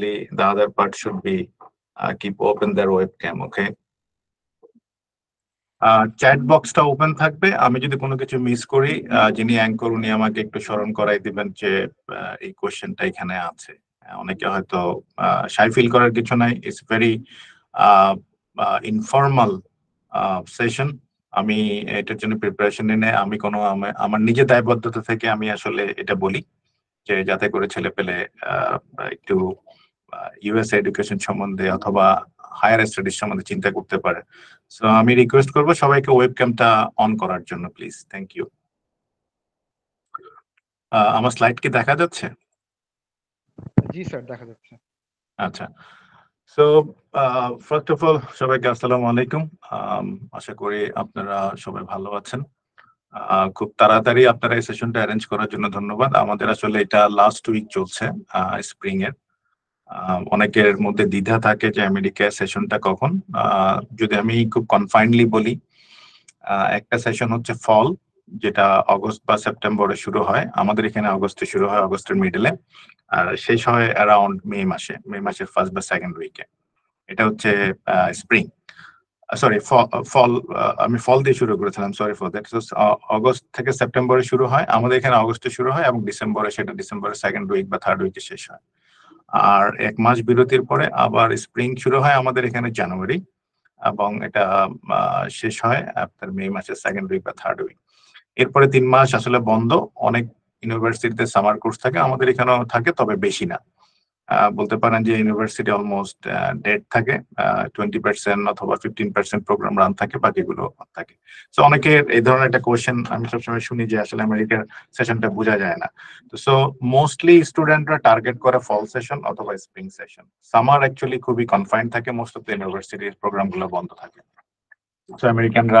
definitely the other part should be uh, keep open their webcam, okay? Chat বক্সটা open থাকবে আমি যদি কোনো কিছু মিস করি যিনি অ্যাঙ্কর উনি আমাকে একটু স্মরণ করাই দিবেন যে এই কোয়েশ্চেনটা এখানে আছে অনেকে হয়তো সাই ফিল করার কিছু নাই ইটস ভেরি ইনফর্মাল সেশন আমি এটার জন্য প্রিপারেশন নিয়ে আমি কোনো আমার নিজের দায়বদ্ধতা থেকে আমি আসলে এটা বলি যে যাতে করে ছেলে পেলে একটু ইউএস এডুকেশন সম্বন্ধে অথবা হায়ার স্টাডিজ সম্বন্ধে চিন্তা করতে পারে সো আমি রিকোয়েস্ট করব সবাইকে ওয়েবক্যামটা অন করার জন্য প্লিজ থ্যাংক ইউ আমার স্লাইড কি দেখা যাচ্ছে জি স্যার দেখা যাচ্ছে আচ্ছা সো ফার্স্ট অফ অল সবাইকে আসসালামু আলাইকুম আশা করি আপনারা সবাই ভালো আছেন খুব তাড়াতাড়ি আপনারা এই সেশনটা অ্যারেঞ্জ করার জন্য ধন্যবাদ আমাদের আসলে এটা লাস্ট উইক চলছে স্প্রিং এর অনেকের মধ্যে দ্বিধা থাকে যে আমেরিকায় সেশনটা কখন যদি আমি খুব কনফাইনলি বলি একটা সেশন হচ্ছে ফল যেটা অগস্ট বা সেপ্টেম্বরে শুরু হয় আমাদের এখানে অগস্টে শুরু হয় অগস্টের মিডলে আর শেষ হয় অ্যারাউন্ড মে মাসে মে মাসের ফার্স্ট বা সেকেন্ড উইকে এটা হচ্ছে স্প্রিং সরি ফল আমি ফল দিয়ে শুরু করেছিলাম সরি ফর দ্যাট অগস্ট থেকে সেপ্টেম্বরে শুরু হয় আমাদের এখানে অগস্টে শুরু হয় এবং ডিসেম্বরে সেটা ডিসেম্বরের সেকেন্ড উইক বা থার্ড উইকে শেষ হয় আর এক মাস বিরতির পরে আবার স্প্রিং শুরু হয় আমাদের এখানে জানুয়ারি এবং এটা শেষ হয় আপনার মে মাসের সেকেন্ড উইক বা থার্ড উইক এরপরে তিন মাস আসলে বন্ধ অনেক ইউনিভার্সিটিতে সামার কোর্স থাকে আমাদের এখানেও থাকে তবে বেশি না বলতে পারেন যে ইউনিভার্সিটি অলমোস্ট ডেড থাকে টোয়েন্টি পার্সেন্ট অথবা ফিফটিন পার্সেন্ট প্রোগ্রাম রান থাকে বাকিগুলো থাকে সো অনেকের এই ধরনের একটা কোয়েশ্চেন আমি সবসময় শুনি যে আসলে আমেরিকার সেশনটা বোঝা যায় না তো সো মোস্টলি স্টুডেন্টরা টার্গেট করে ফল সেশন অথবা স্প্রিং সেশন সামার অ্যাকচুয়ালি খুবই কনফাইন থাকে মোস্ট অফ দ্য ইউনিভার্সিটির প্রোগ্রামগুলো বন্ধ থাকে আমেরিকানরা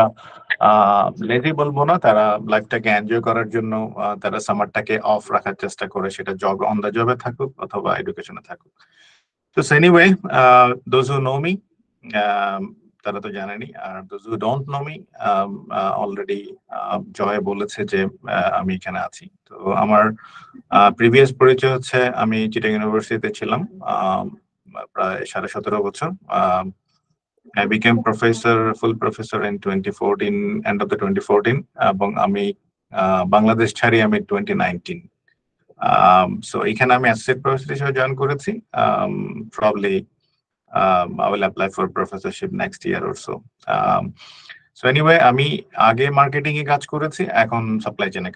লেজি বলবো না তারা লাইফটাকে এনজয় করার জন্য তারা সামারটাকে অফ রাখার চেষ্টা করে সেটা জব অন দ্য জবে থাকুক অথবা এডুকেশনে থাকুক তো so anyway those who know me তারা তো জানেনি আর those who don't know me already Joy বলেছে যে আমি এখানে আছি তো আমার প্রিভিয়াস পরিচয় হচ্ছে আমি চিটাং ইউনিভার্সিটিতে ছিলাম প্রায় সাড়ে সতেরো বছর I became professor, full professor in 2014, end of the 2014. Uh, uh, Bangladesh Chari Amit 2019. Um, so, I can assistant professor to join Kuratsi. Um, probably um, I will apply for professorship next year or so. so, anyway, I'm age marketing, I'm supply chain.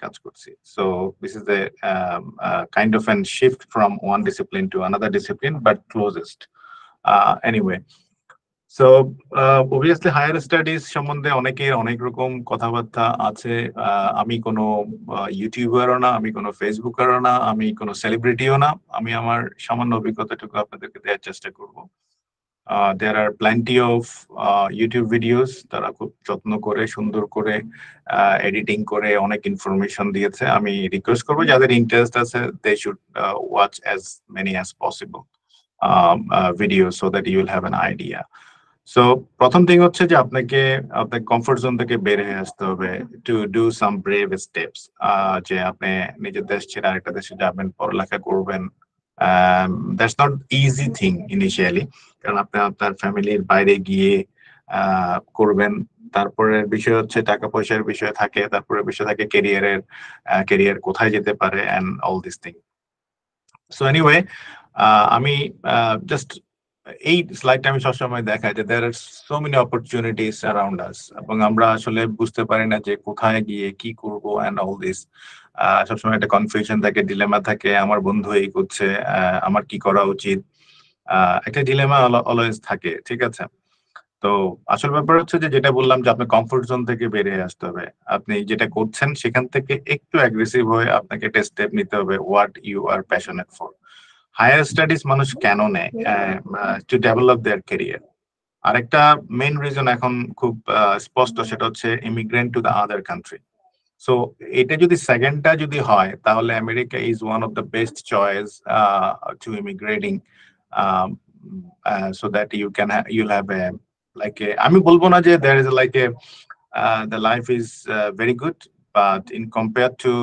So, this is the uh, kind of a shift from one discipline to another discipline, but closest. Uh, anyway. So obviously higher studies সম্বন্ধে অনেকের অনেক রকম কথাবার্তা আছে আমি কোনো ইউটিউবারও না আমি কোনো ফেসবুকারও না আমি কোনো সেলিব্রিটিও না আমি আমার সামান্য অভিজ্ঞতাটুকু আপনাদেরকে দেওয়ার চেষ্টা করব there are plenty of YouTube videos তারা খুব যত্ন করে সুন্দর করে এডিটিং করে অনেক ইনফরমেশন দিয়েছে আমি রিকোয়েস্ট করবো যাদের ইন্টারেস্ট আছে they should watch as many as possible video so that you'll have an idea so প্রথম থিং হচ্ছে যে আপনাকে আপনার কমফোর্ট জোন থেকে বের হয়ে আসতে হবে to do some brave steps যে আপনি নিজের দেশ ছেড়ে আরেকটা দেশে যাবেন পড়ালেখা করবেন that's not easy thing initially কারণ আপনি আপনার ফ্যামিলির বাইরে গিয়ে করবেন তারপরে বিষয় হচ্ছে টাকা পয়সার বিষয় থাকে তারপরে বিষয় থাকে ক্যারিয়ারের কেরিয়ার কোথায় যেতে পারে and all this thing so anyway আমি জাস্ট এই স্লাইডটা আমি সবসময় দেখাই যে there are so many opportunities around us এবং আমরা আসলে বুঝতে পারি না যে কোথায় গিয়ে কি করব অ্যান্ড অল দিস সবসময় একটা কনফিউশন থাকে ডিলেমা থাকে আমার বন্ধু এই করছে আমার কি করা উচিত একটা ডিলেমা অলওয়েজ থাকে ঠিক আছে তো আসল ব্যাপার হচ্ছে যে যেটা বললাম যে আপনি কমফোর্ট জোন থেকে বেরিয়ে আসতে হবে আপনি যেটা করছেন সেখান থেকে একটু অ্যাগ্রেসিভ হয়ে আপনাকে টেস্ট স্টেপ নিতে হবে what you are passionate for higher studies মানুষ কেন নেয় টু ডেভেলপ দেয়ার কেরিয়ার আরেকটা মেইন রিজন এখন খুব স্পষ্ট সেটা হচ্ছে immigrant to the other country so এটা যদি সেকেন্ডটা যদি হয় তাহলে America is one of the best choice to immigrating so that you can you have a like আমি বলবো না যে there is like a the life is very good but in compare to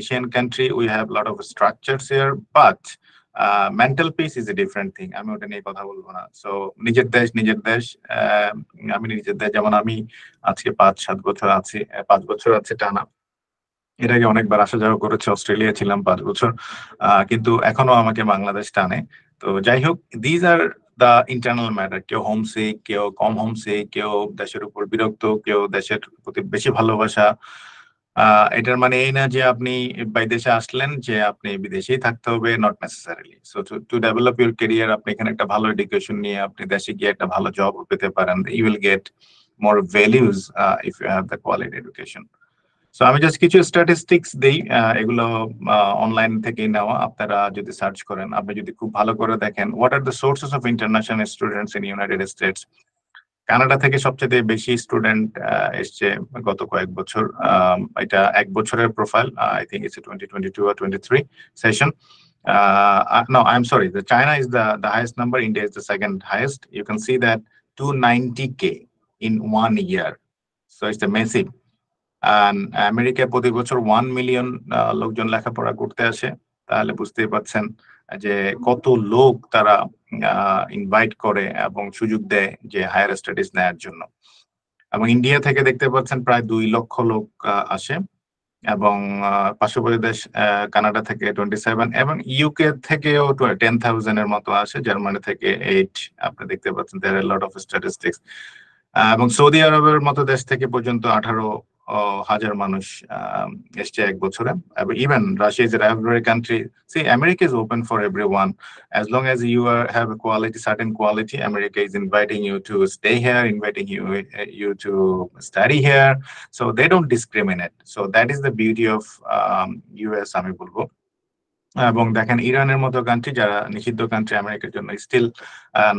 Asian country we have lot of structures yeah but mental peace is a different thing আমি ওটা নিয়ে কথা বলবো না সো নিজের দেশ নিজের দেশ আমি নিজের দেশ যেমন আমি আজকে পাঁচ সাত বছর আছি পাঁচ বছর আছে টানা এর আগে অনেকবার আসা যাওয়া করেছে অস্ট্রেলিয়া ছিলাম পাঁচ বছর কিন্তু এখনো আমাকে বাংলাদেশ টানে তো যাই হোক these are the internal matter কেউ হোমসে কেউ কম হোমসে কেউ দেশের উপর বিরক্ত কেউ দেশের প্রতি বেশি ভালোবাসা এটার মানে এই না যে আপনি বিদেশে আসলেন যে আপনি বিদেশেই থাকতে হবে not necessarily so to develop your career আপনি এখানে একটা ভালো এডুকেশন নিয়ে আপনি দেশে গিয়ে একটা ভালো জব পেতে পারেন you will get more values if you have the quality education so আমি জাস্ট কিছু স্ট্যাটিস্টিক্স দেই এগুলো অনলাইন থেকেই নেওয়া আপনারা যদি সার্চ করেন আপনি যদি খুব ভালো করে দেখেন what are the sources of international students in United States Canada থেকে সবচেয়ে বেশি স্টুডেন্ট এসছে গত কয়েক বছর এটা এক বছরের profile I think it's twenty two আর twenty three session no, I'm sorry. The China is the, the highest number. India is the second highest. You can see that 290k in one year. So it's the massive. America প্রতি বছর one million লোকজন লেখাপড়া করতে আসে তাহলে বুঝতেই পারছেন যে কত লোক তারা ইনভাইট করে এবং সুযোগ দেয় যে হায়ার স্টাডিজ নেয়ার জন্য এবং ইন্ডিয়া থেকে দেখতে পাচ্ছেন প্রায় দুই লক্ষ লোক আসে এবং পার্শ্ববর্তী দেশ কানাডা থেকে টোয়েন্টি সেভেন এবং ইউকে থেকেও টেন থাউজেন্ড এর মতো আসে জার্মানি থেকে এইট আপনি দেখতে পাচ্ছেন দেয়ার লট অফ স্ট্যাটিস্টিক্স এবং সৌদি আরবের মতো দেশ থেকে পর্যন্ত আঠারো হাজার মানুষ এসছে এক বছরে even Russia is country see America is open for everyone as long as you are have quality certain quality America is inviting you to stay here inviting you you to study here so they don't discriminate so that is the beauty of US আমি বলবো এবং দেখেন ইরানের মতো country যারা নিষিদ্ধ country আমেরিকার জন্য still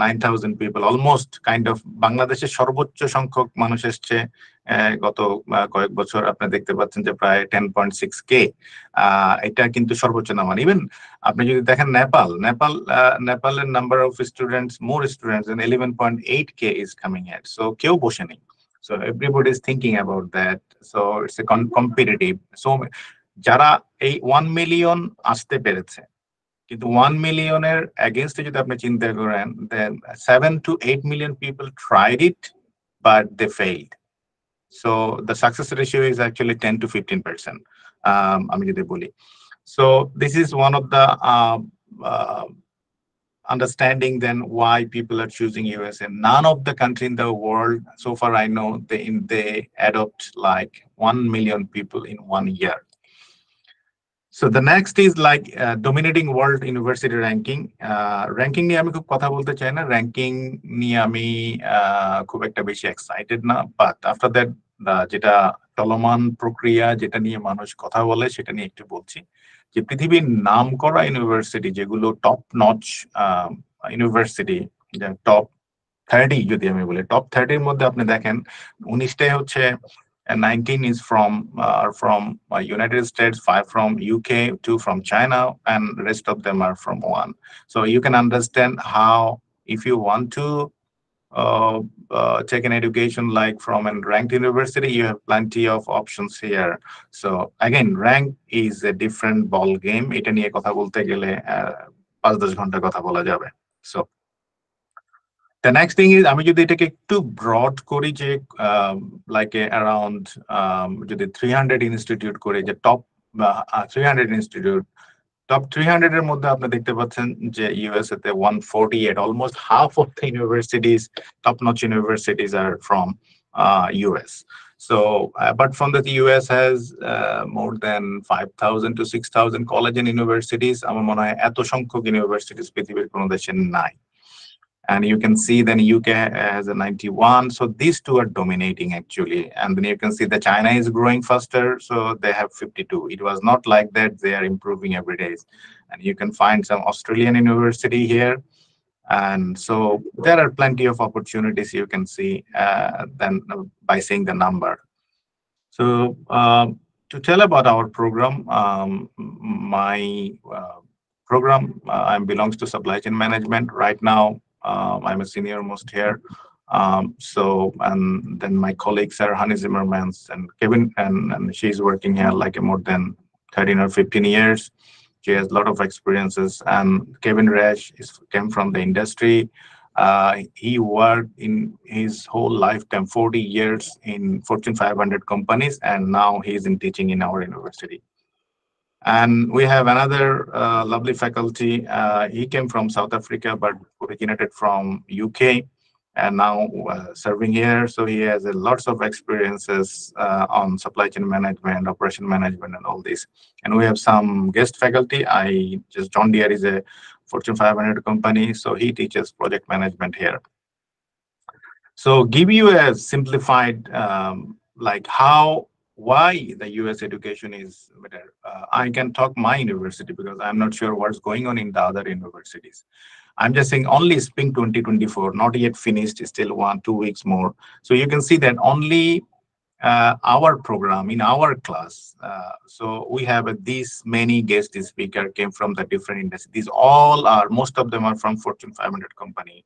nine thousand people almost kind of বাংলাদেশের সর্বোচ্চ সংখ্যক মানুষ এসছে গত কয়েক বছর আপনি দেখতে পাচ্ছেন যে প্রায় টেন পয়েন্ট সিক্স কে এটা কিন্তু সর্বোচ্চ নাম্বার ইভেন আপনি যদি দেখেন নেপাল নেপাল নেপালের number of students more students eleven point eight K is coming at so কেউ বসে নেই so everybody is thinking about that so it's a competitive so যারা এই ওয়ান মিলিয়ন আসতে পেরেছে কিন্তু ওয়ান মিলিয়নের এগেনস্টে যদি আপনি চিন্তা করেন then seven to eight million people tried it but they failed So the success ratio is actually 10 to 15 percent. I mean, যদি বলি so this is one of the um, um, understanding then why people are choosing USA. None of the country in the world, so far I know, they they adopt like one million people in one year. So the next is like dominating world university ranking ranking নিয়ে আমি খুব কথা বলতে চাই না ranking নিয়ে আমি uh, খুব একটা বেশি এক্সাইটেড না বাট আফটার দ্যাট যেটা চলমান প্রক্রিয়া যেটা নিয়ে মানুষ কথা বলে সেটা নিয়ে একটু বলছি যে পৃথিবীর নাম করা ইউনিভার্সিটি যেগুলো top notch university top thirty যদি আমি বলি টপ থার্টির মধ্যে আপনি দেখেন উনিশটাই হচ্ছে and 19 is from uh, from uh, United States, five from UK, two from China, and rest of them are from one. So you can understand how if you want to uh, uh, take an education like from a ranked university, you have plenty of options here. So again, rank is a different ball game. এটা নিয়ে কথা বলতে গেলে পাঁচ দশ ঘন্টা the next thing is আমি যদি এটাকে একটু ব্রড করি যে লাইক um, অ্যারাউন্ড um, যদি থ্রি হান্ড্রেড ইনস্টিটিউট করে যে top three hundred institute top three hundred এর মধ্যে আপনি দেখতে পাচ্ছেন যে ইউএসএ তে one forty eight almost half of the universities top notch universities are from US So, uh, but from US the US has uh, more than 5,000 to 6,000 college and universities. আমার মনে হয় এত সংখ্যক ইউনিভার্সিটিজ পৃথিবীর কোনো দেশে নাই and you can see then UK has a 91. So these two are dominating actually. And then you can see the China is growing faster. So they have 52. It was not like that. They are improving every day. And you can find some Australian university here. And so there are plenty of opportunities you can see uh, then by seeing the number. So uh, to tell about our program, um, my uh, program, I uh, belongs to supply chain management. Right now, um, I'm a senior most here. Um, so, and then my colleagues are Honey Zimmermans and Kevin, and, and she's working here like more than 13 or 15 years. She has a lot of experiences. And Kevin Rash is, came from the industry. Uh, he worked in his whole lifetime, 40 years in Fortune 500 companies, and now he's in teaching in our university. And we have another uh, lovely faculty. Uh, he came from South Africa, but originated from UK and now uh, serving here. So he has lots of experiences uh, on supply chain management, operation management, and all this. And we have some guest faculty. I just John Deere is a Fortune 500 company, so he teaches project management here. So give you a simplified, um, like how why the US education is better. Uh, I can talk my university because I'm not sure what's going on in the other universities. I'm just saying only spring 2024, not yet finished, still one, two weeks more. So you can see that only uh, our program in our class. Uh, so we have uh, these many guest speaker came from the different industries. These all are, most of them are from Fortune 500 company.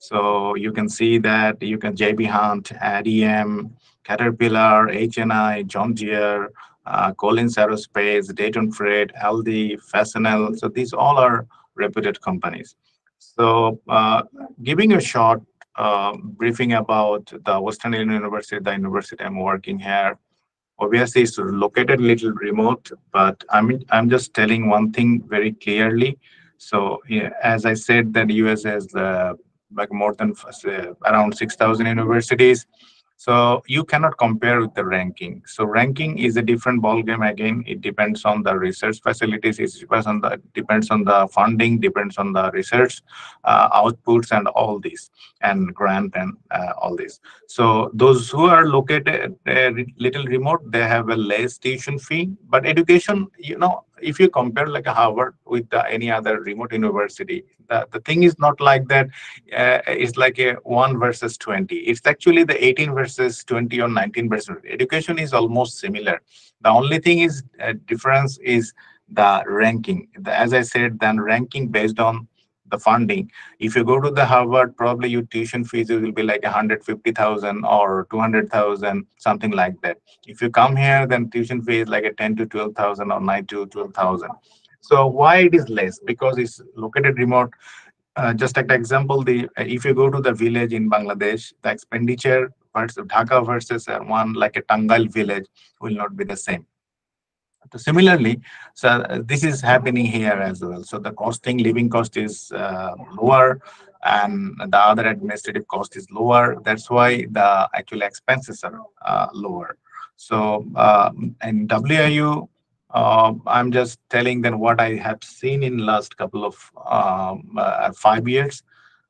So you can see that you can JB Hunt, ADM, Caterpillar, HNI, John Deere, uh, Collins Aerospace, Dayton Freight, Aldi, Fastenal. So these all are reputed companies. So uh, giving a short uh, briefing about the Western Illinois University, the university I'm working here. Obviously, it's located a little remote, but I'm I'm just telling one thing very clearly. So yeah, as I said, that US has uh, like more than uh, around 6,000 universities so you cannot compare with the ranking. So ranking is a different ball game. again. It depends on the research facilities. It depends on the depends on the funding. Depends on the research uh, outputs and all this and grant and uh, all this. So those who are located a uh, little remote, they have a less tuition fee. But education, you know, if you compare like a Harvard with uh, any other remote university, the, the thing is not like that. Uh, it's like a one versus 20. It's actually the 18 versus 20 or 19 versus Education is almost similar. The only thing is uh, difference is the ranking. The, as I said, then ranking based on the funding. If you go to the Harvard, probably your tuition fees will be like 150,000 or 200,000, something like that. If you come here, then tuition fee is like a 10 to 12,000 or 9 to 12,000. So why it is less? Because it's located remote. Uh, just like the example, the if you go to the village in Bangladesh, the expenditure versus Dhaka versus uh, one like a Tangal village will not be the same. Similarly, so uh, this is happening here as well. So the costing, living cost is uh, lower and the other administrative cost is lower. That's why the actual expenses are uh, lower. So uh, in WIU, uh, I'm just telling them what I have seen in last couple of um, uh, five years.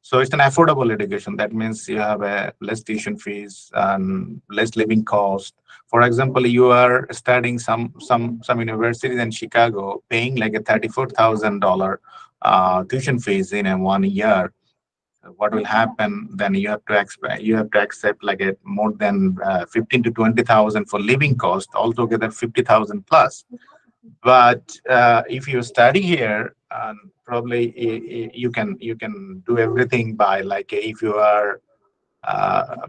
So it's an affordable education. That means you have a uh, less tuition fees and less living cost. For example, you are studying some some some universities in Chicago, paying like a thirty-four thousand thousand dollar uh, tuition fees in a one year. What will happen then? You have to expect you have to accept like a more than uh, fifteen to twenty thousand for living cost altogether fifty thousand plus. But uh, if you study here, um, probably you can you can do everything by like if you are uh,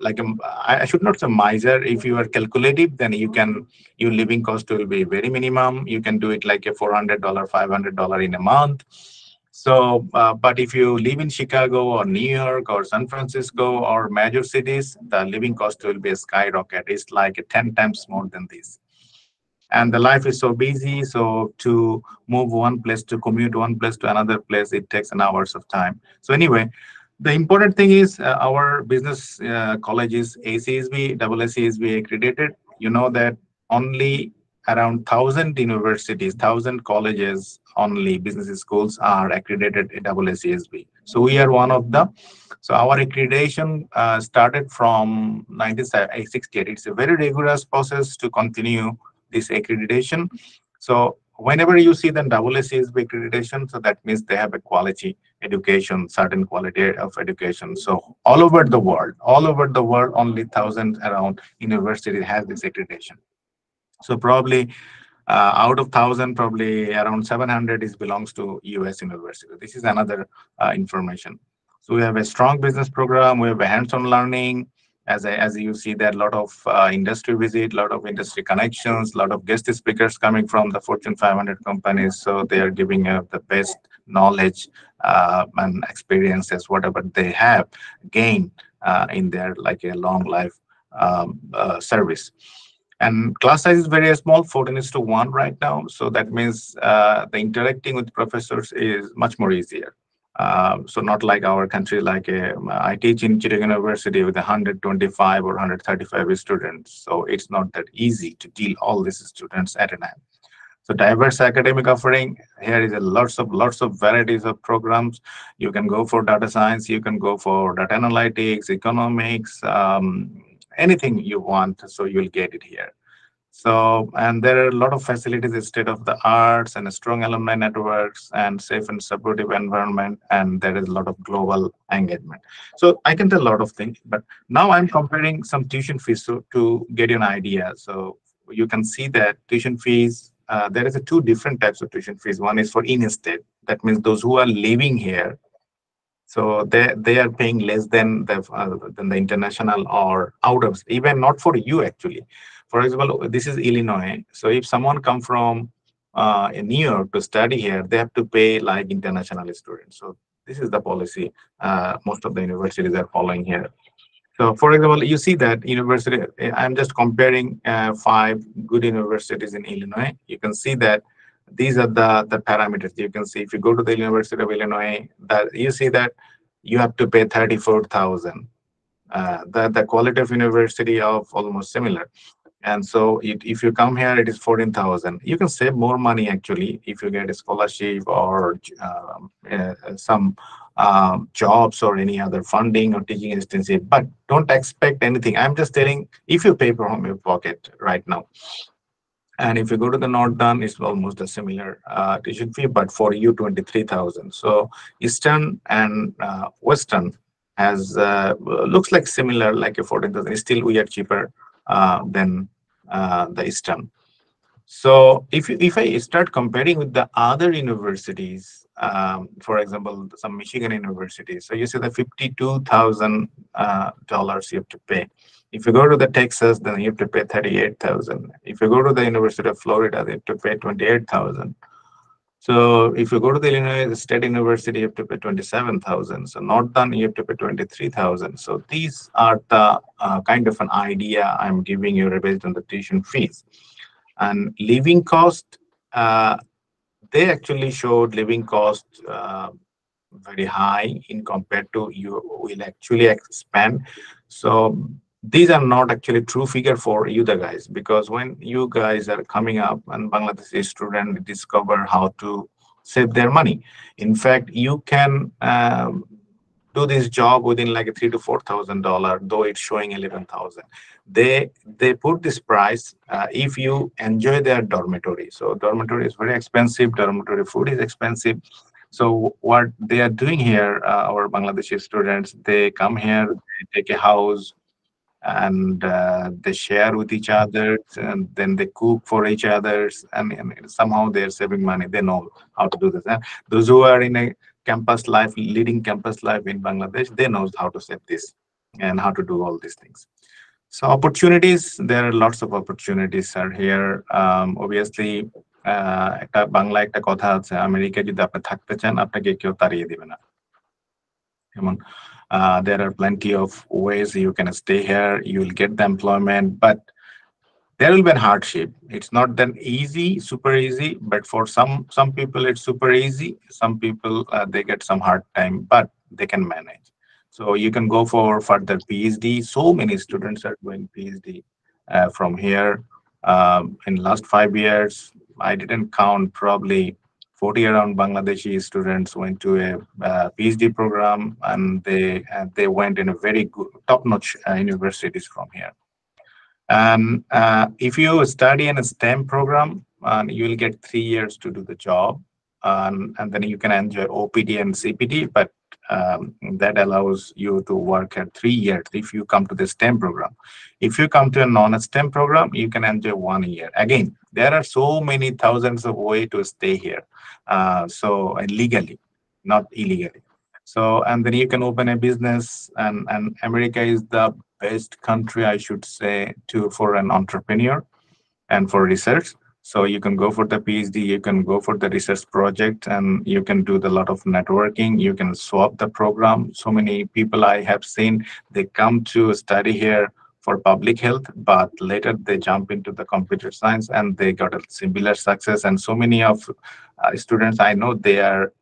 like a, um, I should not say miser. If you are calculative, then you can your living cost will be very minimum. You can do it like a four hundred dollar, five hundred dollar in a month. So, uh, but if you live in Chicago or New York or San Francisco or major cities, the living cost will be a skyrocket. It's like ten times more than this and the life is so busy so to move one place to commute one place to another place it takes an hours of time so anyway the important thing is uh, our business uh, college is acsb AACSB accredited you know that only around 1000 universities 1000 colleges only business schools are accredited in AACSB. So we are one of them. So our accreditation uh, started from 1968. It's a very rigorous process to continue this accreditation. So whenever you see the AACSB accreditation, so that means they have a quality education, certain quality of education. So all over the world, all over the world, only thousands around university have this accreditation. So probably uh, out of thousand, probably around 700 is belongs to US university. This is another uh, information. So we have a strong business program. We have a hands-on learning as I, as you see there a lot of uh, industry visit a lot of industry connections a lot of guest speakers coming from the fortune 500 companies so they are giving uh, the best knowledge uh, and experiences whatever they have gained uh, in their like a long life um, uh, service and class size is very small 14 is to 1 right now so that means uh, the interacting with professors is much more easier um, so not like our country, like um, I teach in Chittagong University with 125 or 135 students. So it's not that easy to deal all these students at a time. So diverse academic offering, here is a lots of lots of varieties of programs. You can go for data science, you can go for data analytics, economics, um, anything you want. So you'll get it here. So, and there are a lot of facilities, state of the arts and strong alumni networks and safe and supportive environment. And there is a lot of global engagement. So I can tell a lot of things, but now I'm comparing some tuition fees to, to get an idea. So you can see that tuition fees, uh, there is a two different types of tuition fees. One is for in-state, that means those who are living here. So they, they are paying less than the, uh, than the international or out of, even not for you actually. For example, this is Illinois. So if someone come from uh, New York to study here, they have to pay like international students. So this is the policy uh, most of the universities are following here. So, for example, you see that university. Eh, I'm just comparing uh, five good universities in Illinois. You can see that these are the the parameters. You can see if you go to the University of Illinois, that you see that you have to pay thirty four thousand. Uh, the the quality of university of almost similar. And so it, if you come here, it is 14,000. You can save more money actually if you get a scholarship or uh, uh, some um, jobs or any other funding or teaching assistance But don't expect anything. I'm just telling if you pay from your pocket right now. And if you go to the Northern, it's almost a similar uh, tuition fee, but for you, 23,000. So Eastern and uh, Western has uh, looks like similar, like a 14,000. Still, we are cheaper uh, than uh, the STEM. So if if I start comparing with the other universities, um, for example, some Michigan universities, so you see the fifty-two thousand uh, dollars you have to pay. If you go to the Texas, then you have to pay thirty-eight thousand. If you go to the University of Florida, they have to pay twenty-eight thousand. So if you go to the Illinois State University, you have to pay 27,000. So not done, you have to pay 23,000. So these are the uh, kind of an idea I'm giving you based on the tuition fees. And living cost, uh, they actually showed living cost uh, very high in compared to you will actually spend. So these are not actually true figure for you the guys because when you guys are coming up and bangladeshi student discover how to save their money in fact you can um, do this job within like a three to four thousand dollar though it's showing eleven thousand they they put this price uh, if you enjoy their dormitory so dormitory is very expensive dormitory food is expensive so what they are doing here uh, our bangladeshi students they come here they take a house and uh, they share with each other and then they cook for each other And somehow they're saving money they know how to do this and those who are in a campus life leading campus life in bangladesh they know how to set this and how to do all these things so opportunities there are lots of opportunities are here um, obviously uh, একটা বাংলা একটা কথা আছে আমেরিকায় যদি আপনি থাকতে চান আপনাকে কেউ তাড়িয়ে দিবে না এমন uh, there are plenty of ways you can stay here. You will get the employment, but there will be a hardship. It's not that easy, super easy. But for some some people, it's super easy. Some people uh, they get some hard time, but they can manage. So you can go for further PhD. So many students are doing PhD uh, from here. Um, in last five years, I didn't count probably 40 around Bangladeshi students went to a uh, PhD program and they uh, they went in a very good top-notch uh, universities from here. And uh, if you study in a STEM program, um, uh, you will get three years to do the job, um, and then you can enjoy OPD and CPD. But um, that allows you to work at three years if you come to the STEM program. If you come to a non-STEM program, you can enjoy one year. Again, there are so many thousands of ways to stay here uh, so uh, legally, not illegally. So and then you can open a business, and and America is the best country I should say to for an entrepreneur and for research. So you can go for the PhD, you can go for the research project, and you can do the lot of networking. You can swap the program. So many people I have seen they come to study here for public health, but later they jump into the computer science and they got a similar success. And so many of uh, students I know, they are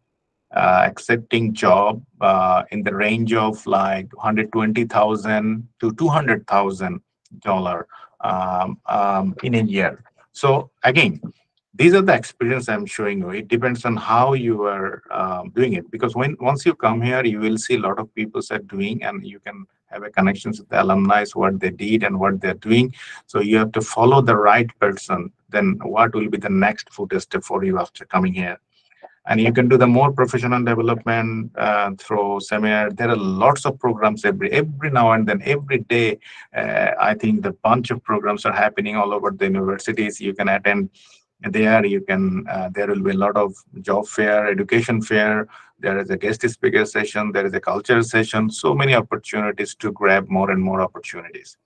uh, accepting job uh, in the range of like 120,000 to 200,000 um, um, in a year. So again, these are the experience I'm showing you. It depends on how you are um, doing it because when once you come here, you will see a lot of people are doing, and you can have a connections with the alumni, what they did and what they're doing. So you have to follow the right person. Then what will be the next foot step for you after coming here? And you can do the more professional development uh, through seminar. There are lots of programs every every now and then, every day. Uh, I think the bunch of programs are happening all over the universities. You can attend there you can uh, there will be a lot of job fair education fair there is a guest speaker session there is a culture session so many opportunities to grab more and more opportunities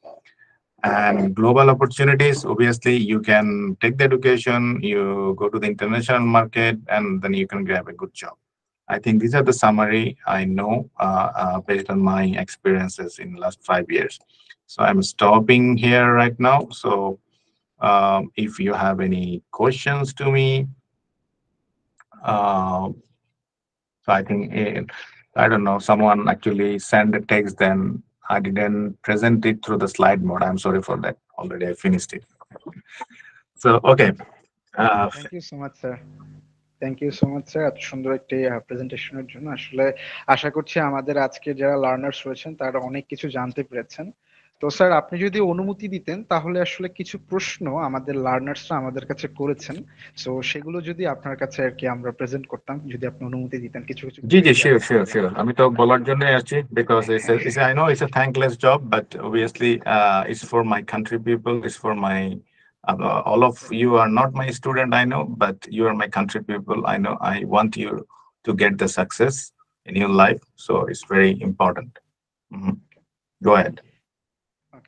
and global opportunities obviously you can take the education you go to the international market and then you can grab a good job i think these are the summary i know uh, uh, based on my experiences in last five years so i'm stopping here right now so um, if you have any questions to me, uh, so I think it, eh, I don't know. Someone actually sent a text, then I didn't present it through the slide mode. I'm sorry for that. Already I finished it. so okay. Uh, Thank you so much, sir. Thank you so much, sir. এত সুন্দর একটি প্রেজেন্টেশনের uh, জন্য আসলে আশা করছি আমাদের আজকে যারা learners রয়েছেন তারা অনেক কিছু জানতে পেরেছেন তো স্যার আপনি যদি অনুমতি দিতেন তাহলে আসলে কিছু প্রশ্ন আমাদের লার্নার্সরা আমাদের কাছে করেছেন তো সেগুলো যদি আপনার কাছে আর কি আমরা প্রেজেন্ট করতাম যদি আপনি অনুমতি দিতেন কিছু কিছু জি জি শিওর শিওর শিওর আমি তো বলার জন্য আছি because it's I know it's a thankless job but obviously it's for my country people it's for my all of you are not my student i know but you are my country people i know i want you to get the success in your life so is very important mm-hmm.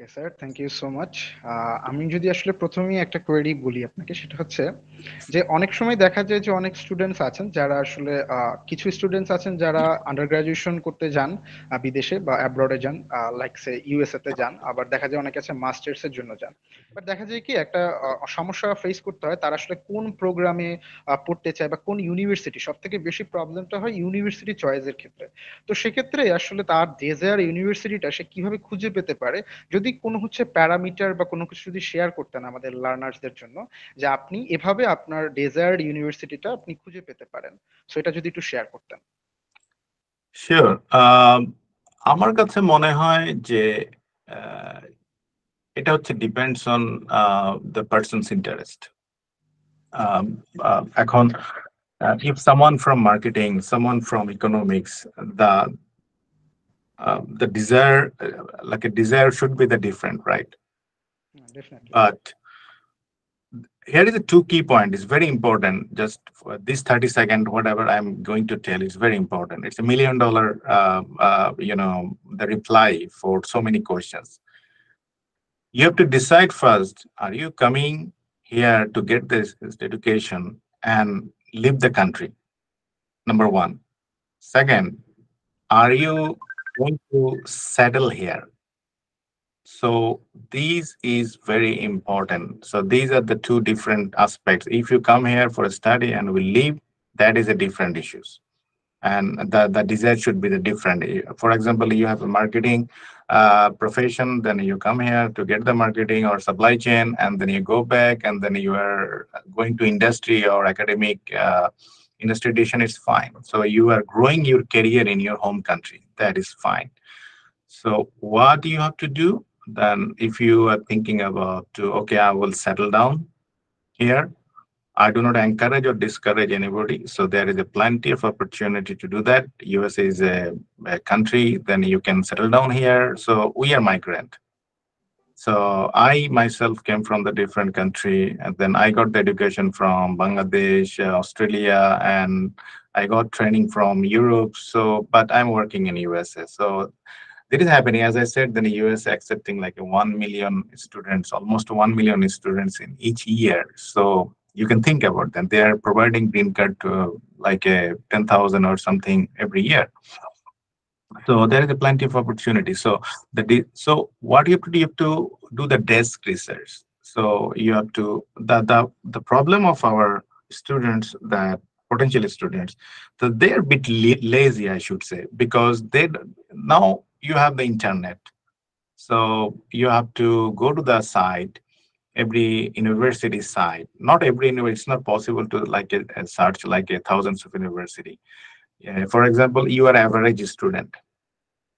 Okay sir thank you so much আমি যদি আসলে প্রথমেই একটা query বলি আপনাকে সেটা হচ্ছে যে অনেক সময় দেখা যায় যে অনেক স্টুডেন্টস আছেন যারা আসলে কিছু স্টুডেন্টস আছেন যারা আন্ডার গ্রাজুয়েশন করতে যান বিদেশে বা অ্যাব্রডে যান লাইক সে ইউএসএ তে যান আবার দেখা যায় অনেকে আছে মাস্টার্স এর জন্য যান বাট দেখা যায় কি একটা সমস্যা ফেস করতে হয় তারা আসলে কোন প্রোগ্রামে পড়তে চায় বা কোন ইউনিভার্সিটি সব থেকে বেশি প্রবলেমটা হয় ইউনিভার্সিটি চয়েসের ক্ষেত্রে তো সেক্ষেত্রে আসলে তার ডেজার ইউনিভার্সিটিটা সে কিভাবে খুঁজে পেতে পারে যদি কোনো হচ্ছে প্যারামিটার বা কোনো কিছু যদি শেয়ার করতেন আমাদের লার্নার্সদের জন্য যে আপনি এভাবে আপনার ডিজায়ার্ড ইউনিভার্সিটিটা আপনি খুঁজে পেতে পারেন সো এটা যদি একটু শেয়ার করতেন শিওর আমার কাছে মনে হয় যে এটা হচ্ছে depends on the person's interest এখন if someone from marketing someone from economics the desire like a desire should be the different right but here is the two key point. It's very important. Just for this 30 second, whatever I'm going to tell is very important. It's a million dollar, uh, uh, you know, the reply for so many questions. You have to decide first, are you coming here to get this, this education and leave the country? Number one. Second, are you going to settle here? so these is very important so these are the two different aspects if you come here for a study and we leave that is a different issues and the, the desire should be the different for example you have a marketing uh, profession then you come here to get the marketing or supply chain and then you go back and then you are going to industry or academic uh, institution is fine so you are growing your career in your home country that is fine so what do you have to do then if you are thinking about to okay i will settle down here i do not encourage or discourage anybody so there is a plenty of opportunity to do that usa is a, a country then you can settle down here so we are migrant so i myself came from the different country and then i got the education from bangladesh uh, australia and i got training from europe so but i'm working in usa so that is happening as i said the us accepting like 1 million students almost 1 million students in each year so you can think about them. they are providing green card to uh, like a 10000 or something every year so there is a plenty of opportunity so the so what you have to do you have to do the desk research so you have to the the, the problem of our students that potential students that they're a bit la- lazy i should say because they now you have the internet. So you have to go to the site, every university site. Not every university, it's not possible to like a, a search like a thousands of university. Uh, for example, you are average student.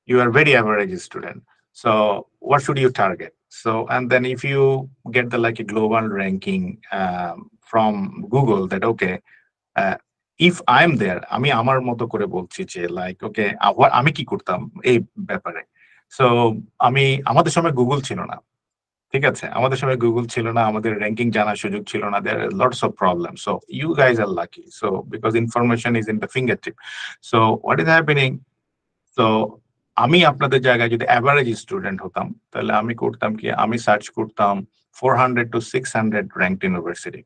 You are very average student. So what should you target? So and then if you get the like a global ranking um, from Google that okay, uh, if I am there আমি আমার মতো করে বলছি যে like okay আমি কি করতাম এই ব্যাপারে সো আমি আমাদের সময় গুগল ছিল না ঠিক আছে আমাদের সময় গুগল ছিল না আমাদের র্যাঙ্কিং জানার সুযোগ ছিল না there lots of problem so you guys are lucky so because information is in the finger tip so what is happening so আমি আপনাদের জায়গায় যদি অ্যাভারেজ স্টুডেন্ট হতাম তাহলে আমি করতাম কি আমি সার্চ করতাম four hundred to six hundred ranked university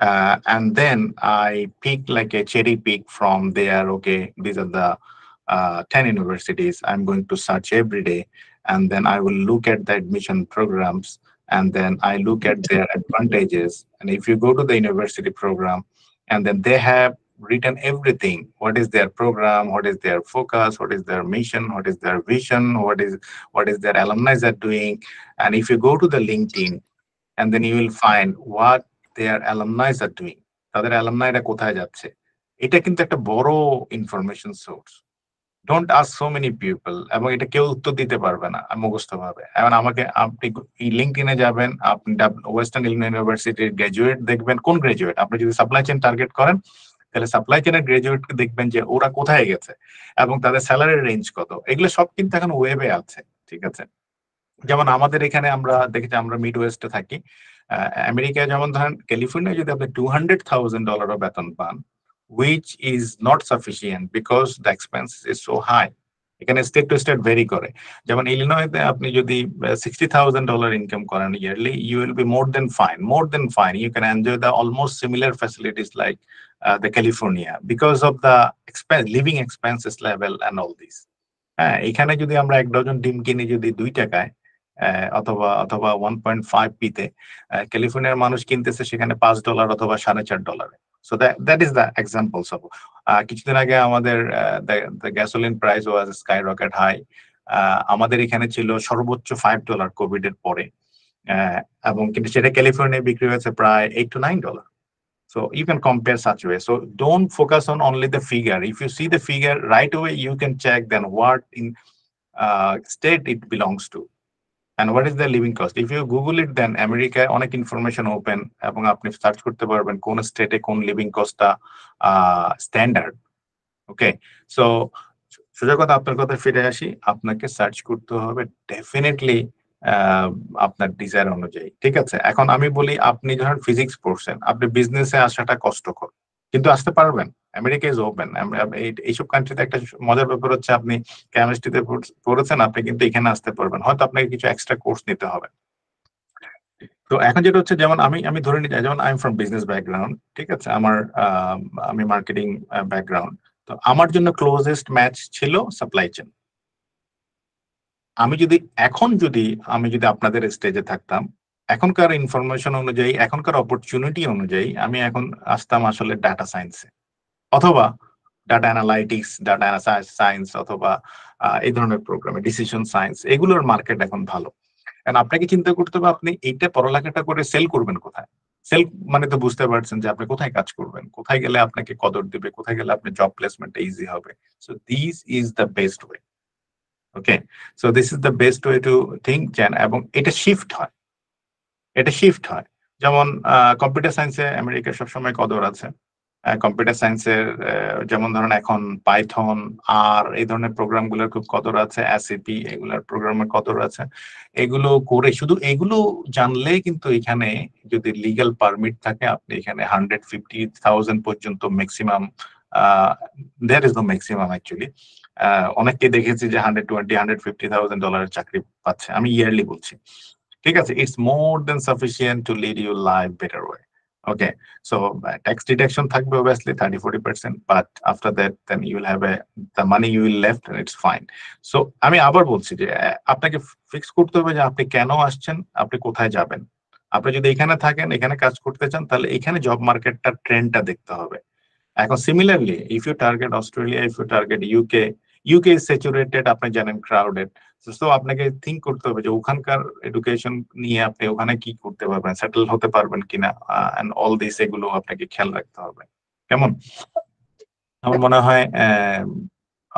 Uh, and then I pick like a cherry pick from there. Okay, these are the uh, 10 universities I'm going to search every day. And then I will look at the admission programs and then I look at their advantages. And if you go to the university program and then they have written everything what is their program what is their focus what is their mission what is their vision what is what is their alumni are doing and if you go to the linkedin and then you will find what their alumnis are doing তাদের অ্যালামনাইরা কোথায় যাচ্ছে এটা কিন্তু একটা বড় information source don't us so many people এবং এটা কেউ উত্তর দিতে পারবে না মুখস্থ ভাবে এমন আমাকে আপনি লিঙ্ক ইনে যাবেন আপনি ওয়েস্টার্ন ইউনিভার্সিটির গ্রাজুয়েট দেখবেন কোন গ্রাজুয়েট আপনি যদি সাপ্লাই চেন টার্গেট করেন তাহলে সাপ্লাই চেনের গ্রাজুয়েটকে দেখবেন যে ওরা কোথায় গেছে এবং তাদের স্যালারি রেঞ্জ কত এগুলো সব কিন্তু এখন ওয়েবে আছে ঠিক আছে যেমন আমাদের এখানে আমরা দেখেছি আমরা মিড ওয়েস্টে থাকি আমেরিকায় যেমন ধরেন ক্যালিফোর্নিয়া যদি আপনি টু হান্ড্রেড থাউজেন্ড ডলারও বেতন পান which is not sufficient because the expense is so high এখানে স্টেট টু স্টেট ভেরি করে যেমন ইলিনয়েতে আপনি যদি সিক্সটি থাউজেন্ড ডলার ইনকাম করেন yearly you will be more than fine more than fine you can enjoy the almost similar facilities like the California because of the expense living expenses level and all this হ্যাঁ এখানে যদি আমরা এক dozen ডিম কিনি যদি দুই টাকায় অথবা অথবা ওয়ান পয়েন্ট ফাইভ পিতে ক্যালিফোর্নিয়ার মানুষ কিনতেছে সেখানে পাঁচ ডলার অথবা সাড়ে চার ডলারে so that is the examples of কিছুদিন আগে আমাদের gasoline price was sky rocket high আমাদের এখানে ছিল সর্বোচ্চ ফাইভ ডলার কোভিড এর পরে এবং কিন্তু সেটা ক্যালিফোর্নিয়া বিক্রি হয়েছে প্রায় eight two nine dollar so you can compare such way so don't focus on only the figure if you see the figure right way you can check then what in state it belongs to and what is the living cost if you Google it then আমেরিকায় অনেক information open এবং আপনি search করতে পারবেন কোন স্টেটে কোন living কস্টটা স্ট্যান্ডার্ড ওকে সো সোজা কথা আপনার কথা ফিরে আসি আপনাকে সার্চ করতে হবে ডেফিনেটলি আপনার ডিজায়ার অনুযায়ী ঠিক আছে এখন আমি বলি আপনি ধরেন ফিজিক্স পড়ছেন আপনি বিজনেসে আসাটা কষ্টকর কিন্তু আসতে পারবেন আমেরিকা ইজ ওপেন এইসব কান্ট্রিতে একটা মজার ব্যাপার হচ্ছে আপনি কেমিস্ট্রিতে পড়েছেন আপনি কিন্তু এখানে আসতে পারবেন হয়তো আপনাকে কিছু এক্সট্রা কোর্স নিতে হবে তো এখন যেটা হচ্ছে যেমন আমি আমি ধরে নিই যেমন I am from business background ঠিক আছে আমার আমি মার্কেটিং ব্যাকগ্রাউন্ড তো আমার জন্য ক্লোজেস্ট ম্যাচ ছিল সাপ্লাই চেন আমি যদি এখন যদি আমি যদি আপনাদের স্টেজে থাকতাম এখনকার ইনফরমেশন অনুযায়ী এখনকার অপরচুনিটি অনুযায়ী আমি এখন আসতাম আসলে ডাটা সায়েন্সে অথবা ডাটা অ্যানালাইটিক্স ডাটা সায়েন্স অথবা এই ধরনের প্রোগ্রামে ডিসিশন সায়েন্স এগুলোর মার্কেট এখন ভালো কারণ আপনাকে চিন্তা করতে হবে আপনি এইটা পড়ালেখাটা করে সেল করবেন কোথায় সেল মানে তো বুঝতে পারছেন যে আপনি কোথায় কাজ করবেন কোথায় গেলে আপনাকে কদর দিবে কোথায় গেলে আপনার জব প্লেসমেন্ট ইজি হবে so this is the best way okay so this is the best way to think এবং এটা শিফট হয় এটা শিফট হয় যেমন কম্পিউটার সায়েন্সে আমেরিকা সবসময় কদর আছে কম্পিউটার সায়েন্সের যেমন ধরেন এখন পাইথন আর এই ধরনের প্রোগ্রামগুলোর খুব কদর আছে অ্যাসিপি এগুলোর প্রোগ্রামের কদর আছে এগুলো করে শুধু এগুলো জানলে কিন্তু এখানে যদি লিগাল পারমিট থাকে আপনি এখানে হান্ড্রেড ফিফটি থাউজেন্ড পর্যন্ত maximum there is no maximum actually অনেককে দেখেছি যে hundred twenty hundred fifty thousand ডলারের চাকরি পাচ্ছে আমি ইয়ারলি বলছি ঠিক আছে it's more than sufficient to lead your life better way okay so tax detection থাকবে obviously thirty 40% percent after that then you will have a the money you will left and it's fine so আমি আবার বলছি যে আপনাকে fix করতে হবে যে আপনি কেন আসছেন আপনি কোথায় যাবেন আপনি যদি এখানে থাকেন এখানে কাজ করতে চান তাহলে এখানে জব মার্কেটটা ট্রেন্ডটা দেখতে হবে এখন similarly if you target Australia if you target UK UK is saturated আপনি জানেন ক্রাউডেড তো আপনাকে থিঙ্ক করতে হবে যে ওখানকার এডুকেশন নিয়ে আপনি ওখানে কি করতে পারবেন সেটেল হতে পারবেন কিনা অ্যান্ড অল দিস এগুলো আপনাকে খেয়াল রাখতে হবে কেমন আমার মনে হয়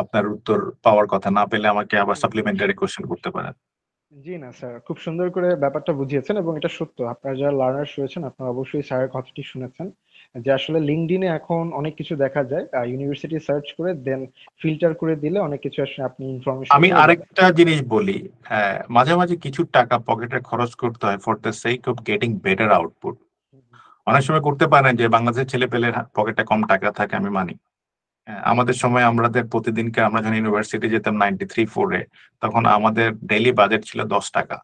আপনার উত্তর পাওয়ার কথা না পেলে আমাকে আবার সাপ্লিমেন্টারি কোশ্চেন করতে পারেন জি না স্যার খুব সুন্দর করে ব্যাপারটা বুঝিয়েছেন এবং এটা সত্য আপনারা যারা লার্নার্স রয়েছেন আপনারা অবশ্যই স্যারের কথাটি শুনেছেন যে আসলে লিঙ্কডিনে এখন অনেক কিছু দেখা যায় ইউনিভার্সিটি সার্চ করে দেন ফিল্টার করে দিলে অনেক কিছু আসলে আপনি ইনফরমেশন আমি আরেকটা জিনিস বলি হ্যাঁ, মাঝে মাঝে কিছু টাকা পকেটে খরচ করতে হয় for the sake of getting better output অনেক সময় করতে পারেন যে বাংলাদেশের ছেলে পেলে পকেটে কম টাকা থাকে আমি মানি হ্যাঁ, আমাদের সময় আমাদের প্রতিদিনকে আমরা যখন ইউনিভার্সিটি যেতাম নাইনটি থ্রি ফোরে তখন আমাদের ডেইলি বাজেট ছিল দশ টাকা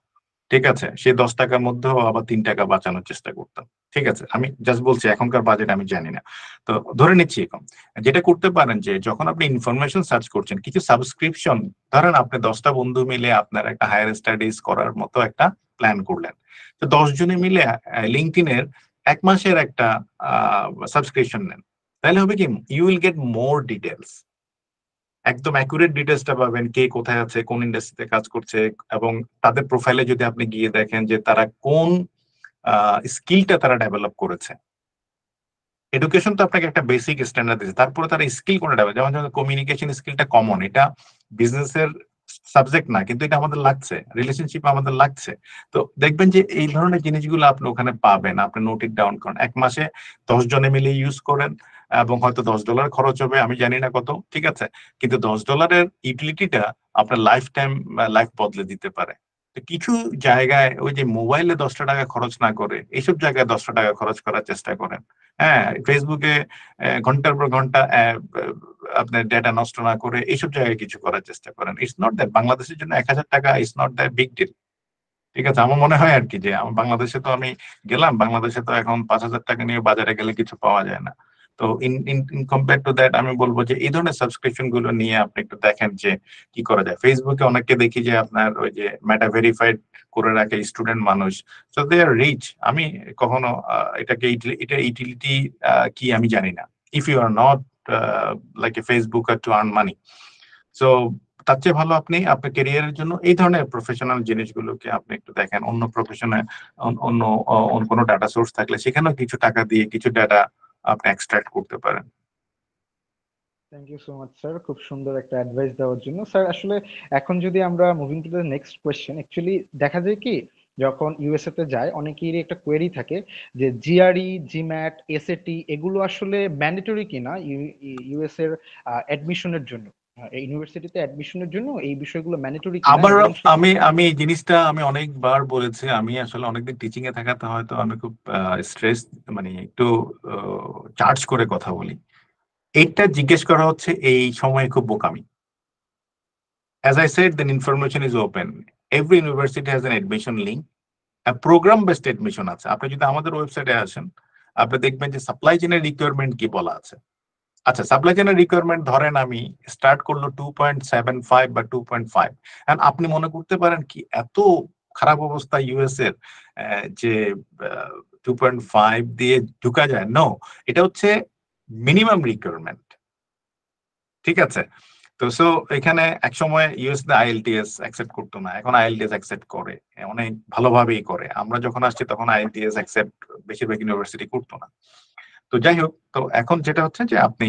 ঠিক আছে সেই দশ টাকার মধ্যেও আবার তিন টাকা বাঁচানোর চেষ্টা করতাম ঠিক আছে আমি জাস্ট বলছি এখনকার বাজেট আমি জানি না তো ধরে নিচ্ছি এখন যেটা করতে পারেন যে যখন আপনি ইনফরমেশন সার্চ করছেন কিছু সাবস্ক্রিপশন ধরেন আপনি দশটা বন্ধু মিলে আপনার একটা হায়ার স্টাডিজ করার মতো একটা প্ল্যান করলেন তো দশ জনে মিলে এর এক মাসের একটা সাবস্ক্রিপশন নেন তাহলে হবে কি you will get more details একদম অ্যাকুরেট ডিটেলসটা পাবেন কে কোথায় আছে কোন ইন্ডাস্ট্রিতে কাজ করছে এবং তাদের প্রোফাইলে যদি আপনি গিয়ে দেখেন যে তারা কোন স্কিলটা তারা ডেভেলপ করেছে এডুকেশন তো আপনাকে একটা বেসিক স্ট্যান্ডার্ড দিচ্ছে তারপরে তারা স্কিল কোনটা ডেভেলপ যেমন যেমন কমিউনিকেশন স্কিলটা কমন এটা বিজনেসের সাবজেক্ট না কিন্তু এটা আমাদের লাগছে রিলেশনশিপ আমাদের লাগছে তো দেখবেন যে এই ধরনের জিনিসগুলো আপনি ওখানে পাবেন আপনি নোটিক ডাউন করেন এক মাসে দশ জনে মিলে ইউজ করেন এবং হয়তো দশ ডলার খরচ হবে আমি জানি না কত ঠিক আছে কিন্তু দশ ডলারের ইউটিলিটিটা আপনার লাইফ টাইম লাইফ বদলে দিতে পারে কিছু জায়গায় ওই যে মোবাইলে দশটা টাকা খরচ না করে এইসব জায়গায় দশটা টাকা খরচ করার চেষ্টা করেন হ্যাঁ ফেসবুকে ঘন্টার পর ঘন্টা আপনার ডেটা নষ্ট না করে এইসব জায়গায় কিছু করার চেষ্টা করেন ইটস নট দ্যাট বাংলাদেশের জন্য এক হাজার টাকা it's not that big deal ঠিক আছে আমার মনে হয় আর কি যে বাংলাদেশে তো আমি গেলাম বাংলাদেশে তো এখন পাঁচ হাজার টাকা নিয়ে বাজারে গেলে কিছু পাওয়া যায় না তো in in compare to that আমি বলবো যে এই ধরনের সাবস্ক্রিপশন গুলো নিয়ে আপনি একটু দেখেন যে কি করা যায় ফেসবুকে অনেকে দেখি যে আপনার ওই যে মেটা ভেরিফাইড করে রাখে স্টুডেন্ট মানুষ সো দে আর রিচ আমি কখনো এটাকে এটা ইউটিলিটি কি আমি জানি না if you are not like a Facebook to earn money so তার চেয়ে ভালো আপনি আপনার কেরিয়ারের জন্য এই ধরনের প্রফেশনাল জিনিসগুলোকে আপনি একটু দেখেন অন্য প্রফেশনে অন্য অন্য কোনো ডাটা সোর্স থাকলে সেখানেও কিছু টাকা দিয়ে কিছু ডাটা আপনি এক্সট্রাক্ট করতে পারেন thank you so much sir খুব সুন্দর একটা অ্যাডভাইস দেওয়ার জন্য স্যার আসলে এখন যদি আমরা moving to the next question actually দেখা যায় কি যখন ইউএসএ তে যায় অনেকেরই একটা কোয়েরি থাকে যে জিআরই জিম্যাট এসএটি এগুলো আসলে ম্যান্ডেটরি কিনা ইউএস এর অ্যাডমিশনের জন্য ইউনিভার্সিটিতে অ্যাডমিশনের জন্য এই বিষয়গুলো ম্যান্ডেটরি আবার আমি আমি এই জিনিসটা আমি অনেকবার বলেছি আমি আসলে অনেকদিন টিচিং এ থাকাতে হয়তো আমি খুব স্ট্রেস মানে একটু চার্জ করে কথা বলি এইটা জিজ্ঞেস করা হচ্ছে এই সময়ে খুব বোকামি as I said, then information is open every university has an admission link. Program program admission আছে আপনি যদি আমাদের ওয়েবসাইটে আসেন আপনি দেখবেন যে সাপ্লাই চেনের রিকোয়ারমেন্ট কি বলা আছে আচ্ছা সাপ্লাই চেনের রিকোয়ারমেন্ট ধরেন আমি স্টার্ট করলো টু পয়েন্ট সেভেন ফাইভ বা টু পয়েন্ট ফাইভ আপনি মনে করতে পারেন কি এত খারাপ অবস্থা ইউএস এর যে টু পয়েন্ট ফাইভ দিয়ে ঢুকা যায় নো এটা হচ্ছে মিনিমাম রিকোয়ারমেন্ট ঠিক আছে তো সো এখানে একসময় ইউএস আইএলটিএস অ্যাকসেপ্ট করতো না এখন আইএলটিএস অ্যাকসেপ্ট করে অনেক ভালোভাবেই করে আমরা যখন আসছি তখন আইএলটিএস অ্যাকসেপ্ট বেশিরভাগ ইউনিভার্সিটি করতো না তো যাই হোক এখন যেটা হচ্ছে যে আপনি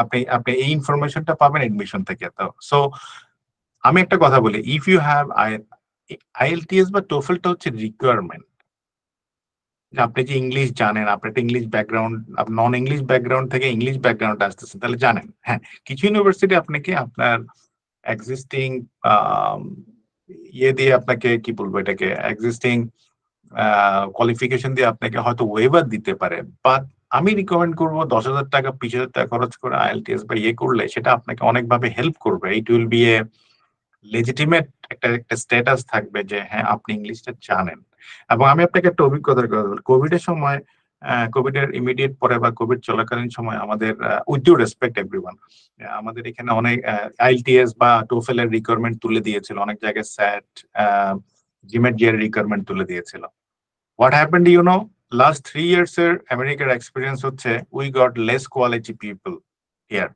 আপনি আপনি ইনফরমেশনটা পাবেন এডমিশন থেকে তো সো আমি একটা কথা বলি ইফ ইউ हैव আইএলটিএস বা টোফেল টোথ রিকোয়ারমেন্ট না আপনি যে ইংলিশ জানেন আপনি ইংলিশ ব্যাকগ্রাউন্ড আপনি নন ইংলিশ ব্যাকগ্রাউন্ড থেকে ইংলিশ ব্যাকগ্রাউন্ড আসতেছেন তাহলে জানেন হ্যাঁ কিছু ইউনিভার্সিটি আপনাকে আপনার এক্সিস্টিং এই দি আপনাকে কি বলবো এটাকে এক্সিস্টিং কোয়ালিফিকেশন দিয়ে আপনাকে হয়তো ওয়েভার দিতে পারে বাট আমি রিকমেন্ড করব দশ হাজার টাকা বিশ হাজার টাকা খরচ করে আইএলটিএস বা ইয়ে করলে সেটা আপনাকে অনেকভাবে হেল্প করবে it will be a legitimate একটা একটা স্ট্যাটাস থাকবে যে হ্যাঁ আপনি ইংলিশটা জানেন এবং আমি আপনাকে একটা অভিজ্ঞতার কথা বলি কোভিড এর সময় কোভিড এর ইমিডিয়েট পরে বা কোভিড চলাকালীন সময় আমাদের উইথ ডিউ রেসপেক্ট এভরিওয়ান আমাদের এখানে অনেক আইএলটিএস বা টোফেলের রিকোয়ারমেন্ট তুলে দিয়েছিল অনেক জায়গায় স্যাট জিমেট জিয়ার রিকোয়ারমেন্ট তুলে দিয়েছিল what happened you know last three years এর আমেরিকার এক্সপিরিয়েন্স হচ্ছে we got less quality people here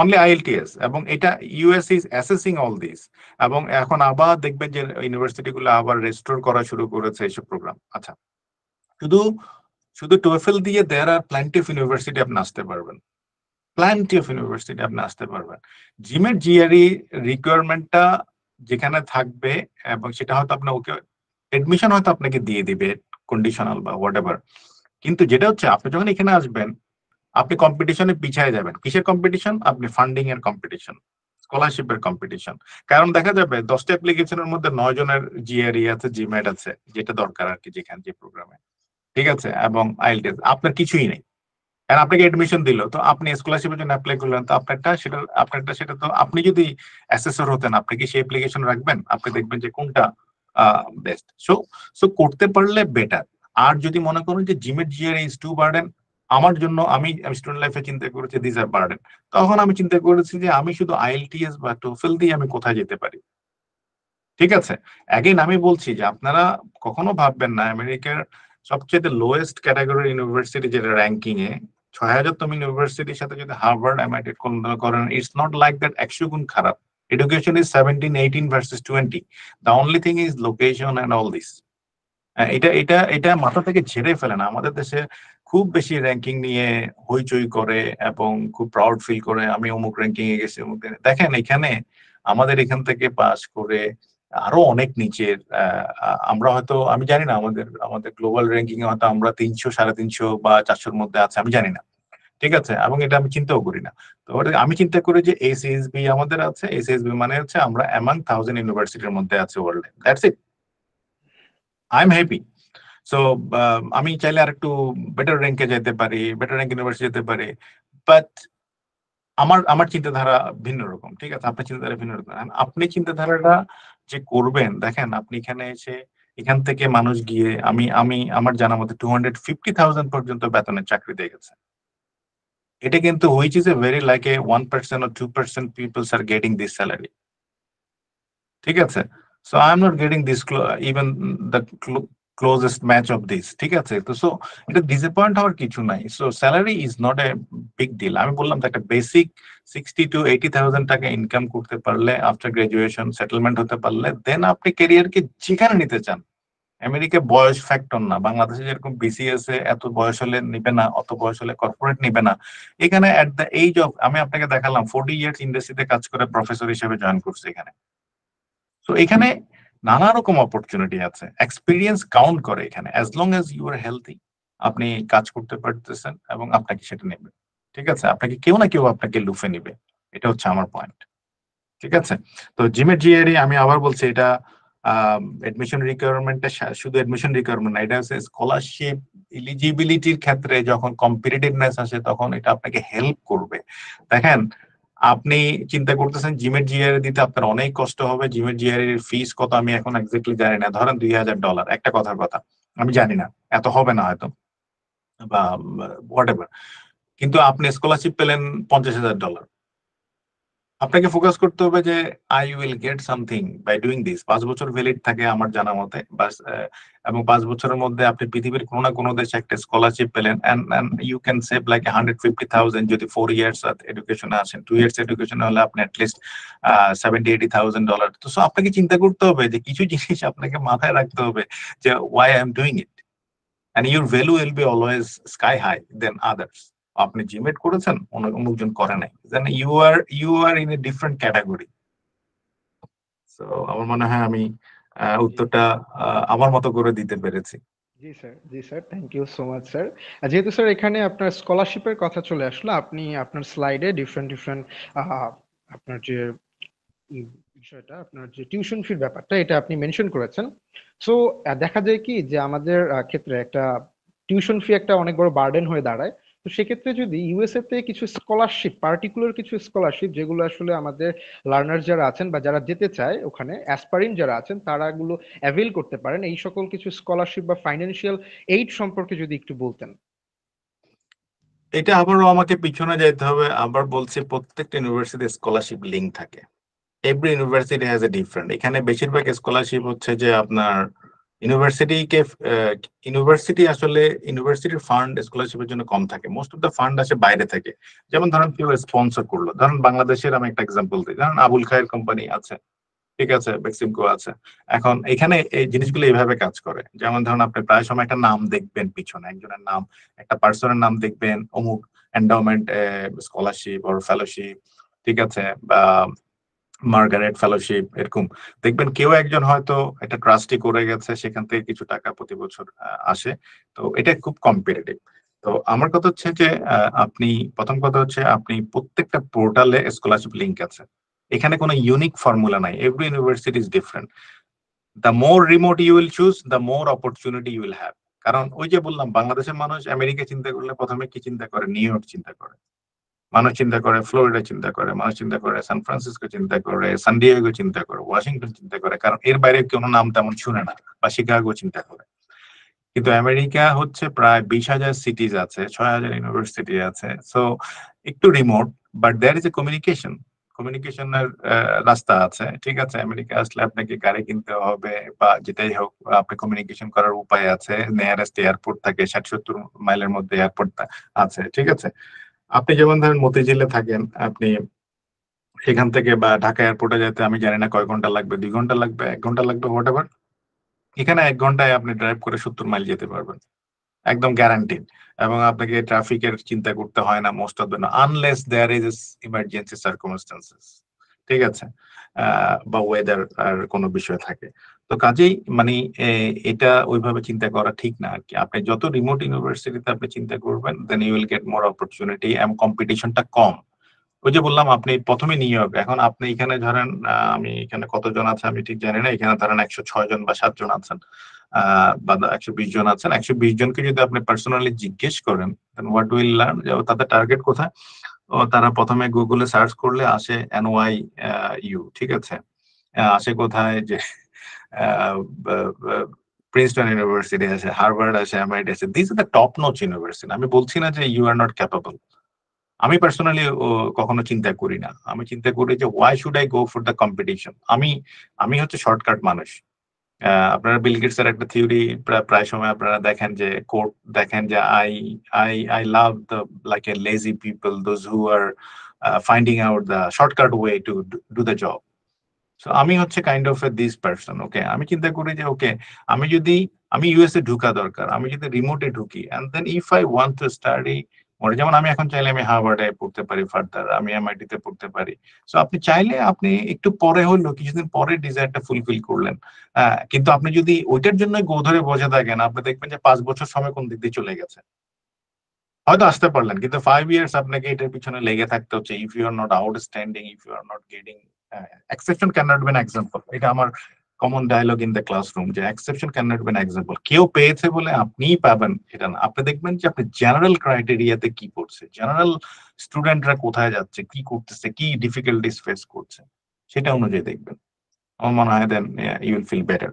only IELTS এবং এটা US is assessing all this এবং এখন আবার দেখবেন যে ইউনিভার্সিটি গুলো আবার রেস্টোর করা শুরু করেছে এইসব প্রোগ্রাম আচ্ছা শুধু শুধু টোয়েফেল দিয়ে there are plenty of university আপনি আসতে পারবেন প্ল্যান্টি অফ ইউনিভার্সিটি আপনি আসতে পারবেন জিমের জিআরই রিকোয়ারমেন্টটা যেখানে থাকবে এবং সেটা হয়তো আপনার ওকে এডমিশন হয়তো আপনাকে দিয়ে দিবে কন্ডিশনাল বা হোয়াট এভার কিন্তু যেটা হচ্ছে আপনি যখন এখানে আসবেন আপনি কম্পিটিশনে পিছিয়ে যাবেন কিসের কম্পিটিশন আপনি ফান্ডিং এর কম্পিটিশন স্কলারশিপের কম্পিটিশন কারণ দেখা যাবে দশটা অ্যাপ্লিকেশনের মধ্যে নয় জনের জিআরই e আছে জিম্যাট আছে যেটা দরকার আর কি যেখানে যে প্রোগ্রামে ঠিক আছে এবং আইএলটিএস আপনার কিছুই নেই কারণ আপনাকে এডমিশন দিল তো আপনি স্কলারশিপের জন্য অ্যাপ্লাই করলেন তো আপনারটা সেটা আপনারটা সেটা তো আপনি যদি অ্যাসেসর হতেন আপনি কি সেই অ্যাপ্লিকেশন রাখবেন আপনি দেখবেন যে কোনটা বেস্ট সো সো করতে পারলে বেটার আর যদি মনে করেন যে জিমের জিয়ার ইজ টু বার্ডেন আমার জন্য আমি স্টুডেন্ট লাইফে চিন্তা করেছি দিস আর বার্ডেন তখন আমি চিন্তা করেছি যে আমি শুধু আইএলটিএস বা টোফেল দিয়ে আমি কোথায় যেতে পারি ঠিক আছে অ্যাগেন আমি বলছি যে আপনারা কখনো ভাববেন না আমেরিকার সবচেয়ে লোয়েস্ট ক্যাটাগরি ইউনিভার্সিটি যেটা র্যাঙ্কিং এ ছয় হাজারতম ইউনিভার্সিটির সাথে যদি হার্ভার্ড এমআইটি করেন ইটস নট লাইক দ্যাট একশো গুণ খারাপ Education is 17, 18 versus 20. The only thing is location and all this. Uh, এটা এটা এটা মাথা থেকে ছেড়ে ফেলে না আমাদের দেশে খুব বেশি র্যাঙ্কিং নিয়ে হইচই করে এবং খুব প্রাউড ফিল করে আমি অমুক র্যাঙ্কিং এ গেছি অমুক দেখেন এখানে আমাদের এখান থেকে পাস করে আরো অনেক নিচের আমরা হয়তো আমি জানি না আমাদের আমাদের গ্লোবাল র্যাঙ্কিং এ হয়তো আমরা তিনশো সাড়ে তিনশো বা চারশোর মধ্যে আছে আমি জানি না ঠিক আছে এবং এটা আমি চিন্তাও করি না তো আমি চিন্তা করি যে এসএসবি আমাদের আছে এসএসবি মানে হচ্ছে আমরা অ্যামাং থাউজেন্ড ইউনিভার্সিটির মধ্যে আছে ওয়ার্ল্ডে that's it I am happy so আমি চাইলে আর একটু বেটার র্যাঙ্কে যেতে পারি বেটার র্যাঙ্ক ইউনিভার্সিটি যেতে পারি বাট আমার আমার চিন্তাধারা ভিন্ন রকম ঠিক আছে আপনার চিন্তাধারা ভিন্ন রকম আপনি চিন্তাধারাটা যে করবেন দেখেন আপনি এখানে এসে এখান থেকে মানুষ গিয়ে আমি আমি আমার জানা মতে টু হান্ড্রেড ফিফটি থাউজেন্ড পর্যন্ত বেতনের চাকরি দিয়ে গেছে এটা কিন্তু which is a very like a one percent ও two percent peoples are getting this salary ঠিক আছে so I am not getting this even the closest match of this ঠিক আছে তো সো এটা ডিসঅ্যাপয়েন্ট হওয়ার কিছু নাই so salary is not a big deal আমি বললাম তো একটা basic sixty two eighty thousand টাকা ইনকাম করতে পারলে আফটার গ্রাজুয়েশন সেটেলমেন্ট হতে পারলে দেন আপনি ক্যারিয়ারকে যেখানে নিতে চান আমেরিকা বয়স ফ্যাক্টর না বাংলাদেশে যেরকম বিসিএস এত বয়স হলে নিবে না অত বয়স হলে কর্পোরেট নিবে না এখানে এট দ্য এইজ অফ আমি আপনাকে দেখালাম ফোর্টি ইয়ার্স ইন্ডাস্ট্রিতে কাজ করে প্রফেসর হিসেবে জয়েন করছে এখানে তো এখানে নানা রকম অপরচুনিটি আছে এক্সপিরিয়েন্স কাউন্ট করে এখানে as long as you are healthy আপনি কাজ করতে পারতেছেন এবং আপনাকে সেটা নেবে ঠিক আছে আপনাকে কেউ না কেউ আপনাকে লুফে নিবে এটা হচ্ছে আমার পয়েন্ট ঠিক আছে তো জিমের জিয়ারি আমি আবার বলছি এটা অ্যাডমিশন um, রিকোয়ারমেন্টটা শুধু এডমিশন রিকোয়ারমেন্ট এটা হচ্ছে স্কলারশিপ এলিজিবিলিটির ক্ষেত্রে যখন কম্পিটিটিভনেস আসে তখন এটা আপনাকে হেল্প করবে দেখেন আপনি চিন্তা করতেছেন জিমের জিআরএ দিতে আপনার অনেক কষ্ট হবে জিমের জিআরএ এর ফিস কত আমি এখন এক্স্যাক্টলি জানি না ধরেন দুই হাজার ডলার একটা কথার কথা আমি জানি না এত হবে না হয়তো বা হোয়াট কিন্তু আপনি স্কলারশিপ পেলেন পঞ্চাশ হাজার ডলার আপনাকে ফোকাস করতে হবে যে I will get something by doing this পাঁচ বছর ভ্যালিড থাকে আমার জানা মতে এবং পাঁচ বছরের মধ্যে আপনি পৃথিবীর কোনো না কোনো দেশে একটা স্কলারশিপ পেলেন you can save like hundred fifty thousand যদি ফোর ইয়ার্স এডুকেশনে আসেন টু ইয়ার্স এডুকেশন হলে আপনি at least seventy eighty thousand dollar তো সো আপনাকে চিন্তা করতে হবে যে কিছু জিনিস আপনাকে মাথায় রাখতে হবে যে why I am doing it and your value will be always sky high than others আপনি জিমেট করেছেন অমুকজন করে নাই then you are you are in a different category তো আমার মনে হয় আমি উত্তরটা আমার মতো করে দিতে পেরেছি জি স্যার জি sir thank you so much sir যেহেতু স্যার এখানে আপনার স্কলারশিপের কথা চলে আসলো আপনি আপনার স্লাইডে ডিফারেন্ট ডিফারেন্ট আপনার যে বিষয়টা আপনার যে টিউশন ফির ব্যাপারটা এটা আপনি মেনশন করেছেন সো দেখা যায় কি যে আমাদের ক্ষেত্রে একটা টিউশন ফি একটা অনেক বড় বার্ডেন হয়ে দাঁড়ায় তো সেক্ষেত্রে যদি ইউএসএ তে কিছু স্কলারশিপ পার্টিকুলার কিছু স্কলারশিপ যেগুলো আসলে আমাদের লার্নার যারা আছেন বা যারা যেতে চায় ওখানে অ্যাসপারিন যারা আছেন তারা গুলো অ্যাভেল করতে পারেন এই সকল কিছু স্কলারশিপ বা ফাইন্যান্সিয়াল এইড সম্পর্কে যদি একটু বলতেন এটা আবারও আমাকে পিছনে যাইতে হবে আবার বলছি প্রত্যেকটা ইউনিভার্সিটি স্কলারশিপ লিঙ্ক থাকে every university has a different এখানে বেশিরভাগ স্কলারশিপ হচ্ছে যে আপনার ইউনিভার্সিটি ইউনিভার্সিটিকে ইউনিভার্সিটি আসলে ইউনিভার্সিটির ফান্ড স্কলারশিপের জন্য কম থাকে মোস্ট অফ দ্য ফান্ড আসে বাইরে থেকে যেমন ধরেন কেউ স্পন্সর করলো ধরেন বাংলাদেশের আমি একটা এক্সাম্পল দিই ধরেন আবুল খায়ের কোম্পানি আছে ঠিক আছে বেক্সিমকো আছে এখন এখানে এই জিনিসগুলো এইভাবে কাজ করে যেমন ধরুন আপনি প্রায় সময় একটা নাম দেখবেন পিছনে একজনের নাম একটা পার্সনের নাম দেখবেন অমুক এন্ডাওমেন্ট স্কলারশিপ ওর ফেলোশিপ ঠিক আছে বা মার্গারেট ফেলোশিপ এরকম দেখবেন কেউ একজন হয়তো একটা ট্রাস্টি করে গেছে সেখান থেকে কিছু টাকা প্রতি বছর আসে তো এটা খুব কম্পিটিটিভ তো আমার কথা হচ্ছে যে আপনি প্রথম কথা হচ্ছে আপনি প্রত্যেকটা পোর্টালে স্কলারশিপ লিঙ্ক আছে এখানে কোনো ইউনিক ফর্মুলা নাই every university is different the more remote you will choose the more opportunity you will have কারণ ওই যে বললাম বাংলাদেশের মানুষ আমেরিকা চিন্তা করলে প্রথমে কি চিন্তা করে নিউ ইয়র্ক চিন্তা করে মানুষ চিন্তা করে ফ্লোরিডা চিন্তা করে মানুষ চিন্তা করে সান ফ্রান্সিসকো চিন্তা করে সানডিয়াগো চিন্তা করে ওয়াশিংটন চিন্তা করে কারণ এর বাইরে কোনো নাম তেমন শুনে না বা শিকাগো চিন্তা করে কিন্তু আমেরিকা হচ্ছে প্রায় বিশ হাজার সিটিজ আছে ছয় হাজার ইউনিভার্সিটি আছে সো একটু remote but there is a communication কমিউনিকেশনের রাস্তা আছে ঠিক আছে আমেরিকা আসলে আপনাকে গাড়ি কিনতে হবে বা যেটাই হোক আপনি কমিউনিকেশন করার উপায় আছে নিয়ারেস্ট এয়ারপোর্ট থাকে ষাট সত্তর মাইলের মধ্যে এয়ারপোর্ট আছে ঠিক আছে আপনি যেমন ধরেন মতিঝিলে থাকেন আপনি এখান থেকে বা ঢাকা এয়ারপোর্টে যেতে আমি জানি না কয় ঘন্টা লাগবে দুই ঘন্টা লাগবে এক ঘন্টা লাগবে হোয়াট এভার এখানে এক ঘন্টায় আপনি ড্রাইভ করে সত্তর মাইল যেতে পারবেন একদম গ্যারান্টিড এবং আপনাকে ট্রাফিকের চিন্তা করতে হয় না most of the unless there is emergency circumstances ঠিক আছে বা ওয়েদার আর কোনো বিষয় থাকে তো কাজেই মানে এটা ওইভাবে চিন্তা করা ঠিক না আর কি আপনি যত রিমোট ইউনিভার্সিটিতে আপনি চিন্তা করবেন then you will get more opportunity এবং কম্পিটিশনটা কম ওই যে বললাম আপনি প্রথমে নিউ ইয়র্ক এখন আপনি এখানে ধরেন আমি এখানে কতজন আছে আমি ঠিক জানি না এখানে ধরেন একশো ছয় জন বা সাতজন আছেন বা একশো বিশ জন আছেন একশো বিশ জনকে যদি আপনি পার্সোনালি জিজ্ঞেস করেন হোয়াট উইল লার্ন তাদের টার্গেট কোথায় ও তারা প্রথমে গুগলে সার্চ করলে আসে এনওয়াই ইউ ঠিক আছে আসে কোথায় যে প্রিন্সটন ইউনিভার্সিটি আছে হার্ভার্ড আছে এমআইটি আছে this are the top notch university আমি বলছি না যে ইউ আর নট ক্যাপাবল আমি পার্সোনালি কখনো চিন্তা করি না আমি চিন্তা করি যে why should I go for the competition আমি আমি হচ্ছে শর্টকাট মানুষ আপনারা বিল গেটস এর একটা থিওরি প্রায় সময় আপনারা দেখেন যে কোর্ট দেখেন যে I I I love the like a lazy people those who are finding out the shortcut way to do the job so আমি হচ্ছে kind of this person okay আমি চিন্তা করি যে ওকে আমি যদি আমি ইউএসএ ঢুকা দরকার আমি যদি রিমোটে ঢুকি and then if I want to study যেমন আমি এখন চাইলে আমি হার্ভার্ডে পড়তে পারি ফার্দার আমি এমআইটিতে পড়তে পারি সো আপনি চাইলে আপনি একটু পরে হলো কিছুদিন পরে ডিজায়ারটা ফুলফিল করলেন কিন্তু আপনি যদি ওইটার জন্য গো ধরে বসে থাকেন আপনি দেখবেন যে পাঁচ বছর সময় কোন দিক দিয়ে চলে গেছে হয়তো আসতে পারলেন কিন্তু ফাইভ ইয়ার্স আপনাকে এটার পিছনে লেগে থাকতে হচ্ছে if you are not outstanding if you are not getting exception can not be example এটা আমার common dialogue in the classroom যে এক্সেপশন ক্যান নট এক্সাম্পল কেউ পেয়েছে বলে আপনিই পাবেন এটা না আপনি দেখবেন যে আপনি জেনারেল ক্রাইটেরিয়াতে কি করছে জেনারেল স্টুডেন্টরা কোথায় যাচ্ছে কি করতেছে কি ডিফিকাল্টিস ফেস করছে সেটা অনুযায়ী দেখবেন আমার মনে হয় then you will feel better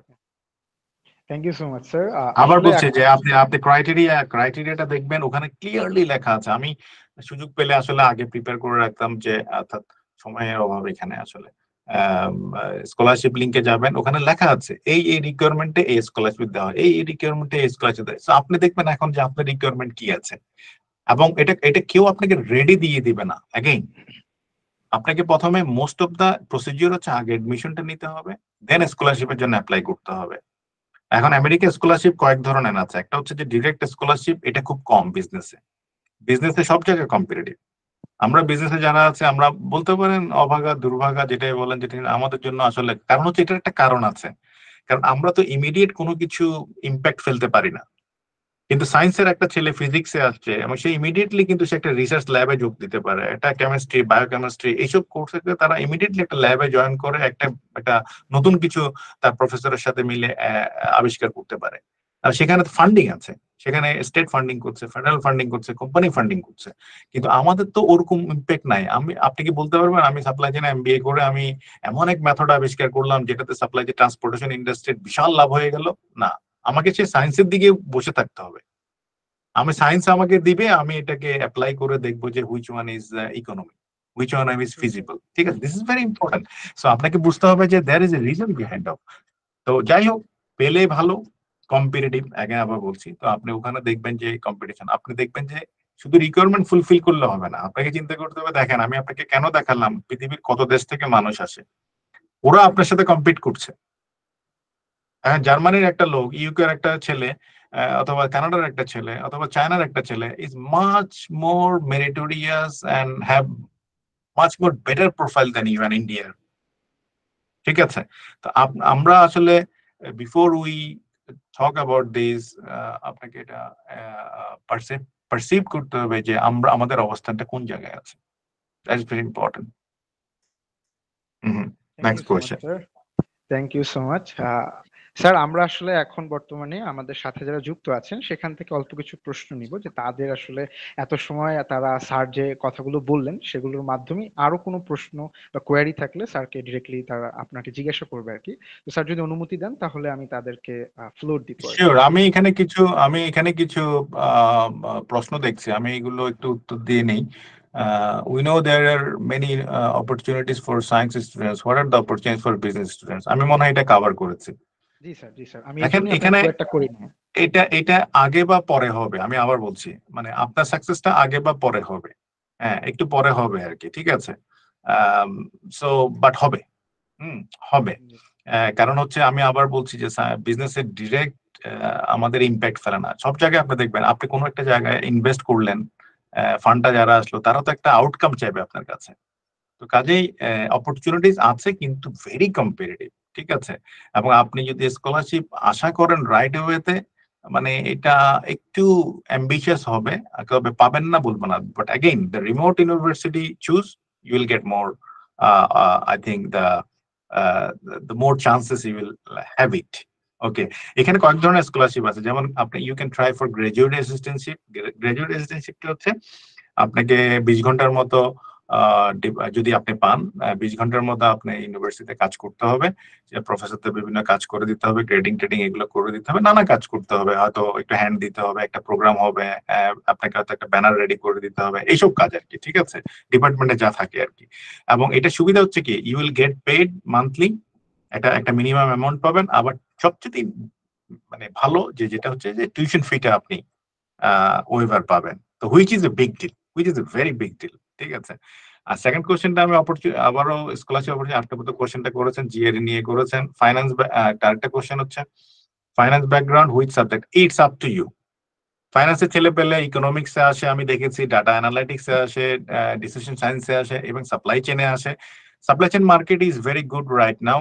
thank you so much sir আবার বলছি যে আপনি আপনি ক্রাইটেরিয়া ক্রাইটেরিয়াটা দেখবেন ওখানে ক্লিয়ারলি লেখা আছে আমি সুযোগ পেলে আসলে আগে প্রিপেয়ার করে রাখতাম যে অর্থাৎ সময়ের অভাব এখানে আসলে স্কলারশিপ লিঙ্কে যাবেন ওখানে লেখা আছে এই এই রিকোয়ারমেন্টে এই স্কলারশিপ দেওয়া এই এই রিকোয়ারমেন্টে এই স্কলারশিপ দেয় আপনি দেখবেন এখন যে আপনার রিকোয়ারমেন্ট কি আছে এবং এটা এটা কেউ আপনাকে রেডি দিয়ে দিবে না অ্যাগেইন আপনাকে প্রথমে মোস্ট অফ দা প্রসিডিওর হচ্ছে আগে এডমিশনটা নিতে হবে দেন স্কলারশিপের জন্য অ্যাপ্লাই করতে হবে এখন আমেরিকা স্কলারশিপ কয়েক ধরনের আছে একটা হচ্ছে যে ডিরেক্ট স্কলারশিপ এটা খুব কম বিজনেসে বিজনেসে সব জায়গায় কম্পিটিটিভ আমরা বিজনেসে যারা আছে আমরা বলতে পারেন অভাগা দুর্ভাগা যেটাই বলেন যেটা আমাদের জন্য আসলে কারণ হচ্ছে এটার একটা কারণ আছে কারণ আমরা তো ইমিডিয়েট কোনো কিছু ইম্প্যাক্ট ফেলতে পারি না কিন্তু সায়েন্সের একটা ছেলে ফিজিক্সে আসছে এবং সে ইমিডিয়েটলি কিন্তু সে একটা রিসার্চ ল্যাবে যোগ দিতে পারে একটা কেমিস্ট্রি বায়োকেমিস্ট্রি এইসব কোর্সে তারা ইমিডিয়েটলি একটা ল্যাবে জয়েন করে একটা একটা নতুন কিছু তার প্রফেসরের সাথে মিলে আবিষ্কার করতে পারে আর সেখানে ফান্ডিং আছে সেখানে স্টেট ফান্ডিং করছে ফেডারেল ফান্ডিং করছে কোম্পানি ফান্ডিং করছে কিন্তু আমাদের তো ওরকম ইম্প্যাক্ট নাই আমি আপনি কি বলতে পারবেন আমি সাপ্লাই চেন এম করে আমি এমন এক মেথড আবিষ্কার করলাম যেটাতে সাপ্লাই চেন ট্রান্সপোর্টেশন ইন্ডাস্ট্রির বিশাল লাভ হয়ে গেল না আমাকে সে সায়েন্সের দিকে বসে থাকতে হবে আমি সায়েন্স আমাকে দিবে আমি এটাকে অ্যাপ্লাই করে দেখবো যে which one is economy which one is feasible ঠিক আছে this is very important so আপনাকে বুঝতে হবে যে there is a reason behind of তো যাই হোক পেলে ভালো কম্পিটিটিভ আগে আবার বলছি তো আপনি ওখানে দেখবেন যে কম্পিটিশন আপনি দেখবেন যে শুধু রিকোয়ারমেন্ট ফুলফিল করলে হবে না আপনাকে চিন্তা করতে হবে দেখেন আমি আপনাকে কেন দেখালাম পৃথিবীর কত দেশ থেকে মানুষ আসে ওরা আপনার সাথে কম্পিট করছে হ্যাঁ জার্মানির একটা লোক ইউকের একটা ছেলে অথবা কানাডার একটা ছেলে অথবা চায়নার একটা ছেলে is much more meritorious and have much more better profile than you and ইন্ডিয়ার ঠিক আছে তো আমরা আসলে before we talk about this আপনাকে এটা পারসিভ করতে হবে যে আমরা আমাদের অবস্থানটা কোন জায়গায় আছে that's very important next question thank you so much sir আমরা আসলে এখন বর্তমানে আমাদের সাথে যারা যুক্ত আছেন সেখান থেকে অল্প কিছু প্রশ্ন নিব যে তাদের আসলে এত সময় তারা স্যার যে কথাগুলো বললেন সেগুলোর মাধ্যমে আরো কোনো প্রশ্ন বা কোয়ারি থাকলে স্যারকে ডিরেক্টলি তারা আপনাকে জিজ্ঞাসা করবে আর কি তো স্যার যদি অনুমতি দেন তাহলে আমি তাদেরকে ফ্লোর দিব আমি এখানে কিছু আমি এখানে কিছু প্রশ্ন দেখছি আমি এগুলো একটু উত্তর দিয়ে নেই Uh, we know there are many uh, opportunities for science students. What are the opportunities for business students? আমি মনে হয় এটা কভার করেছি এটা এটা আগে বা পরে হবে আমি আবার বলছি মানে আপনার সাকসেসটা আগে বা পরে হবে হ্যাঁ একটু পরে হবে আর কি ঠিক আছে সো বাট হবে হুম হবে কারণ হচ্ছে আমি আবার বলছি যে বিজনেসের ডিরেক্ট আমাদের ইম্প্যাক্ট ফেলে না সব জায়গায় আপনি দেখবেন আপনি কোনো একটা জায়গায় ইনভেস্ট করলেন ফান্ডটা যারা আসলো তারা তো একটা আউটকাম চাইবে আপনার কাছে তো কাজেই অপরচুনিটিস আছে কিন্তু ভেরি কম্পিটিটিভ ঠিক আছে এবং আপনি যদি স্কলারশিপ আশা করেন রাইট ওয়েতে মানে এটা একটু অ্যাম্বিশিয়াস হবে পাবেন না বলবো না but again the remote university choose you will get more I think the the more chances you will have it okay এখানে কয়েক ধরনের স্কলারশিপ আছে যেমন আপনি you can try for graduate assistantship graduate অ্যাসিস্ট্যান্টশিপটি হচ্ছে আপনাকে বিশ ঘন্টার মতো যদি আপনি পান বিশ ঘন্টার মধ্যে আপনি ইউনিভার্সিটিতে কাজ করতে হবে প্রফেসরদের বিভিন্ন কাজ করে দিতে হবে গ্রেডিং ট্রেডিং এগুলো করে দিতে হবে নানা কাজ করতে হবে হয়তো একটু হ্যান্ড দিতে হবে একটা প্রোগ্রাম হবে আপনাকে হয়তো একটা ব্যানার রেডি করে দিতে হবে এইসব কাজ আর কি ঠিক আছে ডিপার্টমেন্টে যা থাকে আর কি এবং এটা সুবিধা হচ্ছে কি you will get paid monthly এটা একটা মিনিমাম অ্যামাউন্ট পাবেন আবার সবচেয়ে মানে ভালো যে যেটা হচ্ছে যে টিউশন ফিটা আপনি ওয়েভার পাবেন তো which is a big deal which is a very big deal ঠিক আছে আর সেকেন্ড কোশ্চেনটা আমি আবারও স্কলারশিপ অপরচুনিটি আটটা কোশ্চেনটা করেছেন নিয়ে করেছেন ফাইন্যান্স আরেকটা কোশ্চেন হচ্ছে finance background subject it's up to you ফাইন্যান্সের ছেলে পেলে ইকোনমিক্সে আসে আমি দেখেছি ডাটা অ্যানালাইটিক্সে আসে ডিসিশন সায়েন্সে আসে এবং সাপ্লাই চেনে আসে supply chain market is very good right now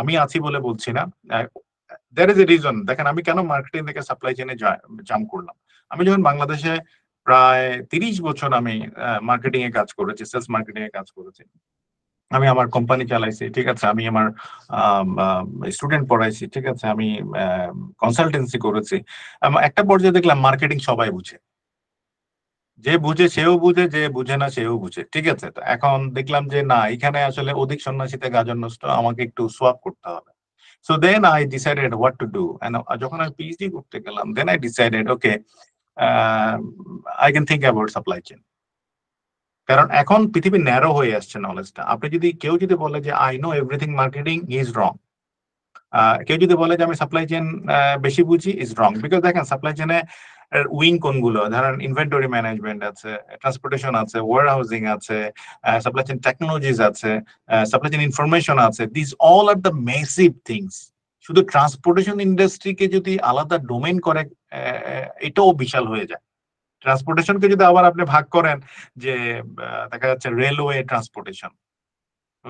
আমি আছি বলে বলছি না দ্যার ইজ এ রিজন দেখেন আমি কেন মার্কেটিং থেকে সাপ্লাই চেনে জাম করলাম আমি যখন বাংলাদেশে প্রায় তিরিশ বছর আমি মার্কেটিং এ কাজ করেছি সেলস মার্কেটিং এ কাজ করেছি আমি আমার কোম্পানি চালাইছি ঠিক আছে আমি আমার স্টুডেন্ট পড়াইছি ঠিক আছে আমি কনসালটেন্সি করেছি একটা পর্যায়ে দেখলাম মার্কেটিং সবাই বুঝে যে বুঝে সেও বুঝে যে বুঝে না সেও বুঝে ঠিক আছে তো এখন দেখলাম যে না এখানে আসলে অধিক সন্ন্যাসীতে গাজন নষ্ট আমাকে একটু সোয়াপ করতে হবে so then I decided what to do যখন আমি পিএইচডি করতে গেলাম then I decided okay I can think about supply chain কারণ এখন পৃথিবী ন্যারো হয়ে আসছে নলেজটা আপনি যদি কেউ যদি বলে যে I know everything marketing is wrong কেউ যদি বলে যে আমি সাপ্লাই চেন বেশি বুঝি ইজ রং বিকজ দেখেন সাপ্লাই চেনে উইং কোনগুলো ধরেন ইনভেন্টরি ম্যানেজমেন্ট আছে ট্রান্সপোর্টেশন আছে ওয়ার হাউজিং আছে সাপ্লাই চেন টেকনোলজিস আছে সাপ্লাই চেন ইনফরমেশন আছে this all are the massive things শুধু ট্রান্সপোর্টেশন ইন্ডাস্ট্রিকে যদি আলাদা ডোমেন করে এটাও বিশাল হয়ে যায় ট্রান্সপোর্টেশনকে যদি আবার আপনি ভাগ করেন যে দেখা যাচ্ছে রেলওয়ে ট্রান্সপোর্টেশন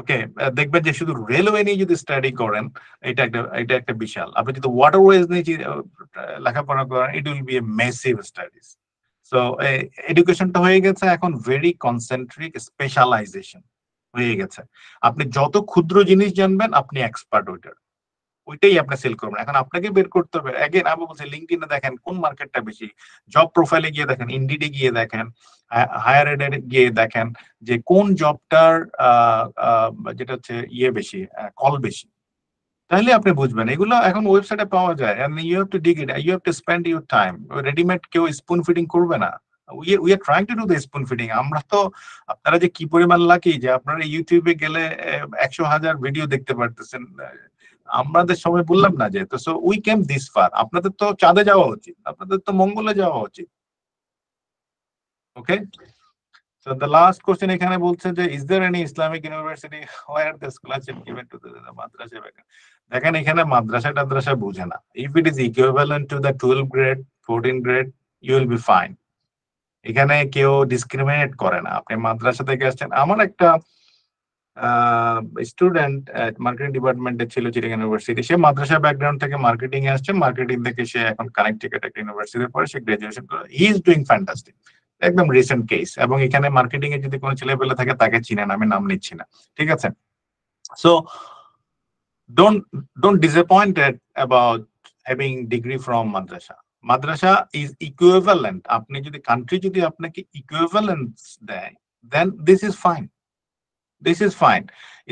ওকে দেখবেন যে শুধু রেলওয়ে নিয়ে যদি স্টাডি করেন এটা একটা এটা একটা বিশাল আপনি যদি ওয়াটারওয়েজ নিয়ে লেখাপড়া করেন it will be a massive studies so এডুকেশনটা হয়ে গেছে এখন ভেরি কনসেন্ট্রিক স্পেশালাইজেশন হয়ে গেছে আপনি যত ক্ষুদ্র জিনিস জানবেন আপনি এক্সপার্ট ওইটার ওইটাই আপনি সেল করবেন এখন আপনাকে বের করতে হবে অ্যাগেন আমি বলছি লিঙ্কডিনে দেখেন কোন মার্কেটটা বেশি জব প্রোফাইলে গিয়ে দেখেন ইন্ডিডে গিয়ে দেখেন হায়ার এডে গিয়ে দেখেন যে কোন জবটার যেটা হচ্ছে ইয়ে বেশি কল বেশি তাহলে আপনি বুঝবেন এগুলো এখন ওয়েবসাইটে পাওয়া যায় and you have to dig it you have to spend your time readymade কেউ স্পুন ফিডিং করবে না we are trying to do the spoon feeding আমরা তো আপনারা যে কি পরিমাণ লাকি যে আপনারা ইউটিউবে গেলে একশো হাজার ভিডিও দেখতে পারতেছেন আমাদের সময় বললাম না যে তো so we came this far আপনাদের তো চাঁদে যাওয়া উচিত আপনাদের তো মঙ্গলে যাওয়া উচিত ওকে So the last question এখানে বলছে যে is there any Islamic university where the scholarship given to the, the madrasa দেখেন এখানে মাদ্রাসা টাদ্রাসা বুঝে না if it is equivalent to the twelve grade fourteen grade you will be fine এখানে কেউ ডিসক্রিমিনেট করে না আপনি মাদ্রাসা থেকে আসছেন আমার একটা স্টুডেন্ট মার্কেটিং ডিপার্টমেন্টে ছিল চিটাগাং ইউনিভার্সিটি সে মাদ্রাসা ব্যাকগ্রাউন্ড থেকে মার্কেটিং এ আসছে মার্কেটিং থেকে সে এখন কানেকটিকেট একটা ইউনিভার্সিটিতে পড়ে সে গ্রাজুয়েশন করে হি ইজ ডুইং ফ্যান্টাস্টিক একদম রিসেন্ট কেস এবং এখানে মার্কেটিং এ যদি কোনো ছেলেপেলে থাকে তাকে চিনেন আমি নাম নিচ্ছি না ঠিক আছে so don't don't disappointed about having degree from মাদ্রাসা মাদ্রাসা ইজ ইকুইভ্যালেন্ট আপনি যদি কান্ট্রি যদি আপনাকে ইকুইভ্যালেন্স দেয় then this is fine this is fine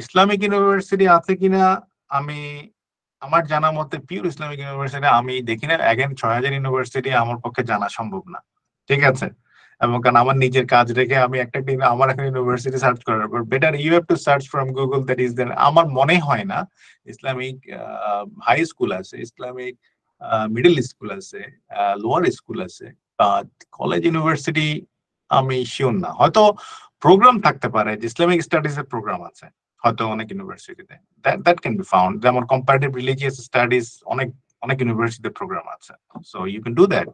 Islamic university আছে কিনা আমি আমার জানা মতে পিওর ইসলামিক ইউনিভার্সিটি আমি দেখি না এগেন ছয় হাজার ইউনিভার্সিটি আমার পক্ষে জানা সম্ভব না ঠিক আছে এবং কারণ আমার নিজের কাজ রেখে আমি একটা টিম আমার এখন ইউনিভার্সিটি সার্চ করার পর better you have to search from Google that is then আমার মনে হয় না ইসলামিক হাই স্কুল আছে ইসলামিক মিডল স্কুল আছে লোয়ার স্কুল আছে কলেজ ইউনিভার্সিটি আমি শিওর না হয়তো প্রোগ্রাম থাকতে পারে যে ইসলামিক স্টাডিজ এর প্রোগ্রাম আছে হয়তো অনেক ইউনিভার্সিটিতে দ্যাট ক্যান বি ফাউন্ড যেমন কম্পারেটিভ রিলিজিয়াস স্টাডিজ অনেক অনেক ইউনিভার্সিটিতে প্রোগ্রাম আছে so you can do that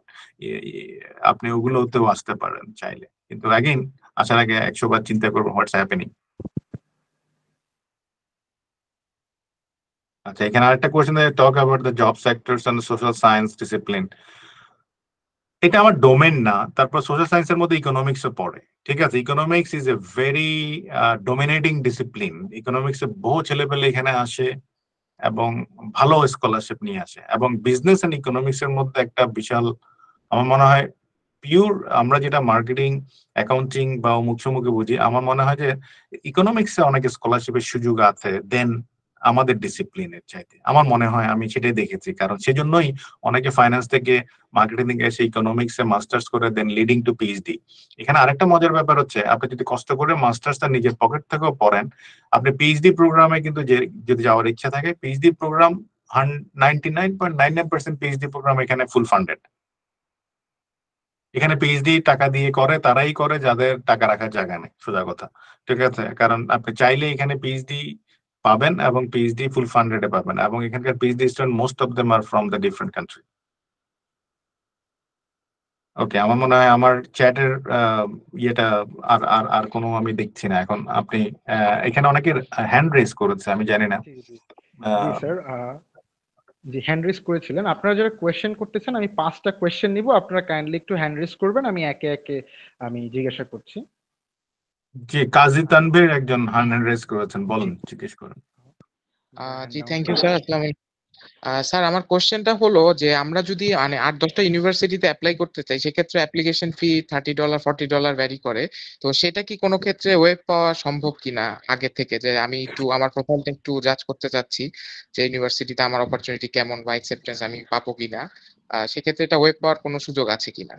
আপনি ওগুলোতেও আসতে পারেন চাইলে কিন্তু অ্যাগেইন আসার আগে একশো বার চিন্তা করবো হোয়াটস হ্যাপেনিং আচ্ছা এখানে আরেকটা question talk about the job sectors and social science discipline এটা আমার ডোমেন না তারপর সোশ্যাল সায়েন্সের মধ্যে ইকোনমিক্সও পড়ে ঠিক আছে economics is a very dominating discipline ইকোনমিক্সে বহু ছেলেপেলে এখানে আসে এবং ভালো স্কলারশিপ নিয়ে আসে এবং বিজনেস এন্ড ইকোনমিক্স এর মধ্যে একটা বিশাল আমার মনে হয় পিওর আমরা যেটা মার্কেটিং অ্যাকাউন্টিং বা মুখ্যমুখী বুঝি আমার মনে হয় যে ইকোনমিক্সে অনেক স্কলারশিপের সুযোগ আছে দেন আমাদের ডিসিপ্লিনের চাইতে আমার মনে হয় আমি সেটাই দেখেছি কারণ সেজন্যই অনেকে ফাইন্যান্স থেকে মার্কেটিং এসে ইকোনমিক্স এ মাস্টার্স করে দেন লিডিং টু পিএইচডি এখানে আরেকটা মজার ব্যাপার হচ্ছে আপনি যদি কষ্ট করে মাস্টার্স তার নিজের পকেট থেকেও পড়েন আপনি পিএইচডি প্রোগ্রামে কিন্তু যদি যাওয়ার ইচ্ছা থাকে PhD program nine point nine nine percent PhD program এখানে ফুল ফান্ডেড এখানে পিএইচডি টাকা দিয়ে করে তারাই করে যাদের টাকা রাখার জায়গা নেই সোজা কথা ঠিক আছে কারণ আপনি চাইলে এখানে পিএইচডি পাবেন এবং পিএইচডি ফুল ফান্ডেডে পাবেন এবং এখানকার PhD student most of them are from the different country okay আমার মনে হয় আমার চ্যাটের ইয়েটা আর আর আর কোনো আমি দেখছি না এখন আপনি এখানে অনেকে হ্যান্ড রেজ করেছে আমি জানি না স্যার জি হ্যান্ড রেজ করেছিলেন আপনারা যারা কোয়েশ্চেন করতেছেন আমি পাঁচটা কোয়েশ্চেন নিব আপনারা কাইন্ডলি একটু হ্যান্ড রেজ করবেন আমি একে একে আমি জিজ্ঞাসা করছি জি কাজী তানভীর একজন হ্যান্ড রেজ করেছেন বলুন জিজ্ঞেস করুন হ্যাঁ, জি থ্যাংক ইউ স্যার আসসালামু স্যার আমার কোশ্চেনটা হলো যে আমরা যদি মানে আট দশটা ইউনিভার্সিটিতে অ্যাপ্লাই করতে চাই সেক্ষেত্রে application fee thirty dollar forty dollar vary করে তো সেটা কি কোনো ক্ষেত্রে ওয়েব পাওয়া সম্ভব কিনা আগে থেকে যে আমি একটু আমার প্রোফাইলটা একটু জাজ করতে চাচ্ছি যে ইউনিভার্সিটিতে আমার অপরচুনিটি কেমন বা অ্যাকসেপ্টেন্স আমি পাবো কিনা সেক্ষেত্রে এটা ওয়েব পাওয়ার কোনো সুযোগ আছে কিনা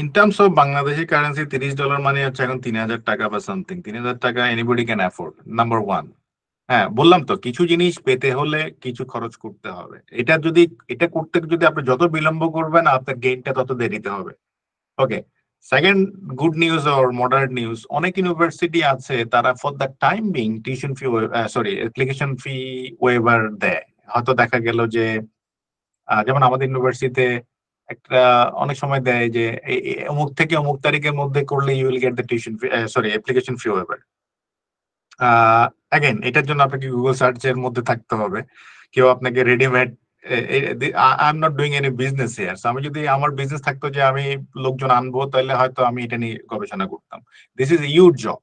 in terms of Bangladeshi currency তিরিশ ডলার মানে হচ্ছে এখন তিন হাজার টাকা বা সামথিং তিন হাজার টাকা anybody can afford number one হ্যাঁ বললাম তো কিছু জিনিস পেতে হলে কিছু খরচ করতে হবে এটা যদি এটা করতে যদি আপনি যত বিলম্ব করবেন আপনার গেইনটা তত দেরিতে হবে okay second good news or modern news অনেক ইউনিভার্সিটি আছে তারা for the time being tuition fee sorry application fee waiver দেয় হয়তো দেখা গেল যে যেমন আমাদের ইউনিভার্সিটিতে একটা অনেক সময় দেয় যে অমুক থেকে অমুক তারিখের মধ্যে করলে you will get the tuition sorry application fee waiver again এটার জন্য আপনাকে গুগল সার্চের মধ্যে থাকতে হবে কেউ আপনাকে readymade I am not doing any business here আমি যদি আমার বিজনেস থাকতো যে আমি লোকজন আনবো তাহলে হয়তো আমি এটা নিয়ে গবেষণা করতাম this is your job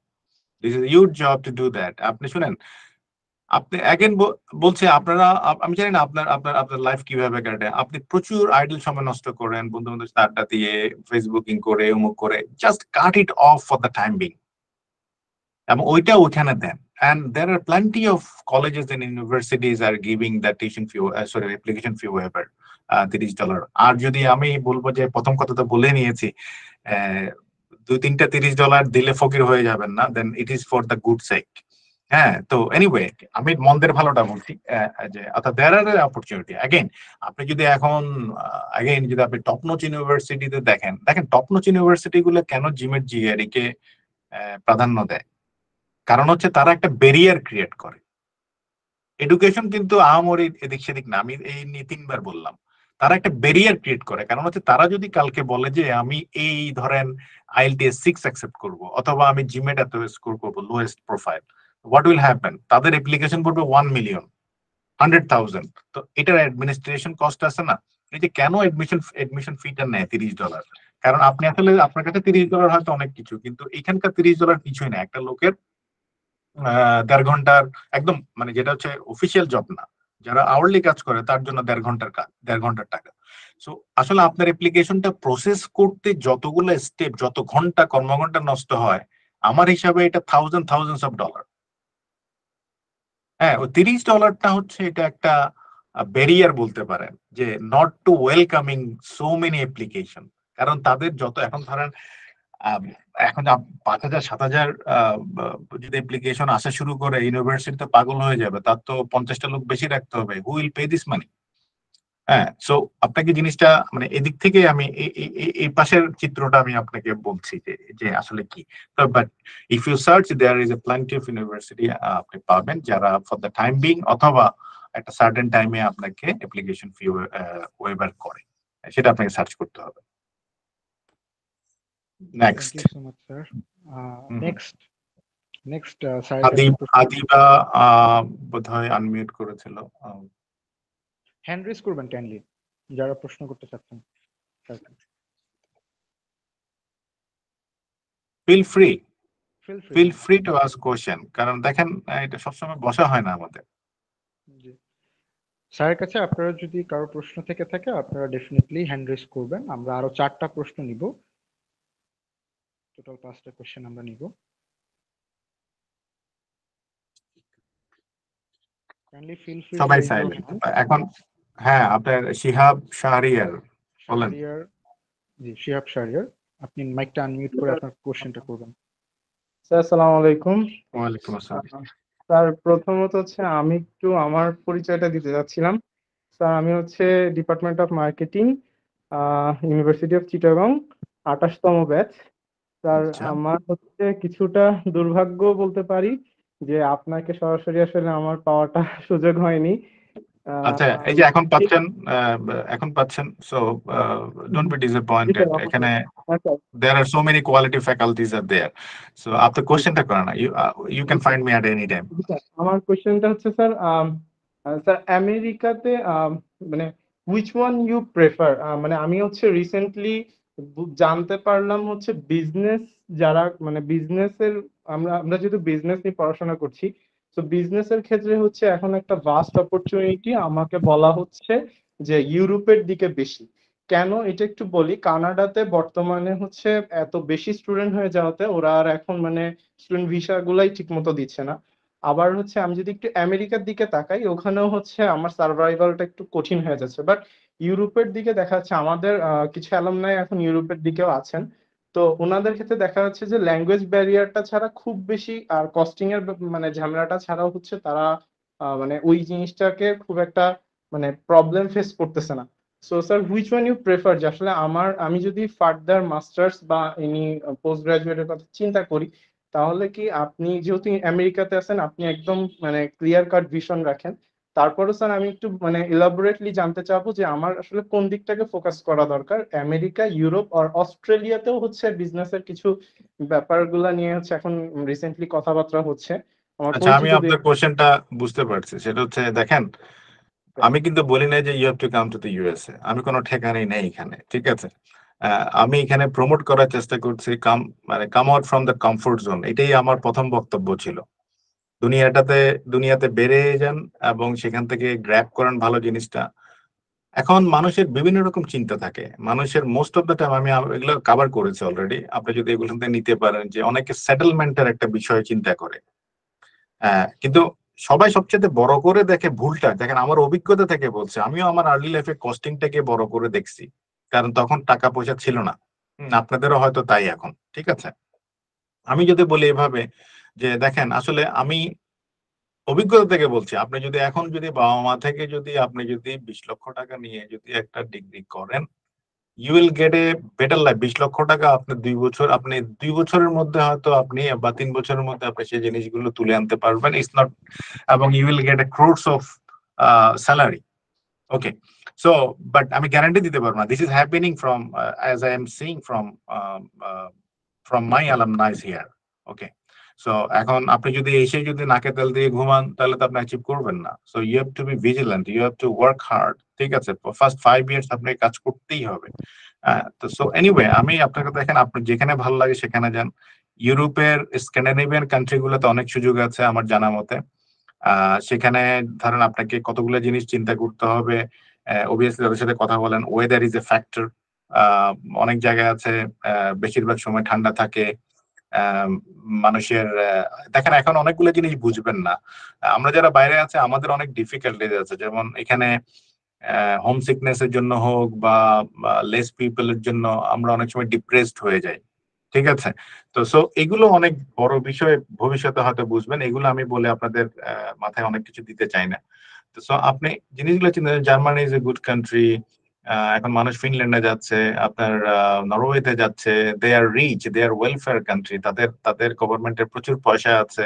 this is your job to do that আপনি শুনেন আপনি অ্যাগেন বলছে আপনারা আমি জানি না আপনার আপনার আপনার লাইফ কিভাবে কাটে আপনি প্রচুর আইডল সময় নষ্ট করেন বন্ধু বান্ধব আড্ডা দিয়ে ফেসবুকিং করে অমুক করে just cut it off for the time being এবং ওইটা ওইখানে then and there are plenty of colleges and universities are giving that tuition fee uh, sorry application fee তিরিশ ডলার uh, আর যদি আমি বলবো যে প্রথম কথা তো বলে নিয়েছি দুই তিনটা তিরিশ ডলার দিলে ফকির হয়ে যাবেন না then it is for the good sight হ্যাঁ তো এনিওয়ে আমি মন্দের ভালোটা বলছি যে অর্থাৎ দেয়ার আর অপরচুনিটি অ্যাগেন আপনি যদি এখন অ্যাগেন যদি আপনি টপনোচ ইউনিভার্সিটিতে দেখেন দেখেন টপনোচ ইউনিভার্সিটি গুলো কেন জিমের জিআরই কে প্রাধান্য দেয় কারণ হচ্ছে তারা একটা ব্যারিয়ার ক্রিয়েট করে এডুকেশন কিন্তু আহামরি এদিক সেদিক না আমি এই নিয়ে তিনবার বললাম তারা একটা ব্যারিয়ার ক্রিয়েট করে কারণ হচ্ছে তারা যদি কালকে বলে যে আমি এই ধরেন আইএলটিএস সিক্স অ্যাকসেপ্ট করব অথবা আমি জিমেট এত স্কোর করবো lowest profile what will happen তাদের অ্যাপ্লিকেশন পড়বে ওয়ান মিলিয়ন হান্ড্রেড থাউজেন্ড তো এটার অ্যাডমিনিস্ট্রেশন কস্ট আছে না এই যে কেন অ্যাডমিশন অ্যাডমিশন ফিটা নেয় তিরিশ ডলার কারণ আপনি আসলে আপনার কাছে তিরিশ ডলার হয়তো অনেক কিছু কিন্তু এখানকার তিরিশ ডলার কিছুই না একটা লোকের দেড় ঘন্টার একদম মানে যেটা হচ্ছে অফিসিয়াল জব না যারা আওয়ারলি কাজ করে তার জন্য দেড় ঘন্টার কাজ দেড় ঘন্টার টাকা সো আসলে আপনার অ্যাপ্লিকেশনটা প্রসেস করতে যতগুলো স্টেপ যত ঘন্টা কর্মঘন্টা নষ্ট হয় আমার হিসাবে এটা থাউজেন্ড থাউজেন্ডস অফ ডলার হ্যাঁ ওই তিরিশ ডলারটা হচ্ছে এটা একটা ব্যারিয়ার বলতে পারেন যে not to welcoming so many application কারণ তাদের যত এখন ধরেন এখন পাঁচ হাজার সাত হাজার যদি অ্যাপ্লিকেশন আসা শুরু করে ইউনিভার্সিটি তো পাগল হয়ে যাবে তার তো পঞ্চাশটা লোক বেশি রাখতে হবে who will pay this money হ্যাঁ সো আপনাকে জিনিসটা মানে এদিক থেকে আমি এই পাশের চিত্রটা আমি আপনাকে বলছি যে যে আসলে কি but if you search there is a plenty of university আপনি পাবেন যারা ফর দ্য টাইম বিং অথবা একটা সার্টেন টাইমে আপনাকে অ্যাপ্লিকেশন ফি ওয়েবার করে সেটা আপনাকে সার্চ করতে হবে নেক্সট নেক্সট নেক্সট আদিবা বোধহয় আনমিউট করেছিল হ্যান্ড রেজ করবেন কাইন্ডলি যারা প্রশ্ন করতে চাচ্ছেন feel free feel free to ask question কারণ দেখেন এটা সবসময় বসা হয় না আমাদের স্যারের কাছে আপনারা যদি কারো প্রশ্ন থেকে থাকে আপনারা ডেফিনেটলি হ্যান্ড রেজ করবেন আমরা আরো চারটা প্রশ্ন নিব টোটাল পাঁচটা কোশ্চেন আমরা নিব ফিল ফ্রি সবাই সাইলেন্ট এখন হ্যাঁ আপনার শিহাব শাহরিয়ার বলেন জি শিহাব শাহরিয়ার আপনি মাইকটা আনমিউট করে আপনার কোশ্চেনটা করবেন স্যার সালাম আলাইকুম ওয়া আলাইকুম আসসালাম স্যার প্রথমত হচ্ছে আমি একটু আমার পরিচয়টা দিতে যাচ্ছিলাম স্যার আমি হচ্ছে department of marketing university of Chittagong আঠাশতম ব্যাচ স্যার আচ্ছা। আমার হচ্ছে কিছুটা দুর্ভাগ্য বলতে পারি যে আপনাকে সরাসরি আসলে আমার পাওয়াটা সুযোগ হয়নি আচ্ছা এই যে এখন পাচ্ছেন এখন পাচ্ছেন সো ডোন্ট বি ডিসঅ্যাপয়েন্টেড এখানে there are so many quality faculties are there so আপনি কোশ্চেনটা করেন you can find me at any time আমার কোশ্চেনটা হচ্ছে স্যার স্যার um, আমেরিকাতে um, মানে উইচ ওয়ান ইউ প্রেফার মানে আমি হচ্ছে রিসেন্টলি জানতে পারলাম হচ্ছে বিজনেস যারা মানে বিজনেসের আমরা আমরা যেহেতু বিজনেস নিয়ে পড়াশোনা করছি তো এর ক্ষেত্রে হচ্ছে এখন একটা ভাস্ট অপরচুনিটি আমাকে বলা হচ্ছে যে ইউরোপের দিকে বেশি কেন এটা একটু বলি কানাডাতে বর্তমানে হচ্ছে এত বেশি স্টুডেন্ট হয়ে যাওয়াতে ওরা আর এখন মানে স্টুডেন্ট ভিসা গুলাই ঠিক মতো দিচ্ছে না আবার হচ্ছে আমি যদি একটু আমেরিকার দিকে তাকাই ওখানেও হচ্ছে আমার সার্ভাইভালটা একটু কঠিন হয়ে যাচ্ছে বাট ইউরোপের দিকে দেখা যাচ্ছে আমাদের কিছু অ্যালামনাই এখন ইউরোপের দিকেও আছেন তো ওনাদের ক্ষেত্রে দেখা যাচ্ছে যে ল্যাঙ্গুয়েজ ব্যারিয়ারটা ছাড়া খুব বেশি আর কস্টিং এর মানে ঝামেলাটা ছাড়াও হচ্ছে তারা মানে ওই জিনিসটাকে খুব একটা মানে প্রবলেম ফেস করতেছে না so sir which one you prefer যে আসলে আমার আমি যদি ফার্দার মাস্টার্স বা এনি পোস্ট গ্রাজুয়েটের কথা চিন্তা করি তাহলে কি আপনি যেহেতু আমেরিকাতে আছেন আপনি একদম মানে ক্লিয়ার কাট ভিশন রাখেন তারপরে স্যার আমি একটু মানে ইলাবোরেটলি জানতে চাবো যে আমার আসলে কোন দিকটাকে ফোকাস করা দরকার আমেরিকা ইউরোপ আর অস্ট্রেলিয়াতেও হচ্ছে বিজনেসের কিছু ব্যাপারগুলো নিয়ে হচ্ছে এখন রিসেন্টলি কথাবার্তা হচ্ছে আচ্ছা আমি আপনার কোশ্চেনটা বুঝতে পারছি সেটা হচ্ছে দেখেন আমি কিন্তু বলি নাই যে you have to come to the USA আমি কোনো ঠেকানি নেই এখানে ঠিক আছে আমি এখানে প্রমোট করার চেষ্টা করছি কাম মানে come out from the comfort zone এটাই আমার প্রথম বক্তব্য ছিল দুনিয়াটাতে দুনিয়াতে বেড়ে যান এবং সেখান থেকে গ্র্যাপ করেন ভালো জিনিসটা এখন মানুষের বিভিন্ন রকম চিন্তা থাকে মানুষের মোস্ট অফ দ্য টাইম আমি এগুলো কাভার করেছি অলরেডি আপনি যদি এগুলো নিতে পারেন যে অনেকে সেটেলমেন্টের একটা বিষয় চিন্তা করে হ্যাঁ, কিন্তু সবাই সবচেয়ে বড় করে দেখে ভুলটা দেখেন আমার অভিজ্ঞতা থেকে বলছে আমিও আমার আর্লি লাইফে কস্টিংটাকে বড় করে দেখছি কারণ তখন টাকা পয়সা ছিল না আপনাদেরও হয়তো তাই এখন ঠিক আছে আমি যদি বলি এভাবে যে দেখেন আসলে আমি অভিজ্ঞতা থেকে বলছি আপনি যদি এখন যদি বাবা মা থেকে যদি আপনি যদি বিশ লক্ষ টাকা নিয়ে যদি একটা ডিগ্রি করেন you will get a better life বিশ লক্ষ টাকা আপনি দুই বছর আপনি দুই বছরের মধ্যে হয়তো আপনি বা তিন বছরের মধ্যে আপনি সেই জিনিসগুলো তুলে আনতে পারবেন ইটস নট এবং you will get a crores of salary okay so but আমি গ্যারান্টি দিতে পারবো না this is happening from as I am seeing from from my alumnis here okay so এখন আপনি যদি এসে যদি নাকে তেল দিয়ে ঘুমান তাহলে তো আপনি অ্যাচিভ করবেন না so you have to be vigilant you have to work hard ঠিক আছে ফার্স্ট ফাইভ ইয়ার্স আপনাকে কাজ করতেই হবে হ্যাঁ, তো সো এনিওয়ে আমি আপনাকে দেখেন আপনি যেখানে ভালো লাগে সেখানে যান ইউরোপের স্ক্যান্ডিনেভিয়ান কান্ট্রিগুলোতে অনেক সুযোগ আছে আমার জানা মতে সেখানে ধরেন আপনাকে কতগুলো জিনিস চিন্তা করতে হবে অবভিয়াসলি তাদের সাথে কথা বলেন ওয়েদার ইজ এ ফ্যাক্টর অনেক জায়গায় আছে বেশিরভাগ সময় ঠান্ডা থাকে মানুষের দেখেন এখন অনেকগুলো জিনিস বুঝবেন না আমরা যারা বাইরে আছে আমাদের অনেক ডিফিকাল্টিজ আছে যেমন এখানে হোম সিকনেস এর জন্য হোক বা লেস পিপল এর জন্য আমরা অনেক সময় ডিপ্রেসড হয়ে যাই ঠিক আছে তো সো এগুলো অনেক বড় বিষয় ভবিষ্যতে হয়তো বুঝবেন এগুলো আমি বলে আপনাদের মাথায় অনেক কিছু দিতে চাই না তো সো আপনি জিনিসগুলো চিন্তা Germany is a good country এখন মানুষ ফিনল্যান্ডে যাচ্ছে আপনার নরওয়েতে যাচ্ছে they are rich they are welfare country তাদের তাদের গভর্নমেন্টের প্রচুর পয়সা আছে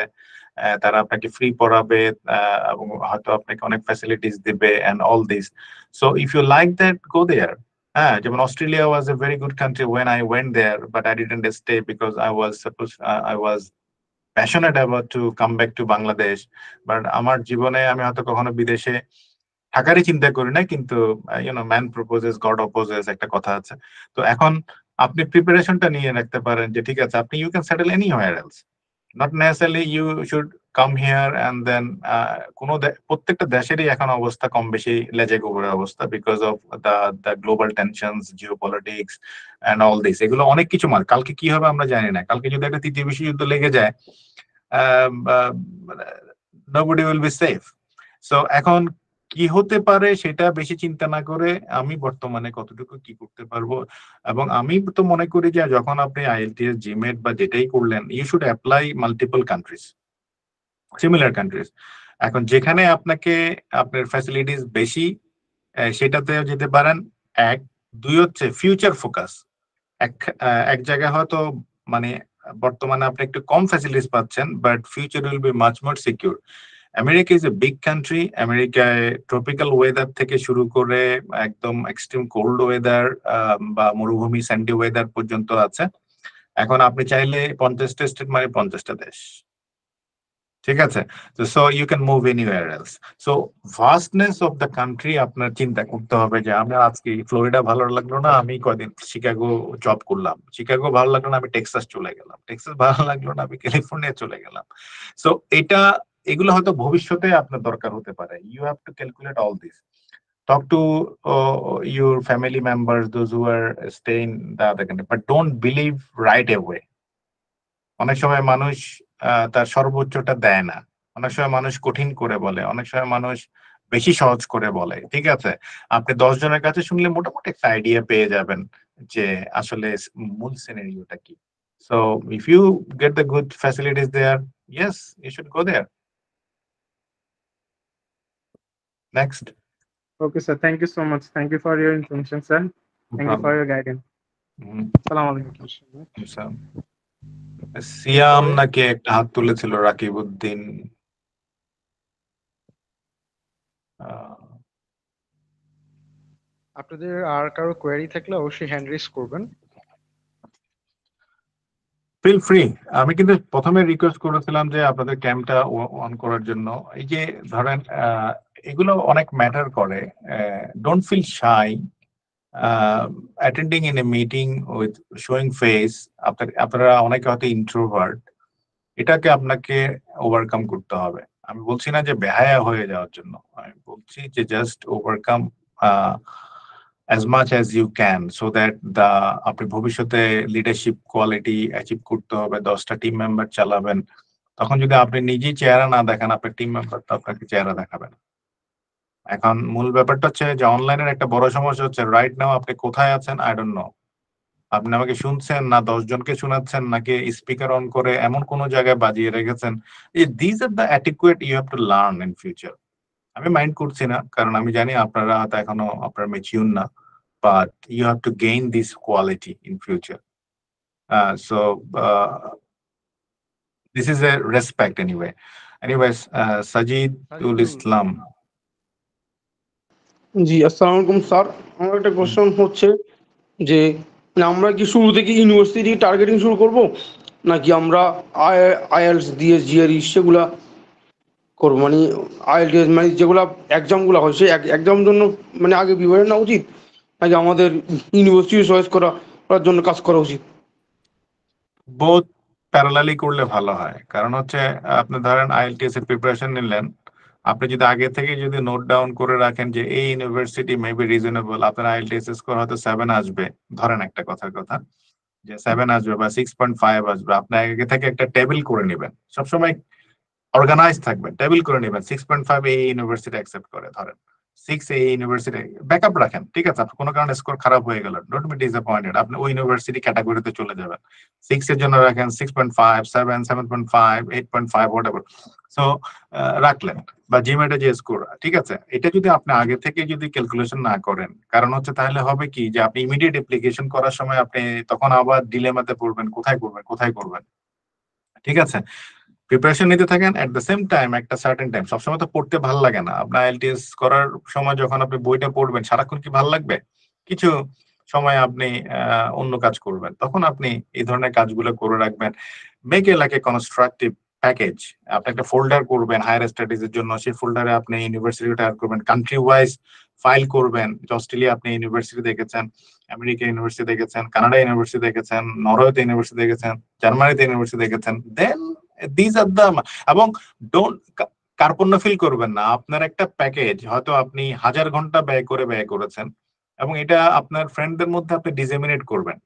তারা আপনাকে ফ্রি পড়াবে এবং হয়তো আপনাকে অনেক ফ্যাসিলিটিস দিবে and all this so if you like that go there হ্যাঁ যেমন Australia was a very good country when I went there but I didn't stay because I was suppose I was passionate about to come back to Bangladesh but আমার জীবনে আমি হয়তো কখনো বিদেশে থাকারই চিন্তা করি না কিন্তু you know man proposes God opposes একটা কথা আছে তো এখন আপনি প্রিপারেশনটা নিয়ে রাখতে পারেন যে ঠিক আছে আপনি you can settle anywhere else not necessarily you should come here and then কোনো প্রত্যেকটা দেশেরই এখন অবস্থা কম বেশি লেজে গোবরের অবস্থা because of the the global tensions geo politics and all this এগুলো অনেক কিছু মার কালকে কি হবে আমরা জানি না কালকে যদি একটা তৃতীয় বিশ্বযুদ্ধ লেগে যায় nobody will be safe so এখন কি হতে পারে সেটা বেশি চিন্তা না করে আমি বর্তমানে কতটুকু কি করতে পারবো এবং আমি তো মনে করি যে যখন আপনি আইএলটিএস জিমেট বা যেটাই করলেন you should apply multiple countries similar countries এখন যেখানে আপনাকে আপনার ফ্যাসিলিটিস বেশি সেটাতেও যেতে পারেন এক দুই হচ্ছে ফিউচার ফোকাস এক এক জায়গায় হয়তো মানে বর্তমানে আপনি একটু কম ফ্যাসিলিটিস পাচ্ছেন but future will be much more secure America is a big country আমেরিকায় ট্রপিক্যাল ওয়েদার থেকে শুরু করে একদম এক্সট্রিম কোল্ড ওয়েদার বা মরুভূমি স্যান্ডি ওয়েদার পর্যন্ত আছে এখন আপনি চাইলে পঞ্চাশটা স্টেট মানে পঞ্চাশটা দেশ ঠিক আছে তো so you can move anywhere else so vastness of the country আপনার চিন্তা করতে হবে যে আমি আজকে ফ্লোরিডা ভালো লাগলো না আমি কয়দিন শিকাগো জব করলাম শিকাগো ভালো লাগলো না আমি টেক্সাস চলে গেলাম টেক্সাস ভালো লাগলো না আমি ক্যালিফোর্নিয়া চলে গেলাম সো এটা এগুলো হয়তো ভবিষ্যতে আপনার দরকার হতে পারে you have to calculate all this talk to your family member members those who are staying the other country but don't believe অনেক সময় মানুষ তার সর্বোচ্চটা দেয় না অনেক সময় মানুষ কঠিন করে বলে অনেক সময় মানুষ বেশি সহজ করে বলে ঠিক আছে আপনি দশ জনের কাছে শুনলে মোটামুটি একটা আইডিয়া পেয়ে যাবেন যে আসলে মূল সিনারিওটা কি so if you get the good facilities there yes you should go there Next. Okay, sir. Thank you so much. Thank you for your information, sir. Thank problem. you for your guidance. Siam mm-hmm. নাকি একটা হাত তুলেছিল রাকিব উদ্দিন আপনাদের আর কারো query থাকলে অবশ্যই hand raise করবেন feel free আমি কিন্তু প্রথমে রিকোয়েস্ট করেছিলাম যে আপনাদের ক্যাম্পটা অন করার জন্য এই যে ধরেন এগুলো অনেক ম্যাটার করে don't feel shy attending in a meeting with showing face আপনারা অনেকে হয়তো ইন্ট্রোভার্ট এটাকে আপনাকে ওভারকাম করতে হবে আমি বলছি না যে বেহায়া হয়ে যাওয়ার জন্য আমি বলছি যে just overcome as much as you can so that the আপনি ভবিষ্যতে লিডারশিপ কোয়ালিটি অ্যাচিভ করতে হবে দশটা টিম মেম্বার চালাবেন তখন যদি আপনি নিজেই চেহারা না দেখান আপনার টিম মেম্বার তো আপনাকে চেহারা দেখাবে না এখন মূল ব্যাপারটা হচ্ছে যে অনলাইনের একটা বড় সমস্যা হচ্ছে রাইট নাও আপনি কোথায় আছেন আই ডোন্ট নো আপনি আমাকে শুনছেন না দশ জনকে শোনাচ্ছেন নাকি স্পিকার অন করে এমন কোন জায়গায় বাজিয়ে রেখেছেন these are the etiquette you have to learn in future আমি মাইন্ড করছি না কারণ আমি জানি আপনারা হয়তো এখনো আপনার মেচিউর না but you have to gain this quality in future so this is a respect anyway anyways Sajidul Islam ji আসসালামু আলাইকুম স্যার আমার একটা কোশ্চেন হচ্ছে যে আমরা কি শুরু থেকে ইউনিভার্সিটি টার্গেটিং শুরু করব নাকি আমরা আইএলস দিয়ে জিআরই সেগুলা করবো মানে আইএলটিএস মানে যেগুলা এক্সামগুলো হয় সেই এক্সাম জন্য মানে আগে বিবরণ নেওয়া উচিত নাকি আমাদের ইউনিভার্সিটি চয়েস করা করার জন্য কাজ করা উচিত বোধ প্যারালালি করলে ভালো হয় কারণ হচ্ছে আপনি ধরেন আইএলটিএস এর প্রিপারেশন নিলেন আপনি যদি আগে থেকে যদি নোট ডাউন করে রাখেন যে এই ইউনিভার্সিটি মেবি রিজনেবল আপনার আইএলটিএস স্কোর হয়তো সেভেন আসবে ধরেন একটা কথার কথা যে সেভেন আসবে বা সিক্স পয়েন্ট ফাইভ আসবে আপনি আগে থেকে একটা টেবিল করে নেবেন সবসময় অর্গানাইজ থাকবেন টেবিল করে নেবেন সিক্স পয়েন্ট ফাইভ এই ইউনিভার্সিটি অ্যাকসেপ্ট করে ধরেন সিক্স এ ইউনিভার্সিটি ব্যাকআপ রাখেন ঠিক আছে কোনো কারণে স্কোর খারাপ হয়ে গেল ডোট বি ডিসঅ্যাপয়েন্টেড আপনি ওই ইউনিভার্সিটি ক্যাটাগরিতে চলে যাবেন সিক্স এর জন্য রাখেন six point five seven seven point five eight point five whatever so রাখলেন বা জিমেটে যে স্কোর ঠিক আছে এটা যদি আপনি আগে থেকে যদি ক্যালকুলেশন না করেন কারণ হচ্ছে তাহলে হবে কি যে আপনি ইমিডিয়েট অ্যাপ্লিকেশন করার সময় আপনি তখন আবার ডিলেমাতে পড়বেন কোথায় করবেন কোথায় করবেন ঠিক আছে প্রিপারেশন নিতে থাকেন এট দ্য সেম টাইম একটা সার্টেন টাইম সবসময় তো পড়তে ভালো লাগে না আপনার এলটিএস করার সময় যখন আপনি বইটা পড়বেন সারাক্ষণ কি ভালো লাগবে কিছু সময় আপনি অন্য কাজ করবেন তখন আপনি এই ধরনের কাজগুলো করে রাখবেন মেক এ লাগে কনস্ট্রাকটিভ প্যাকেজ আপনি একটা ফোল্ডার করবেন হায়ার স্টাডিজ এর জন্য সেই ফোল্ডারে আপনি ইউনিভার্সিটি টায়ার করবেন কান্ট্রি ওয়াইজ ফাইল করবেন অস্ট্রেলিয়া আপনি ইউনিভার্সিটি দেখেছেন আমেরিকা ইউনিভার্সিটি দেখেছেন কানাডা ইউনিভার্সিটি দেখেছেন নরওয়েতে ইউনিভার্সিটি দেখেছেন জার্মানিতে ইউনিভার্সিটি দেখেছেন দেন দিস আর দাম এবং ডোন্ট কার্পণ্য ফিল করবেন না আপনার একটা প্যাকেজ হয়তো আপনি হাজার ঘন্টা ব্যয় করে ব্যয় করেছেন এবং এটা আপনার ফ্রেন্ডদের মধ্যে আপনি ডিজেমিনেট করবেন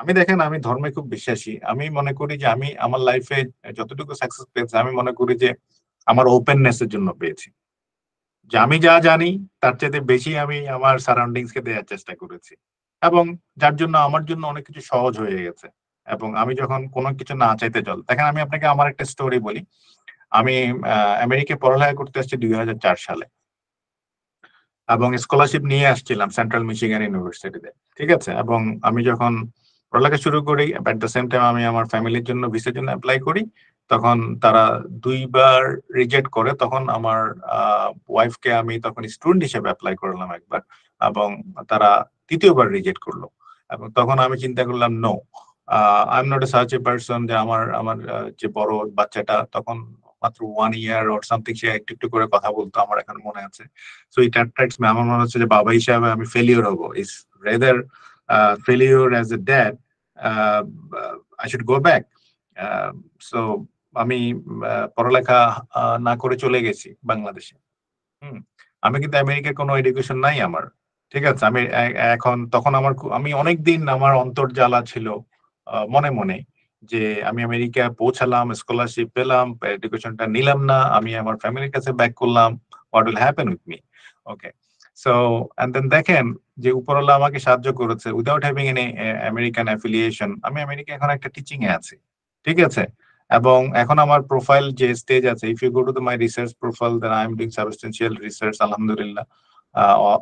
আমি দেখেন আমি ধর্মে খুব বিশ্বাসী আমি মনে করি যে আমি আমার লাইফে যতটুকু সাকসেস পেয়েছি আমি মনে করি যে আমার ওপেননেসের জন্য পেয়েছি যে আমি যা জানি তার চাইতে বেশি আমি আমার সারাউন্ডিংস কে দেওয়ার চেষ্টা করেছি এবং যার জন্য আমার জন্য অনেক কিছু সহজ হয়ে গেছে এবং আমি যখন কোনো কিছু না চাইতে চল দেখেন আমি আপনাকে আমার একটা স্টোরি বলি আমি আমেরিকায় পড়ালেখা করতে আসছি দুই সালে এবং স্কলারশিপ নিয়ে আসছিলাম সেন্ট্রাল মিশিগান ইউনিভার্সিটিতে ঠিক আছে এবং আমি যখন পড়ালেখা শুরু করি অ্যাট দ্য সেম টাইম আমি আমার ফ্যামিলির জন্য ভিসার জন্য অ্যাপ্লাই করি তখন তারা দুইবার রিজেক্ট করে তখন আমার ওয়াইফকে আমি তখন স্টুডেন্ট হিসেবে অ্যাপ্লাই করলাম একবার এবং তারা তৃতীয়বার রিজেক্ট করলো এবং তখন আমি চিন্তা করলাম no I am not a সার্চ এ পার্সন যে আমার আমার যে বড় বাচ্চাটা তখন মাত্র ওয়ান ইয়ার অর সামথিং সে একটু একটু করে কথা বলতো আমার এখন মনে আছে সো ইট অ্যাট্রাক্টস মি আমার মনে হচ্ছে যে বাবা হিসাবে আমি ফেলিওর হব is rather failure as a dad I should go back so আমি পড়ালেখা না করে চলে গেছি বাংলাদেশে হুম আমি কিন্তু আমেরিকার কোনো এডুকেশন নাই আমার ঠিক আছে আমি এখন তখন আমার আমি অনেকদিন আমার অন্তর্জালা ছিল মনে মনে যে আমি আমেরিকা পৌঁছালাম স্কলারশিপ পেলাম এডুকেশনটা নিলাম না আমি আমার ফ্যামিলির কাছে ব্যাক করলাম what will happen with me okay so and then দেখেন যে উপরওয়ালা আমাকে সাহায্য করেছে without having any American affiliation আমি আমেরিকা এখন একটা টিচিং এ আছি ঠিক আছে এবং এখন আমার প্রোফাইল যে স্টেজ আছে if you go to my research profile then I am doing substantial research আলহামদুলিল্লাহ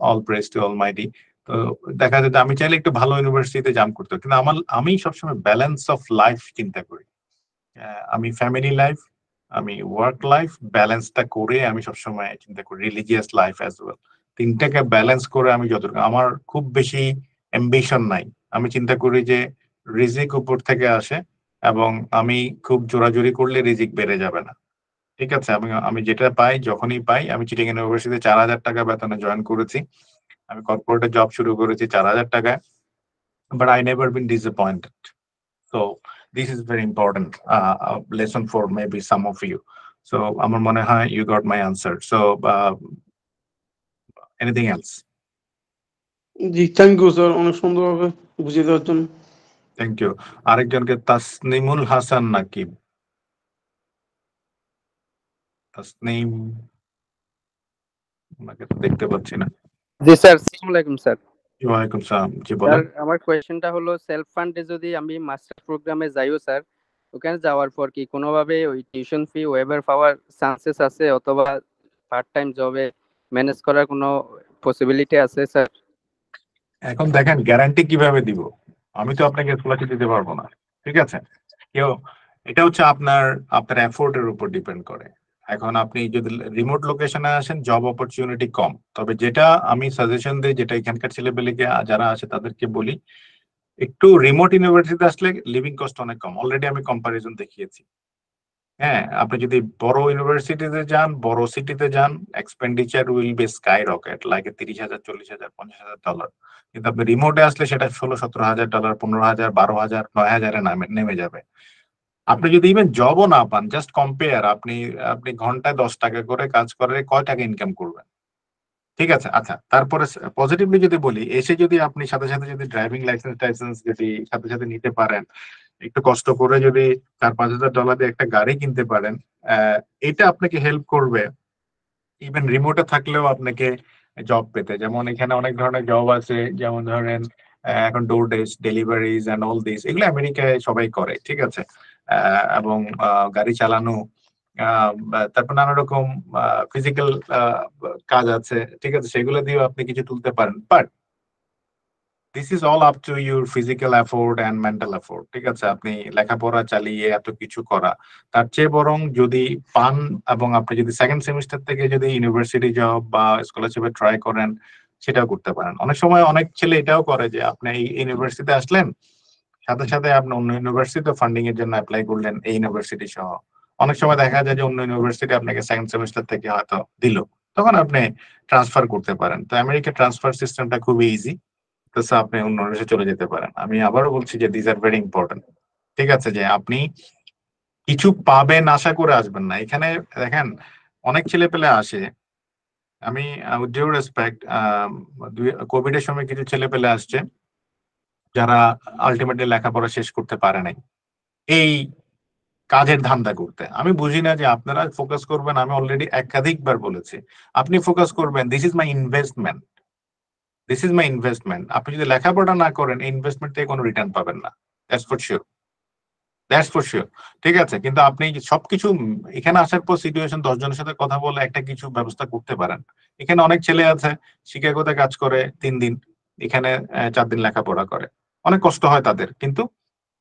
all praise to almighty তো দেখা যেত আমি চাইলে একটু ভালো ইউনিভার্সিটিতে জাম করতে কিন্তু আমার আমি সবসময় ব্যালেন্স অফ লাইফ চিন্তা করি আমি ফ্যামিলি লাইফ আমি ওয়ার্ক লাইফ ব্যালেন্সটা করে আমি সবসময় চিন্তা করি রিলিজিয়াস লাইফ অ্যাজ ওয়েল তিনটাকে ব্যালেন্স করে আমি যতটুকু আমার খুব বেশি অ্যাম্বিশন নাই আমি চিন্তা করি যে রিজিক উপর থেকে আসে এবং আমি খুব জোরাজোরি করলে রিজিক বেড়ে যাবে না ঠিক আছে আমি আমি যেটা পাই যখনই পাই আমি চিটিং ইউনিভার্সিটিতে চার হাজার টাকা বেতনে জয়েন করেছি আমি কর্পোরেট জব শুরু করেছি চার হাজার টাকায় but I never been disappointed so this is very important lesson for maybe some of you so আমার মনে হয় you got my answer so anything else জি থ্যাংক ইউ স্যার অনেক সুন্দরভাবে বুঝিয়ে দেওয়ার জন্য থ্যাংক ইউ আরেকজনকে তাসনিমুল হাসান নাকি তাসনিম ওনাকে তো দেখতে পাচ্ছি না জি স্যার আসসালামু আলাইকুম স্যার ওয়ালাইকুম আমার কোশ্চেনটা হলো সেলফ ফান্ডে যদি আমি মাস্টার প্রোগ্রামে যাইও স্যার ওখানে যাওয়ার পর কি কোনোভাবে ওই টিউশন ফি ওয়েভার পাওয়ার চান্সেস আছে অথবা পার্ট টাইম জবে ম্যানেজ করার কোনো পসিবিলিটি আছে স্যার এখন দেখেন গ্যারান্টি কিভাবে দিব আমি তো আপনাকে স্কলারশিপ দিতে পারবো না ঠিক আছে কেউ এটা হচ্ছে আপনার আপনার এফোর্টের উপর ডিপেন্ড করে এখন আপনি যদি রিমোট লোকেশনে আসেন জব অপরচুনিটি কম তবে যেটা আমি সাজেশন দিই যেটা এখানকার ছেলেপেলেকে যারা আছে তাদেরকে বলি একটু রিমোট ইউনিভার্সিটিতে আসলে লিভিং কস্ট অনেক কম অলরেডি আমি কম্পারিজন দেখিয়েছি হ্যাঁ আপনি যদি বড় ইউনিভার্সিটিতে যান বড় সিটিতে যান expenditure will be sky rocket like তিরিশ হাজার চল্লিশ হাজার পঞ্চাশ হাজার ডলার কিন্তু আপনি রিমোটে আসলে সেটা ষোলো সতেরো হাজার ডলার পনেরো হাজার বারো হাজার নয় হাজারে নামে নেমে যাবে আপনি যদি ইভেন জবও না পান জাস্ট কম্পেয়ার আপনি আপনি ঘন্টায় দশ টাকা করে কাজ করে কয় টাকা ইনকাম করবেন ঠিক আছে আচ্ছা তারপরে পজিটিভলি যদি বলি এসে যদি আপনি সাথে সাথে যদি ড্রাইভিং লাইসেন্স টাইসেন্স যদি সাথে সাথে নিতে পারেন একটু কষ্ট করে যদি চার পাঁচ হাজার ডলার দিয়ে একটা গাড়ি কিনতে পারেন এটা আপনাকে হেল্প করবে ইভেন রিমোটে থাকলেও আপনাকে জব পেতে যেমন এখানে অনেক ধরনের জব আছে যেমন ধরেন এখন door deliveries and all this এগুলো আমেরিকায় সবাই করে ঠিক আছে এবং গাড়ি চালানো তারপর নানা রকম ফিজিক্যাল কাজ আছে ঠিক আছে সেগুলো দিয়েও আপনি কিছু তুলতে পারেন but this is all up to your physical effort and mental effort ঠিক আছে আপনি লেখাপড়া চালিয়ে এত কিছু করা তার চেয়ে বরং যদি পান এবং আপনি যদি সেকেন্ড সেমিস্টার থেকে যদি ইউনিভার্সিটি জব বা স্কলারশিপে ট্রাই করেন সেটাও করতে পারেন অনেক সময় অনেক ছেলে এটাও করে যে আপনি ইউনিভার্সিটিতে আসলেন সাথে সাথে আপনি অন্য ইউনিভার্সিটি ফান্ডিং এর জন্য অ্যাপ্লাই করলেন এই ইউনিভার্সিটি সহ অনেক সময় দেখা যায় যে অন্য ইউনিভার্সিটি আপনাকে সেকেন্ড সেমিস্টার থেকে হয়তো দিল তখন আপনি ট্রান্সফার করতে পারেন তো আমেরিকা ট্রান্সফার সিস্টেমটা খুবই ইজি তো আপনি অন্য দেশে চলে যেতে পারেন আমি আবারও বলছি যে দিস আর ভেরি ইম্পর্টেন্ট ঠিক আছে যে আপনি কিছু পাবেন আশা করে আসবেন না এখানে দেখেন অনেক ছেলে পেলে আসে আমি উইথ ডিউ রেসপেক্ট কোভিড এর সময় কিছু ছেলে পেলে আসছে যারা আলটিমেটলি লেখাপড়া শেষ করতে পারে নাই এই কাজের ধান্দা করতে আমি বুঝি না যে আপনারা ফোকাস করবেন আমি অলরেডি একাধিকবার বলেছি আপনি ফোকাস করবেন this is my investment this is my investment আপনি যদি লেখাপড়া না করেন এই ইনভেস্টমেন্ট থেকে কোনো রিটার্ন পাবেন না that's for sure that's for sure ঠিক আছে কিন্তু আপনি সবকিছু এখানে আসার পর সিচুয়েশন দশজনের সাথে কথা বলে একটা কিছু ব্যবস্থা করতে পারেন এখানে অনেক ছেলে আছে শিকাগোতে কাজ করে তিন দিন এখানে চার দিন লেখাপড়া করে অনেক কষ্ট হয় তাদের কিন্তু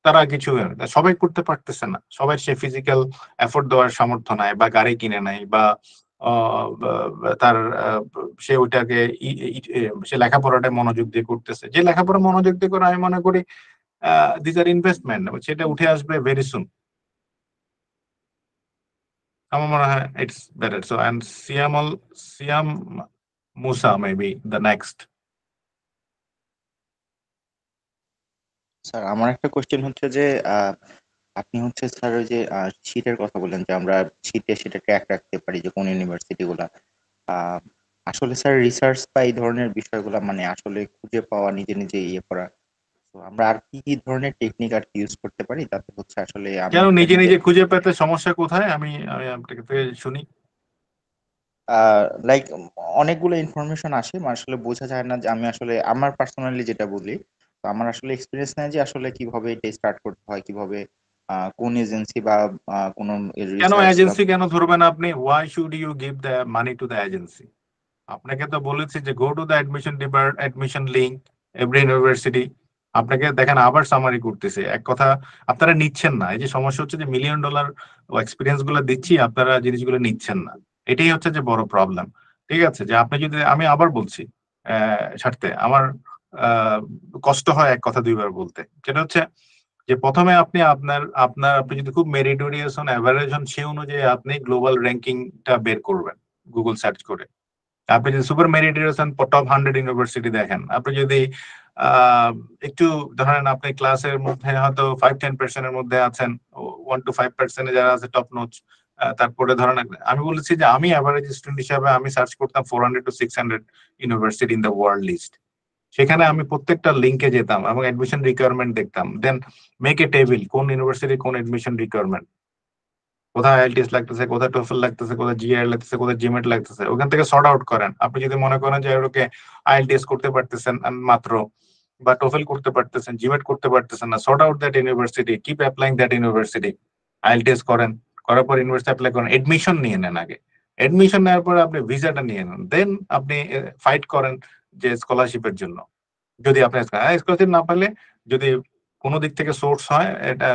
তারা কিছু সবাই করতে পারতেছে না সবাই সে ফিজিক্যাল এফোর্ট দেওয়ার সামর্থ্য নাই বা গাড়ি কিনে নাই বা তার সে ওইটাকে সে লেখাপড়াটা মনোযোগ দিয়ে করতেছে যে লেখাপড়া মনোযোগ দিয়ে করে আমি মনে করি দিজ আর ইনভেস্টমেন্ট সেটা উঠে আসবে ভেরি সুন আমার মনে হয় ইটস বেটার সো অ্যান্ড সিয়ামল Siam Musa maybe the next sir আমার একটা কোয়েশ্চেন হচ্ছে যে আপনি হচ্ছে স্যার ওই যে আ সিটের কথা বললেন যে আমরা সিটে, সেটা ট্র্যাক রাখতে পারি যে কোন ইউনিভার্সিটি গুলা। আসলে স্যার রিসার্চ বা এই ধরনের বিষয়গুলা মানে আসলে খুঁজে পাওয়া নিজে, নিজে ইয়ে করা। তো আমরা আর কি, কি ধরনের টেকনিক আর কি ইউজ করতে পারি? তাতে হচ্ছে আসলে কেন নিজে, নিজে খুঁজে পেতে সমস্যা কোথায়? আমি আমি আপনাকে শুনি। লাইক অনেকগুলো ইনফরমেশন আসে। মানে আসলে বোঝা যায় না যে আমি আসলে আমার পার্সোনালি যেটা বলি আমার আসলে এক্সপিরিয়েন্স নাই যে আসলে কিভাবে এটা স্টার্ট করতে হয় কিভাবে কোন এজেন্সি বা কোন কেন এজেন্সি কেন ধরবেন আপনি why should you give the money to the agency আপনাকে তো বলেছি যে go to the admission admission link every university আপনাকে দেখেন আবার সামারি করতেছে এক কথা আপনারা নিচ্ছেন না এই যে সমস্যা হচ্ছে যে মিলিয়ন ডলার এক্সপিরিয়েন্স গুলো দিচ্ছি আপনারা জিনিসগুলো নিচ্ছেন না এটাই হচ্ছে যে বড় প্রবলেম ঠিক আছে যে আপনি যদি আমি আবার বলছি স্বার্থে আমার কষ্ট হয় এক কথা দুইবার বলতে সেটা হচ্ছে যে প্রথমে আপনি আপনার আপনার আপনি যদি খুব মেরিটোরিয়াস হন অ্যাভারেজ হন সেই অনুযায়ী আপনি গ্লোবাল র্যাঙ্কিংটা বের করবেন গুগল সার্চ করে আপনি যদি সুপার মেরিটোরিয়াস হন টপ হান্ড্রেড ইউনিভার্সিটি দেখেন আপনি যদি একটু ধরেন আপনি ক্লাসের মধ্যে হয়তো ফাইভ টেন পার্সেন্টের মধ্যে আছেন ওয়ান টু ফাইভ পার্সেন্টে যারা আছে টপ নোচ তারপরে ধরেন আমি বলেছি যে আমি অ্যাভারেজ স্টুডেন্ট হিসাবে আমি সার্চ করতাম four hundred to six hundred university in the world list সেখানে আমি প্রত্যেকটা লিঙ্কে যেতাম এবং অ্যাডমিশন রিকোয়ারমেন্ট দেখতাম দেন মেক এ টেবিল কোন ইউনিভার্সিটি কোন অ্যাডমিশন রিকোয়ারমেন্ট কোথায় আইএলটিএস লাগতেছে কোথায় টোফেল লাগতেছে কোথায় জিআই লাগতেছে কোথায় জিমেট লাগতেছে ওখান থেকে সর্ট আউট করেন আপনি যদি মনে করেন যে ওকে আইএলটিএস করতে পারতেছেন মাত্র বা টোফেল করতে পারতেছেন জিমেট করতে পারতেছেন না sort out that university keep applying that university IELTS করেন করার পর ইউনিভার্সিটি অ্যাপ্লাই করেন এডমিশন নিয়ে নেন আগে এডমিশন নেওয়ার পর আপনি ভিসাটা নিয়ে নেন দেন আপনি ফাইট করেন যে স্কলারশিপের জন্য যদি আপনি স্কলারশিপ না পারলে যদি কোনো দিক থেকে সোর্স হয় এটা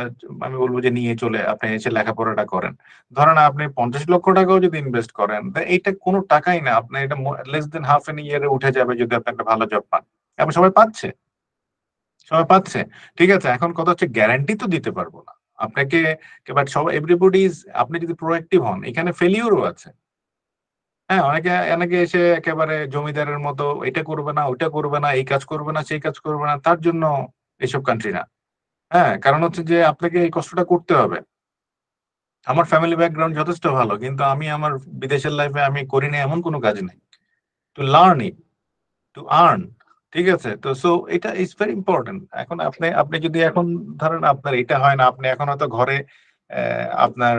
আমি বলবো যে নিয়ে চলে আপনি এসে লেখাপড়াটা করেন ধরেন আপনি পঞ্চাশ লক্ষ টাকাও যদি ইনভেস্ট করেন এইটা কোনো টাকাই না আপনি এটা লেস দেন হাফ এন ইয়ারে উঠে যাবে যদি আপনি একটা ভালো জব পান এবং সবাই পাচ্ছে সবাই পাচ্ছে ঠিক আছে এখন কথা হচ্ছে গ্যারান্টি তো দিতে পারবো না আপনাকে বাট সব এভরিবডি আপনি যদি প্রোয়াক্টিভ হন এখানে ফেলিওরও আছে হ্যাঁ অনেকে অনেকে এসে একেবারে জমিদারের মতো এটা করবে না ওটা করবে না এই কাজ করবে না সেই কাজ করবে না তার জন্য এইসব কান্ট্রি না হ্যাঁ কারণ হচ্ছে যে আপনাকে এই কষ্টটা করতে হবে আমার ফ্যামিলি ব্যাকগ্রাউন্ড যথেষ্ট ভালো কিন্তু আমি আমার বিদেশের লাইফে আমি করি না এমন কোনো কাজ নেই to learn it to earn ঠিক আছে তো সো এটা ইজ ভেরি ইম্পর্টেন্ট এখন আপনি আপনি যদি এখন ধরেন আপনার এটা হয় না আপনি এখন হয়তো ঘরে আপনার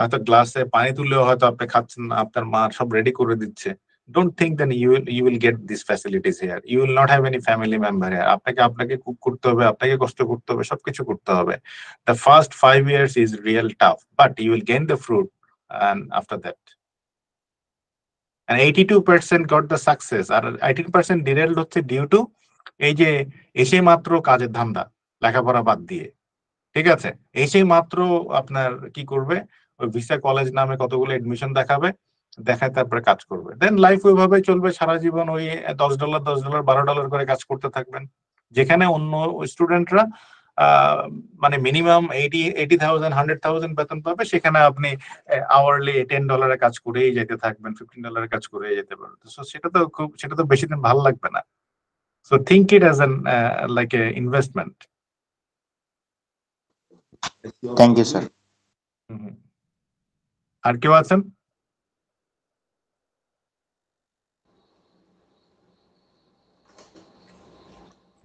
হয়তো গ্লাসে পানি তুললেও হয়তো আপনি খাচ্ছেন আপনার মা সব রেডি করে দিচ্ছে don't think then you you will get this facilities here you will not have any family member here আপনাকে আপনাকে কুক করতে হবে আপনাকে কষ্ট করতে হবে সবকিছু করতে হবে the first five years is real tough but you will gain the fruit after that eighty two percent got the success আর 18% derailed হচ্ছে ডিউ টু এই যে এসে মাত্র কাজের ধান্দা লেখাপড়া বাদ দিয়ে ঠিক আছে এসে মাত্র আপনার কি করবে ভিসা কলেজ নামে কতগুলো এডমিশন দেখাবে দেখায় তারপরে কাজ করবে দেন লাইফ ওইভাবে চলবে সারা জীবন ওই দশ ডলার দশ ডলার বারো ডলার করে কাজ করতে থাকবেন যেখানে অন্য স্টুডেন্টরা মানে minimum eighty eighty thousand hundred thousand বেতন পাবে সেখানে আপনি আওয়ারলি টেন ডলারের কাজ করেই যেতে থাকবেন ফিফটিন ডলারের কাজ করে যেতে পারবেন তো সেটা তো খুব সেটা তো বেশি দিন ভাল লাগবে না so think it as an like a investment thank you sir আর কেউ আছেন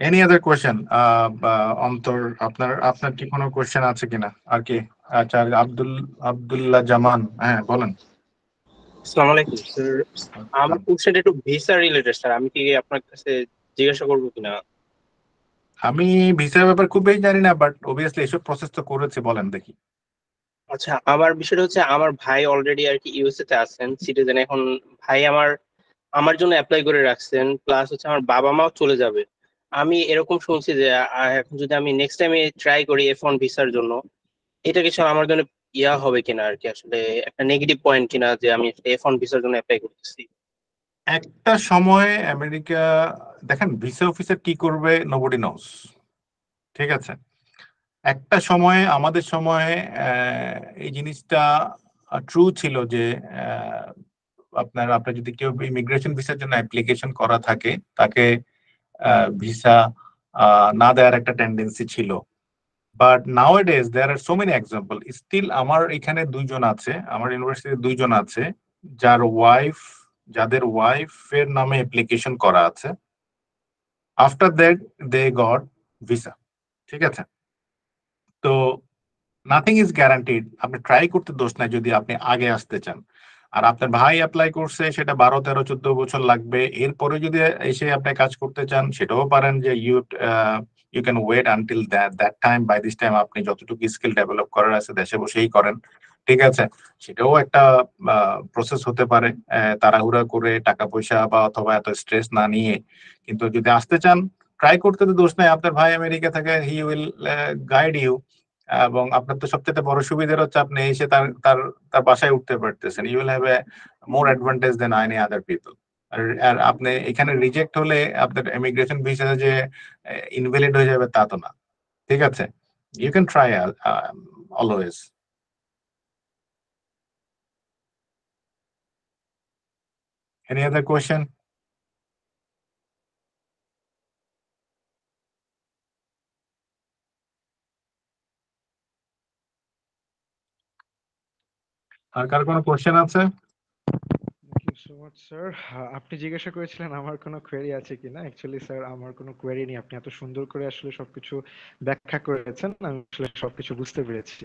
এনি আদার কোয়েশ্চেন অন্তর আপনার আপনার কি কোনো কোয়েশ্চেন আছে কিনা আর কি আচ্ছা আব্দুল আব্দুল্লাহ জামান হ্যাঁ বলেন আসসালামু আলাইকুম স্যার আমার কোশ্চেন একটু ভিসা রিলেটেড স্যার আমি কি আপনার কাছে জিজ্ঞাসা করব কিনা আমি ভিসার ব্যাপার খুব বেশি জানি না বাট অবভিয়াসলি এসব প্রসেস তো করেছে বলেন দেখি আচ্ছা আমার বিষয়টা হচ্ছে আমার ভাই অলরেডি আর কি ইউএসএ তে আছেন সিটিজেন এখন ভাই আমার আমার জন্য অ্যাপ্লাই করে রাখছেন প্লাস হচ্ছে আমার বাবা মাও চলে যাবে আমি এরকম শুনছি যে এখন যদি আমি নেক্সট এ ট্রাই করি এফ ওয়ান ভিসার জন্য এটা কিছু আমার জন্য ইয়া হবে কিনা আর কি আসলে একটা নেগেটিভ পয়েন্ট কিনা যে আমি এফ ওয়ান ভিসার জন্য অ্যাপ্লাই করতেছি একটা সময়ে আমেরিকা দেখেন ভিসা অফিসার কি করবে নোবডি নোস ঠিক আছে একটা সময়ে আমাদের সময়ে এই জিনিসটা ট্রু ছিল যে আপনার আপনার যদি কেউ ইমিগ্রেশন ভিসার জন্য অ্যাপ্লিকেশন করা থাকে তাকে ভিসা না দেওয়ার একটা টেন্ডেন্সি ছিল but nowadays there are so many example still আমার এখানে দুইজন আছে আমার ইউনিভার্সিটিতে দুইজন আছে যার ওয়াইফ যাদের ওয়াইফের নামে অ্যাপ্লিকেশন করা আছে after that they got visa ঠিক আছে তো নাথিং ইজ গ্যারান্টিড আপনি ট্রাই করতে দোষ নাই যদি আপনি আগে আসতে চান আর আপনার ভাই অ্যাপ্লাই করছে সেটা বারো তেরো চোদ্দ বছর লাগবে এরপরে যদি এসে আপনি কাজ করতে চান সেটাও পারেন যে you you can wait until that time by this time আপনি যতটুকু স্কিল ডেভেলপ করার আছে দেশে বসেই করেন ঠিক আছে সেটাও একটা প্রসেস হতে পারে তাড়াহুড়া করে টাকা পয়সা বা অথবা এত স্ট্রেস না নিয়ে কিন্তু যদি আসতে চান ট্রাই করতে তো দোষ নাই আপনার ভাই আমেরিকা থাকে হি উইল গাইড ইউ এবং আপনার তো সবচেয়ে বড় সুবিধার হচ্ছে আপনি এসে তার তার তার বাসায় উঠতে পারতেছেন you will have a more advantage then any other people আর আপনি এখানে রিজেক্ট হলে আপনার ইমিগ্রেশন ভিসা যে ইনভ্যালিড uh, হয়ে যাবে তা তো না ঠিক আছে you can try always Any other question? আর কার কোনো কোশ্চেন আছে স্যার আপনি জিজ্ঞাসা করেছিলেন আমার কোনো কোয়েরি আছে কিনা অ্যাকচুয়ালি স্যার আমার কোনো কোয়েরি নেই আপনি এত সুন্দর করে আসলে সবকিছু ব্যাখ্যা করেছেন আমি আসলে সবকিছু বুঝতে পেরেছি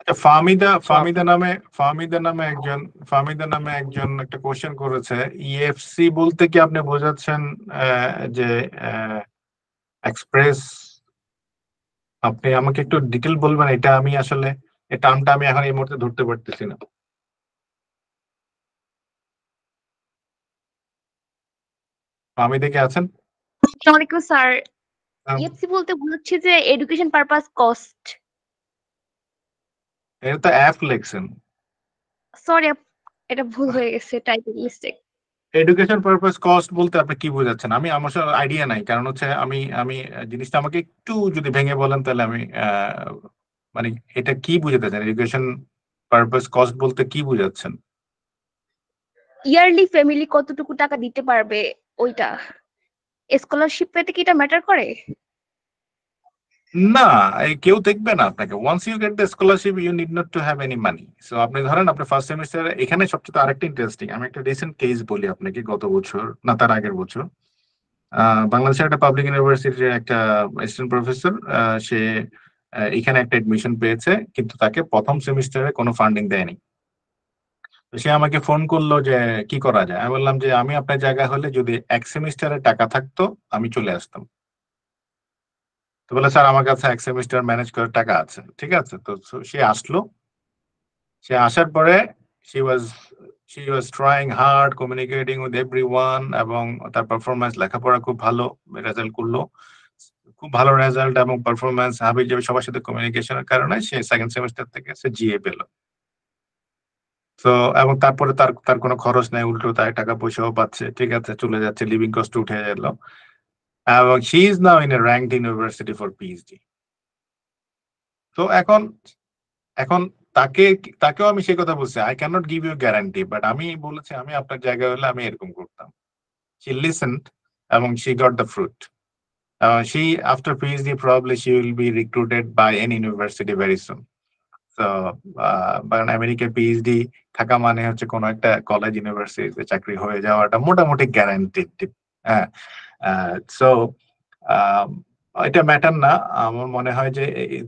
আচ্ছা, ফামিদা আচ্ছা, ফামিদা নামে ফামিদা নামে একজন ফামিদা নামে একজন একটা কোশ্চেন করেছে ইএফসি e বলতে কি আপনি বোঝাচ্ছেন যে এক্সপ্রেস আপনি আমাকে একটু ডিটেল বলবেন এটা আমি আসলে এই টার্মটা আমি এখন এই মুহূর্তে ধরতে পারতেছি না আমি দেখে আছেন আসসালামু স্যার ইএফসি হ্যাঁ। e বলতে বুঝাচ্ছে যে এডুকেশন পারপাস কস্ট এটা তো অ্যাপ লেখছেন সরি এটা ভুল হয়ে গেছে typing mistake education purpose cost বলতে আপনি কি বোঝাচ্ছেন আমি আমার আইডিয়া নাই কারণ হচ্ছে আমি আমি জিনিসটা আমাকে একটু যদি ভেঙে বলেন তাহলে আমি মানে এটা কি বুঝাতে চান এডুকেশন পারপাস কস্ট বলতে কি বুঝাচ্ছেন ইয়ারলি ফ্যামিলি কতটুকু টাকা দিতে পারবে ওইটা স্কলারশিপ পেতে কি এটা ম্যাটার করে না কেউ দেখবে না আপনাকে once you get the scholarship you need not to have any money so আপনি ধরেন আপনি ফার্স্ট সেমিস্টার এখানে সবচেয়ে আরেকটা ইন্টারেস্টিং আমি একটা রিসেন্ট কেস বলি আপনাকে গত বছর না তার আগের বছর বাংলাদেশের একটা পাবলিক ইউনিভার্সিটির একটা স্টুডেন্ট প্রফেসর সে এখানে একটা এডমিশন পেয়েছে কিন্তু তাকে প্রথম সেমিস্টারে কোনো ফান্ডিং দেয়নি সে আমাকে ফোন করলো যে কি করা যায় আমি বললাম যে আমি আপনার জায়গা হলে যদি এক সেমিস্টারে টাকা থাকতো আমি চলে আসতাম তো বলে স্যার আমার কাছে এক সেমিস্টার ম্যানেজ করার টাকা আছে ঠিক আছে তো সে আসলো সে আসার পরে she was she was trying hard communicating with every one এবং তার পারফরমেন্স লেখাপড়া খুব ভালো রেজাল্ট করলো খুব ভালো রেজাল্ট এবং পারফরমেন্স হাবিজ সবার সাথে কমিউনিকেশনের কারণে সে সেকেন্ড সেমিস্টার থেকে সে জিএ পেল তো এবং তারপরে তার তার কোনো খরচ নেই উল্টো তার টাকা পয়সাও পাচ্ছে ঠিক আছে চলে যাচ্ছে লিভিং কস্ট উঠে গেল এবং she is now in a ranked university for PhD তো এখন এখন তাকে তাকেও আমি সেই কথা বলছি I can't give you guarantee but আমি বলেছি আমি আপনার জায়গায় হলে আমি এরকম করতাম শি লিসেন্ট এবং she got the fruit Uh, she after PhD probably she will be recruited by any university very soon. So, uh, but an American PhD, Takamane হচ্ছে কোনো একটা কলেজ ইউনিভার্সিটিতে চাকরি হয়ে যাওয়াটা মোটামুটি guaranteed. Uh, so, it um, matter না. আমার মনে হয়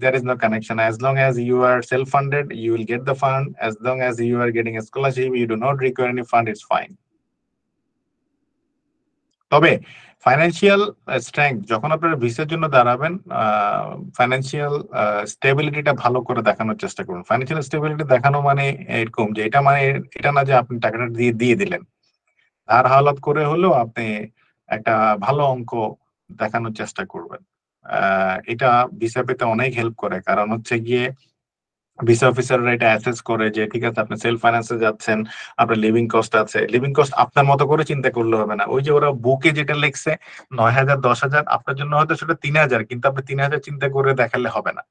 there is no connection. As long as you are self-funded, you will get the fund. As long as you are getting a scholarship, you do not require any fund. It's fine. তবে financial strength uh, যখন আপনারা ভিসার জন্য দাঁড়াবেন financial uh, স্টেবিলিটিটা uh, ভালো করে দেখানোর চেষ্টা করুন ফাইন্যান্সিয়াল স্টেবিলিটি দেখানো মানে এরকম যে এটা মানে এটা না যে আপনি টাকাটা দিয়ে দিয়ে দিলেন ধার হালত করে হলেও আপনি একটা ভালো অঙ্ক দেখানোর চেষ্টা করবেন এটা ভিসা পেতে অনেক হেল্প করে কারণ হচ্ছে গিয়ে ভিসা অফিসাররা এটা অ্যাসেস করে যে ঠিক আছে আপনি সেলফ ফাইন্যান্সে যাচ্ছেন আপনার লিভিং কস্ট আছে লিভিং কস্ট আপনার মতো করে চিন্তা করলে হবে না ওই যে ওরা বুকে যেটা লিখছে নয় হাজার দশ হাজার আপনার জন্য হয়তো সেটা তিন হাজার কিন্তু আপনি তিন হাজার চিন্তা করে দেখালে হবে না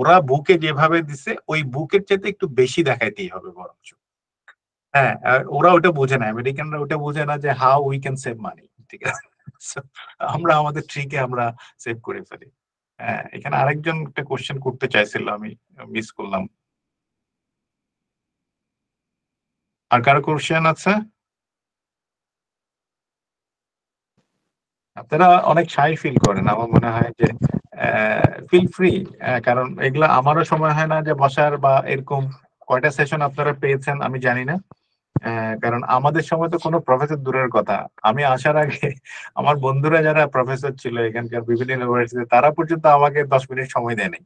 ওরা বুকে যেভাবে দিছে ওই বুকের চাইতে একটু বেশি দেখাইতেই হবে বরঞ্চ হ্যাঁ ওরা ওটা বোঝে না আমেরিকানরা ওটা বোঝে না যে how we can save money ঠিক আছে আমরা আমাদের ট্রিকে আমরা সেভ করে ফেলি হ্যাঁ এখানে আরেকজন একটা কোশ্চেন করতে চাইছিল আমি মিস করলাম আর কারো কোশ্চেন আছে আপনারা অনেক সাই ফিল করেন আমার মনে হয় যে ফিল ফ্রি কারণ এগুলো আমারও সময় হয় না যে বসার বা এরকম কয়টা সেশন আপনারা পেয়েছেন আমি জানি না কারণ আমাদের সময় তো কোনো প্রফেসর দূরের কথা আমি আসার আগে আমার বন্ধুরা যারা প্রফেসর ছিল এখানকার বিভিন্ন ইউনিভার্সিটিতে তারা পর্যন্ত আমাকে দশ মিনিট সময় দেয়নি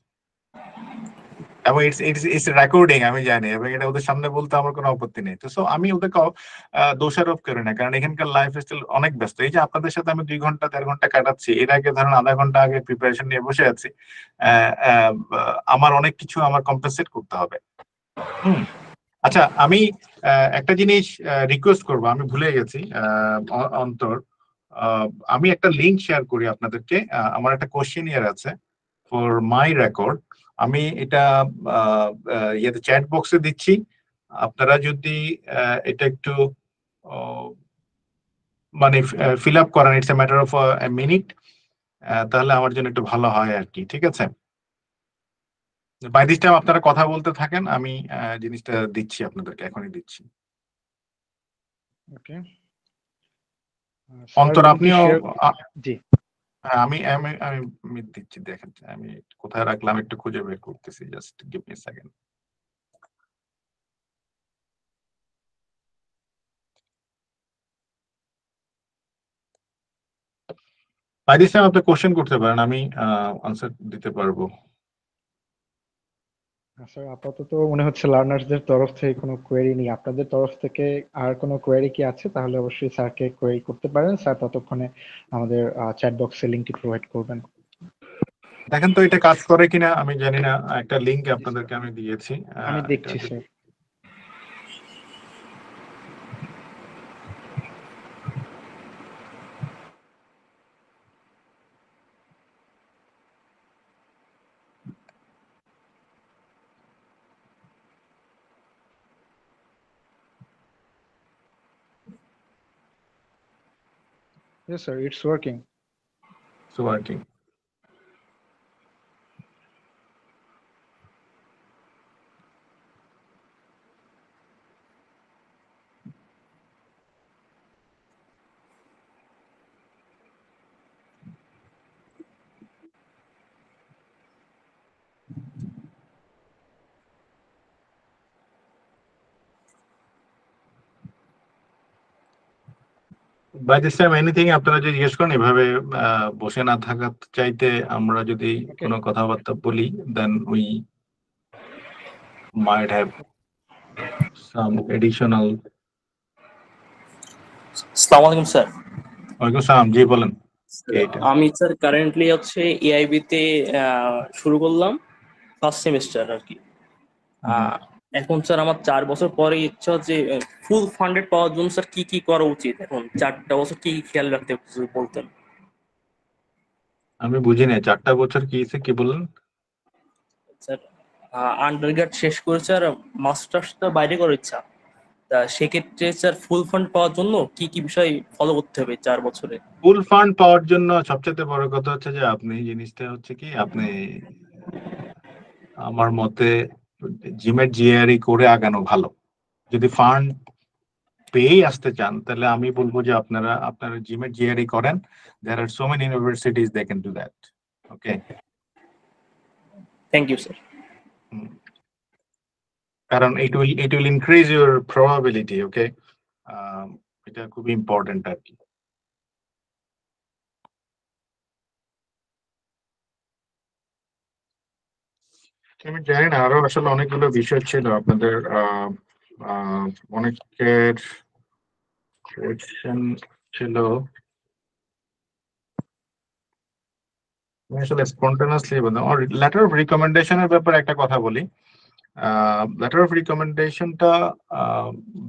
এবং ইটস ইটস ইটস রেকর্ডিং আমি জানি এবং এটা ওদের সামনে বলতে আমার কোনো আপত্তি নেই তো সো আমি ওদেরকে দোষারোপ করি না কারণ এখানকার লাইফ স্টাইল অনেক ব্যস্ত এই যে আপনাদের সাথে আমি দুই ঘন্টা দেড় ঘন্টা কাটাচ্ছি এর আগে ধরেন আধা ঘন্টা আগে প্রিপারেশন নিয়ে বসে আছি আমার অনেক কিছু আমার কম্পেনসেট করতে হবে হুম আচ্ছা আমি একটা জিনিস রিকোয়েস্ট করব আমি ভুলে গেছি অন্তর আমি একটা লিংক শেয়ার করি আপনাদেরকে আমার একটা কোশ্চেন ইয়ার আছে ফর মাই রেকর্ড আমি এটা ইয়েতে চ্যাট বক্সে দিচ্ছি আপনারা যদি এটা একটু মানে ফিল আপ করেন it's a matter of minute তাহলে আমার জন্য একটু ভালো হয় আর কি ঠিক আছে বাই দিস টাইম আপনারা কথা বলতে থাকেন আমি জিনিসটা দিচ্ছি আপনাদেরকে এখনই দিচ্ছি ওকে অন্তর আপনিও জি হ্যাঁ, আমি আমি আমি দিচ্ছি দেখেন আমি কোথায় রাখলাম একটু খুঁজে বের করতেছি just give me second by আপনি কোশ্চেন করতে পারেন আমি আনসার দিতে পারবো আসলে আপাতত মনে হচ্ছে লার্নার্সদের তরফ থেকে কোনো কোয়েরি নেই আপনাদের তরফ থেকে আর কোনো কোয়েরি কি আছে তাহলে অবশ্যই স্যারকে কোয়েরি করতে পারেন স্যার ততক্ষণে আমাদের চ্যাট বক্সে লিংকটি প্রোভাইড করবেন দেখেন তো এটা কাজ করে কিনা আমি জানি না একটা লিংক আপনাদেরকে আমি দিয়েছি আমি দেখছি sir Yes, sir. It's working. It's working. By this time anything আপনারা যদি জিজ্ঞেস করেন এভাবে বসে না থাকার চাইতে আমরা যদি কোনো কথাবার্তা বলি then we might have some additional আসসালামু আলাইকুম স্যার ওয়ালাইকুম সালাম জি বলেন আমি স্যার কারেন্টলি হচ্ছে এআইবি তে শুরু করলাম ফার্স্ট সেমিস্টার আর কি এখন স্যার আমার চার বছর পরে ইচ্ছা যে ফুল ফান্ডেড পাওয়ার জন্য স্যার কি কি করা উচিত এখন চারটা বছর কি কি খেয়াল রাখতে বলতেন আমি বুঝি না চারটা বছর কি কি বললেন স্যার আন্ডারগ্রেড শেষ করেছে আর মাস্টার্সটা বাইরে করার ইচ্ছা তা সেক্ষেত্রে স্যার ফুল ফান্ড পাওয়ার জন্য কি কি বিষয় ফলো করতে হবে চার বছরে ফুল ফান্ড পাওয়ার জন্য সবচেয়ে বড় কথা হচ্ছে যে আপনি জিনিসটা হচ্ছে কি আপনি আমার মতে জিমের জিআরই করে আগানো ভালো যদি ফান্ড পেয়েই আসতে চান তাহলে আমি বলবো যে আপনারা আপনারা জিমের জিআরই করেন there are so many universities they can do that okay thank you sir কারণ it will it will increase your probability okay এটা খুবই ইম্পর্টেন্ট আর কি আমি জানি না আরো আসলে অনেকগুলো বিষয় ছিল আপনাদের অনেকের কোয়েশ্চেন ছিল আসলে স্পন্টানাসলি লেটার অফ রিকমেন্ডেশনের ব্যাপারে একটা কথা বলি লেটার অফ রিকমেন্ডেশনটা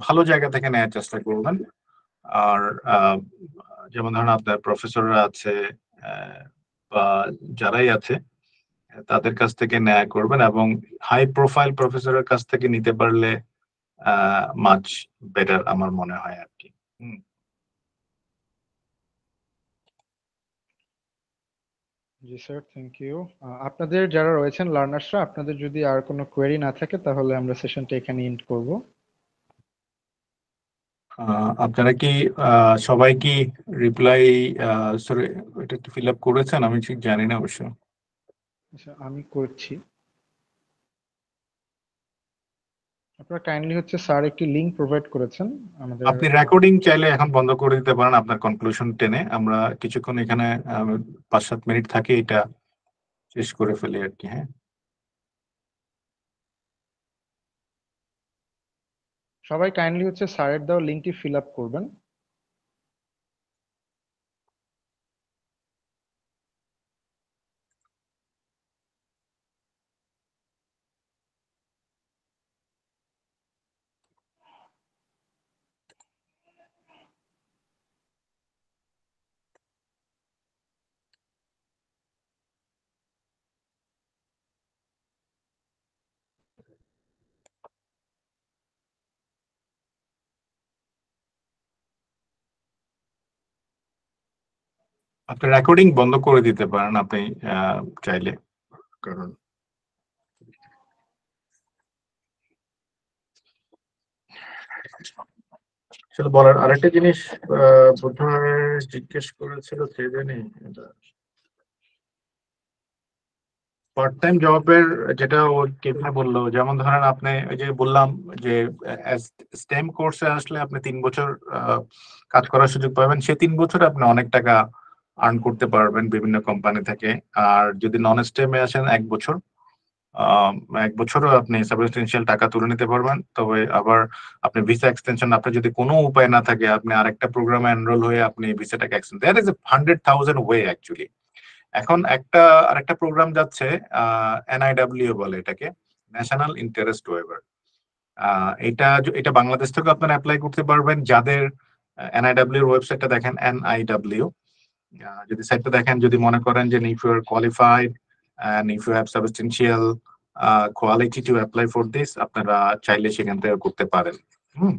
ভালো জায়গা থেকে নেওয়ার চেষ্টা করবেন আর যেমন ধরেন আপনার প্রফেসররা আছে বা যারাই আছে তাদের কাছ থেকে ন্যায় করবেন এবং হাই প্রোফাইল প্রফেসরের কাছ থেকে নিতে পারলে মাচ বেটার আমার মনে হয় আর কি জি স্যার থ্যাংক ইউ আপনাদের যারা রয়েছেন লার্নার্সরা আপনাদের যদি আর কোনো কোয়েরি না থাকে তাহলে আমরা সেশনটা এখানে এন্ড করব আপনারা কি সবাই কি রিপ্লাই সরি এটা কি ফিল আপ করেছেন আমি ঠিক জানি না অবশ্য আচ্ছা আমি করছি আপনারা কাইন্ডলি হচ্ছে স্যার একটি লিংক প্রোভাইড করেছেন আমাদের আপনি রেকর্ডিং চাইলে এখন বন্ধ করে দিতে পারেন আপনার কনক্লুশন টেনে আমরা কিছুক্ষণ এখানে পাঁচ সাত মিনিট থাকি এটা শেষ করে ফেলি আর কি হ্যাঁ সবাই কাইন্ডলি হচ্ছে স্যারের দেওয়া লিঙ্কটি ফিল আপ করবেন আপনি রেকর্ডিং বন্ধ করে দিতে পারেন আপনি চাইলে কারণ আসলে বলার আরেকটা জিনিস বোধহয় জিজ্ঞেস করেছিল সে জানি পার্ট টাইম জবের যেটা ও কেমনে বললো যেমন ধরেন আপনি ওই যে বললাম যে স্টেম কোর্সে আসলে আপনি তিন বছর কাজ করার সুযোগ পাবেন সে তিন বছর আপনি অনেক টাকা আর্ন করতে পারবেন বিভিন্ন কোম্পানি থেকে আর যদি নন স্টেমে আসেন এক বছর এক বছরও আপনি সাবস্টেন্সিয়াল টাকা তুলে নিতে পারবেন তবে আবার আপনি ভিসা এক্সটেনশন আপনার যদি কোনো উপায় না থাকে আপনি আরেকটা প্রোগ্রামে এনরোল হয়ে আপনি ভিসাটাকে extend that is hundred thousand way actually এখন একটা আরেকটা প্রোগ্রাম যাচ্ছে এনআইডাব্লিউ বলে এটাকে ন্যাশনাল ইন্টারেস্ট ওয়েভার এটা এটা বাংলাদেশ থেকে আপনারা অ্যাপ্লাই করতে পারবেন যাদের এনআইডাব্লিউ ওয়েবসাইটটা দেখেন এনআইডাব্লিউ যদি সাইটটা দেখেন যদি মনে করেন যে if you are qualified and if you have substantial quality to apply for this আপনারা চাইলে সেখান থেকে করতে পারেন হুম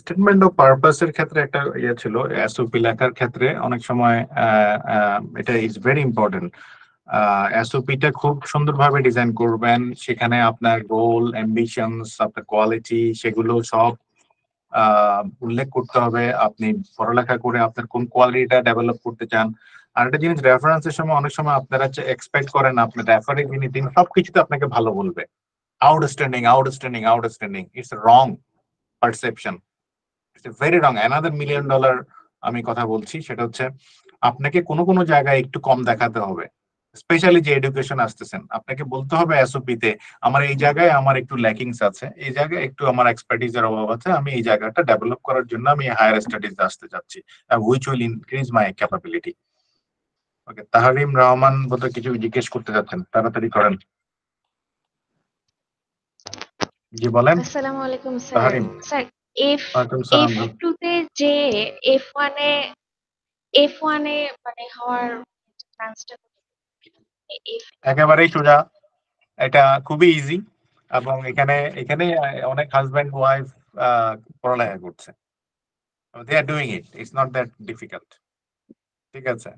স্টেটমেন্ট অফ পারপাস এর ক্ষেত্রে একটা ইয়ে ছিল এসওপি লেখার ক্ষেত্রে অনেক সময় এটা ইজ ভেরি ইম্পর্টেন্ট টা খুব সুন্দরভাবে ডিজাইন করবেন সেখানে আপনার গোল অ্যাম্বিশনস আপনার কোয়ালিটি সেগুলো সব উল্লেখ করতে হবে আপনি পড়ালেখা করে আপনার কোন কোয়ালিটিটা ডেভেলপ করতে চান আর একটা জিনিস রেফারেন্সের সময় অনেক সময় আপনারা এক্সপেক্ট করেন আপনার রেফারে যিনি তিনি সবকিছুতে আপনাকে ভালো বলবে outstanding outstanding outstanding it's wrong perception very wrong another million dollar আমি কথা বলছি সেটা হচ্ছে আপনাকে কোনো কোনো জায়গায় একটু কম দেখাতে হবে স্পেশালি যে এডুকেশন আসতেছেন আপনাকে বলতে হবে এসওপিতে আমার এই জায়গায় আমার একটু ল্যাকিংস আছে এই জায়গায় একটু আমার এক্সপার্টিস এর অভাব আছে আমি এই জায়গাটা ডেভেলপ করার জন্য আমি হায়ার স্টাডিজ আসতে যাচ্ছি which will increase my capability okay Taharim Rahman বলতে কিছু জিজ্ঞেস করতে যাচ্ছেন তাড়াতাড়ি করেন জি বলেন আসসালামু আলাইকুম sir sir F F two তে যে F one A F one A মানে হওয়ার চান্সটা একেবারেই সোজা এটা খুবই ইজি এবং এখানে এখানে অনেক হাজব্যান্ড ওয়াইফ পড়ালেখা করছে they are doing it it's not that difficult ঠিক আছে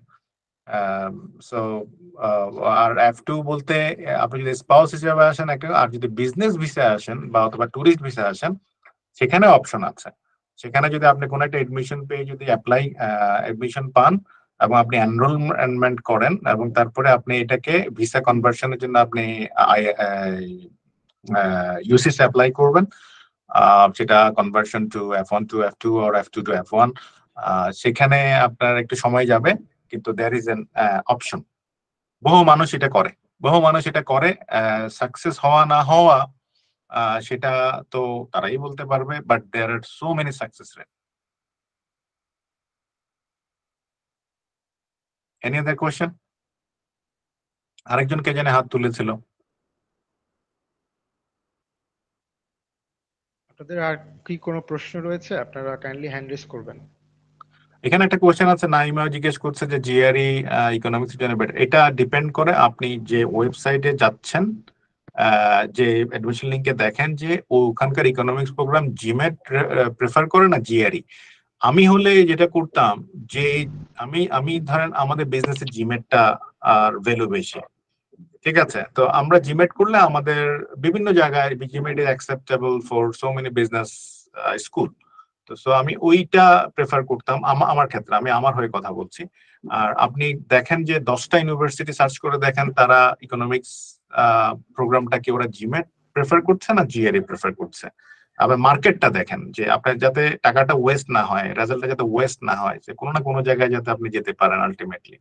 সো um, uh, আর এফ টু বলতে আপনি যদি স্পাউস হিসেবে আসেন একটা আর যদি বিজনেস ভিসায় আসেন বা অথবা ট্যুরিস্ট ভিসা আসেন সেখানে অপশন আছে সেখানে যদি আপনি কোনো একটা এডমিশন পেয়ে যদি অ্যাপ্লাই এডমিশন পান এবং আপনি এনরোলমেন্ট করেন এবং তারপরে আপনি এটাকে ভিসা কনভার্সনের জন্য আপনি ইউসিস অ্যাপ্লাই করবেন সেটা conversion to F one to F two আর F two to F one সেখানে আপনার একটু সময় যাবে কিন্তু দ্যার ইজ এন অপশন বহু মানুষ এটা করে বহু মানুষ এটা করে সাকসেস uh, হওয়া না হওয়া uh, সেটা তো তারাই বলতে পারবে but there are so many success rate any other question আরেকজন কে জানে হাত তুলেছিল আপনাদের আর কি কোনো প্রশ্ন রয়েছে আপনারা কাইন্ডলি হ্যান্ড রেজ করবেন এখানে একটা কোয়েশ্চেন আছে নাইমা জিজ্ঞেস করছে যে জিআরই ইকোনমিক্স জন্য বেটার এটা ডিপেন্ড করে আপনি যে ওয়েবসাইটে যাচ্ছেন যে অ্যাডমিশন লিঙ্কে দেখেন যে ওখানকার ইকোনমিক্স প্রোগ্রাম জিমেট প্রেফার করে না জিআরই আমি হলে যেটা করতাম যে আমি আমি ধরেন আমাদের বিজনেসে জিমেটটা আর ভ্যালু বেশি ঠিক আছে তো আমরা জিমেট করলে আমাদের বিভিন্ন জায়গায় GMAT is acceptable for so many business school তো সো আমি ওইটা প্রেফার করতাম আমার ক্ষেত্রে আমি আমার হয়ে কথা বলছি আর আপনি দেখেন যে দশটা ইউনিভার্সিটি সার্চ করে দেখেন তারা ইকোনমিক্স প্রোগ্রামটাকে ওরা জিমেট প্রেফার করছে না জিআরই প্রেফার e করছে আবার মার্কেটটা দেখেন যে আপনার যাতে টাকাটা ওয়েস্ট না হয় রেজাল্টটা যাতে ওয়েস্ট না হয় যে কোনো না কোনো জায়গায় যাতে আপনি যেতে পারেন আলটিমেটলি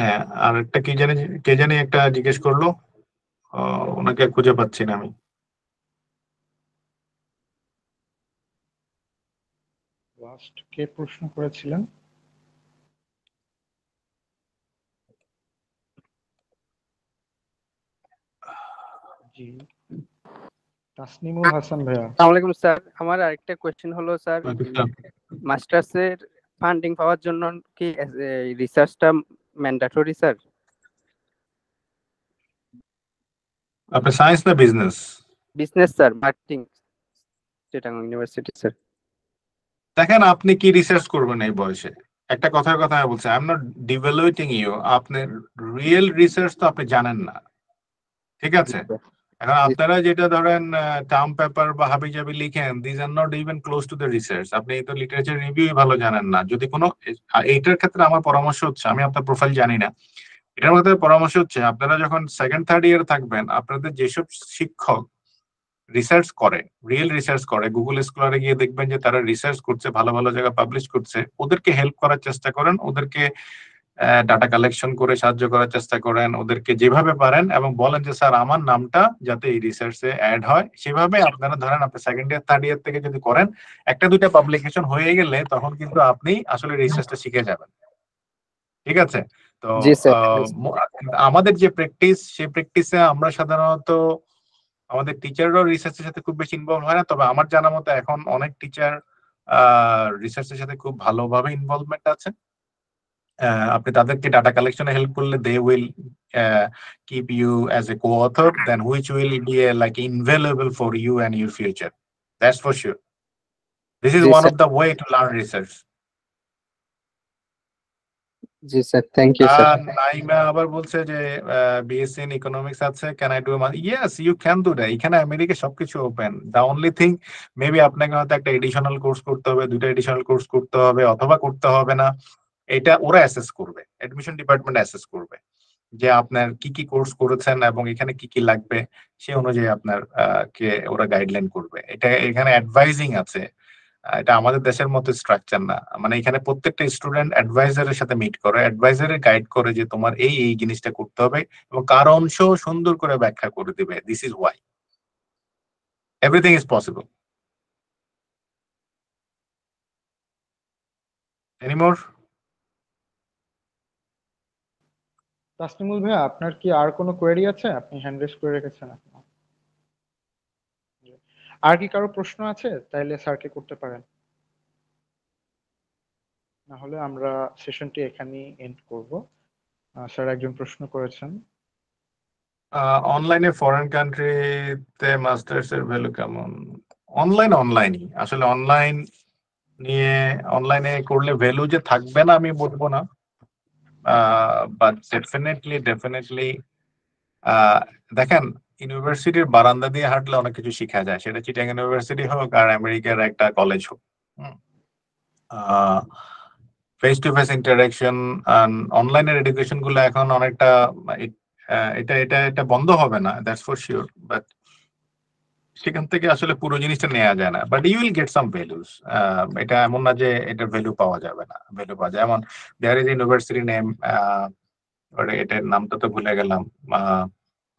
হ্যাঁ আর একটা কে জানি কে জানি একটা জিজ্ঞেস করলো ওনাকে খুঁজে পাচ্ছি না আমি ফার্স্ট কে প্রশ্ন করেছিলেন জি তাসনিমুল হাসান ভাইয়া আসসালামু আলাইকুম স্যার আমার আরেকটা কোশ্চেন হলো স্যার মাস্টার্সের ফান্ডিং পাওয়ার জন্য কি রিসার্চটা ম্যান্ডেটরি স্যার আপনার সায়েন্স না business business sir marketing university sir দেখেন আপনি কি রিসার্চ করবেন এই বয়সে একটা কথার কথা আমি বলছি I am not developing you আপনি রিয়েল রিসার্চ তো আপনি জানেন না ঠিক আছে আচ্ছা। এখন আপনারা যেটা ধরেন টার্ম পেপার বা হাবি জাবি লিখেন these are not even close to the research আপনি এই তো লিটারেচার রিভিউ ভালো জানেন না যদি কোনো এইটার ক্ষেত্রে আমার পরামর্শ হচ্ছে আমি আপনার প্রোফাইল জানি না এটার মধ্যে পরামর্শ হচ্ছে আপনারা যখন সেকেন্ড থার্ড ইয়ার থাকবেন আপনাদের যেসব শিক্ষক রিসার্চ করে রিয়েল রিসার্চ করে গুগল স্কলারে গিয়ে দেখবেন যে তারা রিসার্চ করছে ভালো ভালো জায়গায় পাবলিশ করছে ওদেরকে হেল্প করার চেষ্টা করেন ওদেরকে ডাটা কালেকশন করে সাহায্য করার চেষ্টা করেন ওদেরকে যেভাবে পারেন এবং বলেন যে স্যার আমার নামটা যাতে এই রিসার্চে অ্যাড হয় সেভাবে আপনারা ধরেন আপনি সেকেন্ড ইয়ার থার্ড ইয়ার থেকে যদি করেন একটা দুইটা পাবলিকেশন হয়ে গেলে তখন কিন্তু আপনি আসলে রিসার্চটা শিখে যাবেন ঠিক আছে তো আমাদের যে প্র্যাকটিস সেই প্র্যাকটিসে আমরা সাধারণত আমাদের টিচাররাও রিসার্চের সাথে খুব বেশি ইনভলভ হয় না তবে আমার জানা মতো এখন অনেক টিচার রিসার্চের সাথে খুব ভালোভাবে ইনভলভমেন্ট আছে আপনি তাদেরকে ডাটা কালেকশনে হেল্প করলে they will keep you as a coauthor then which will be like invaluable for you and your future that's for sure this is one of the way to learn research জি sir thank you sir Naima আবার বলছে যে BSc in economics আছে can I do mass yes you can do that এখানে America সবকিছু open the only thing maybe আপনাকে হয়তো একটা এডিশনাল কোর্স করতে হবে দুটো এডিশনাল কোর্স করতে হবে অথবা করতে হবে না এটা ওরা অ্যাসেস করবে অ্যাডমিশন ডিপার্টমেন্ট অ্যাসেস করবে যে আপনার কি কি কোর্স করেছেন এবং এখানে কি কি লাগবে সে অনুযায়ী আপনার কে ওরা গাইডলাইন করবে এটা এখানে অ্যাডভাইজিং আছে এটা আমাদের দেশের মতো স্ট্রাকচার না মানে এখানে প্রত্যেকটা স্টুডেন্ট অ্যাডভাইজারের সাথে মিট করে অ্যাডভাইজারে গাইড করে যে তোমার এই এই জিনিসটা করতে হবে এবং কার অংশ সুন্দর করে ব্যাখ্যা করে দিবে this is why everything is possible anymore Tasnimul ভাইয়া আপনার কি আর কোনো কোয়েরি আছে আপনি হ্যান্ড রেস্ট করে রেখেছেন আর কি কারো প্রশ্ন আছে তাইলে স্যারকে করতে পারেন না হলে আমরা সেশনটি এখানেই এন্ড করব স্যার একজন প্রশ্ন করেছেন অনলাইনে ফরেন কান্ট্রিতে মাস্টার্স এর ভ্যালু কেমন অনলাইন অনলাইনই আসলে অনলাইন নিয়ে অনলাইনে করলে ভ্যালু যে থাকবে না আমি বলবো না বাট ডেফিনেটলি ডেফিনেটলি দেখেন ইউনিভার্সিটির বারান্দা দিয়ে হাঁটলে অনেক কিছু শিখা যায় সেটা চিটাং ইউনিভার্সিটি হোক আর আমেরিকার একটা কলেজ হোক ফেস টু ফেস ইন্টারাকশন অনলাইনের এডুকেশন গুলো এখন অনেকটা এটা এটা এটা বন্ধ হবে না দ্যাটস ফর শিওর বাট সেখান থেকে আসলে পুরো জিনিসটা নেওয়া যায় না but you will get some values এটা এমন না যে এটা ভ্যালু পাওয়া যাবে না ভ্যালু পাওয়া যায় এমন দেয়ার ইজ ইউনিভার্সিটি নেম এটার নামটা তো ভুলে গেলাম আহ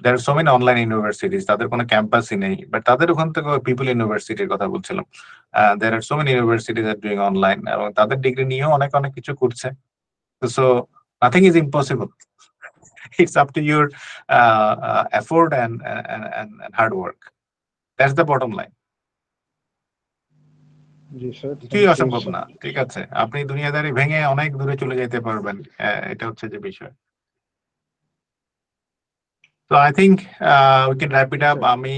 দেয়ার অনলাইন ইউনিভার্সিটিস তাদের কোনো ক্যাম্পাসই নেই বাট তাদের ওখান থেকে পিপল ইউনিভার্সিটির কথা বলছিলাম there are so many universities are doing online এবং তাদের ডিগ্রি নিয়েও অনেক অনেক কিছু করছে so nothing is impossible it's up to your effort and and hard work the bottom line কি অসম্ভব না ঠিক আছে আপনি দুনিয়াদারি ভেঙে অনেক দূরে চলে যেতে পারবেন এটা হচ্ছে যে বিষয় তো I think we can wrap it up আমি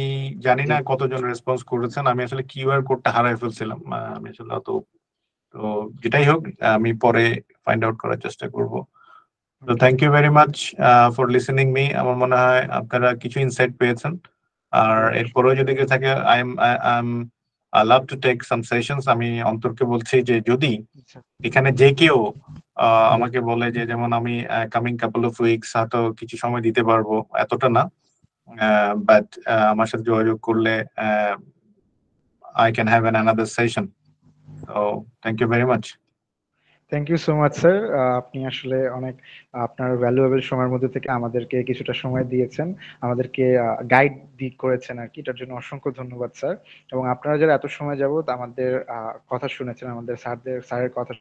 জানি না কতজন রেসপন্স করেছেন আমি আসলে কিউআর কোডটা হারাই ফেলছিলাম আমি আসলে অত তো যেটাই হোক আমি পরে ফাইন্ড আউট করার চেষ্টা করব তো thank you very much for listening me আমার মনে হয় আপনারা কিছু ইনসাইট পেয়েছেন আর এরপরেও যদি কেউ থাকে I am I am love to take some sessions আমি অন্তরকে বলছি যে যদি এখানে যে কেউ আমাকে বলে যে যেমন আমি কামিং কাপল অফ উইকস হয়তো কিছু সময় দিতে পারবো এতটা না বাট আমার সাথে যোগাযোগ করলে I can have an another session তো thank you very much thank you so much sir আপনি আসলে অনেক আপনার ভ্যালুয়েবল সময়ের মধ্যে থেকে আমাদেরকে কিছুটা সময় দিয়েছেন আমাদেরকে গাইড দিক করেছেন আর কি এটার জন্য অসংখ্য ধন্যবাদ স্যার এবং আপনারা যারা এত সময় যাবত আমাদের কথা শুনেছেন আমাদের স্যারদের স্যারের কথা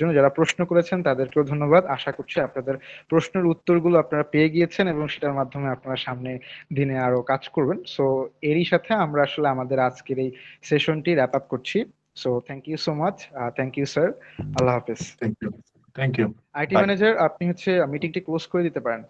জন্য যারা প্রশ্ন করেছেন তাদেরকেও ধন্যবাদ আশা করছি আপনাদের প্রশ্নের উত্তরগুলো আপনারা পেয়ে গিয়েছেন এবং সেটার মাধ্যমে আপনারা সামনে দিনে আরো কাজ করবেন সো এরই সাথে আমরা আসলে আমাদের আজকের এই সেশনটি র্যাপ আপ করছি so thank you so much thank you sir আল্লাহ হাফেজ thank you thank you IT manager আপনি হচ্ছে মিটিংটি ক্লোজ করে দিতে পারেন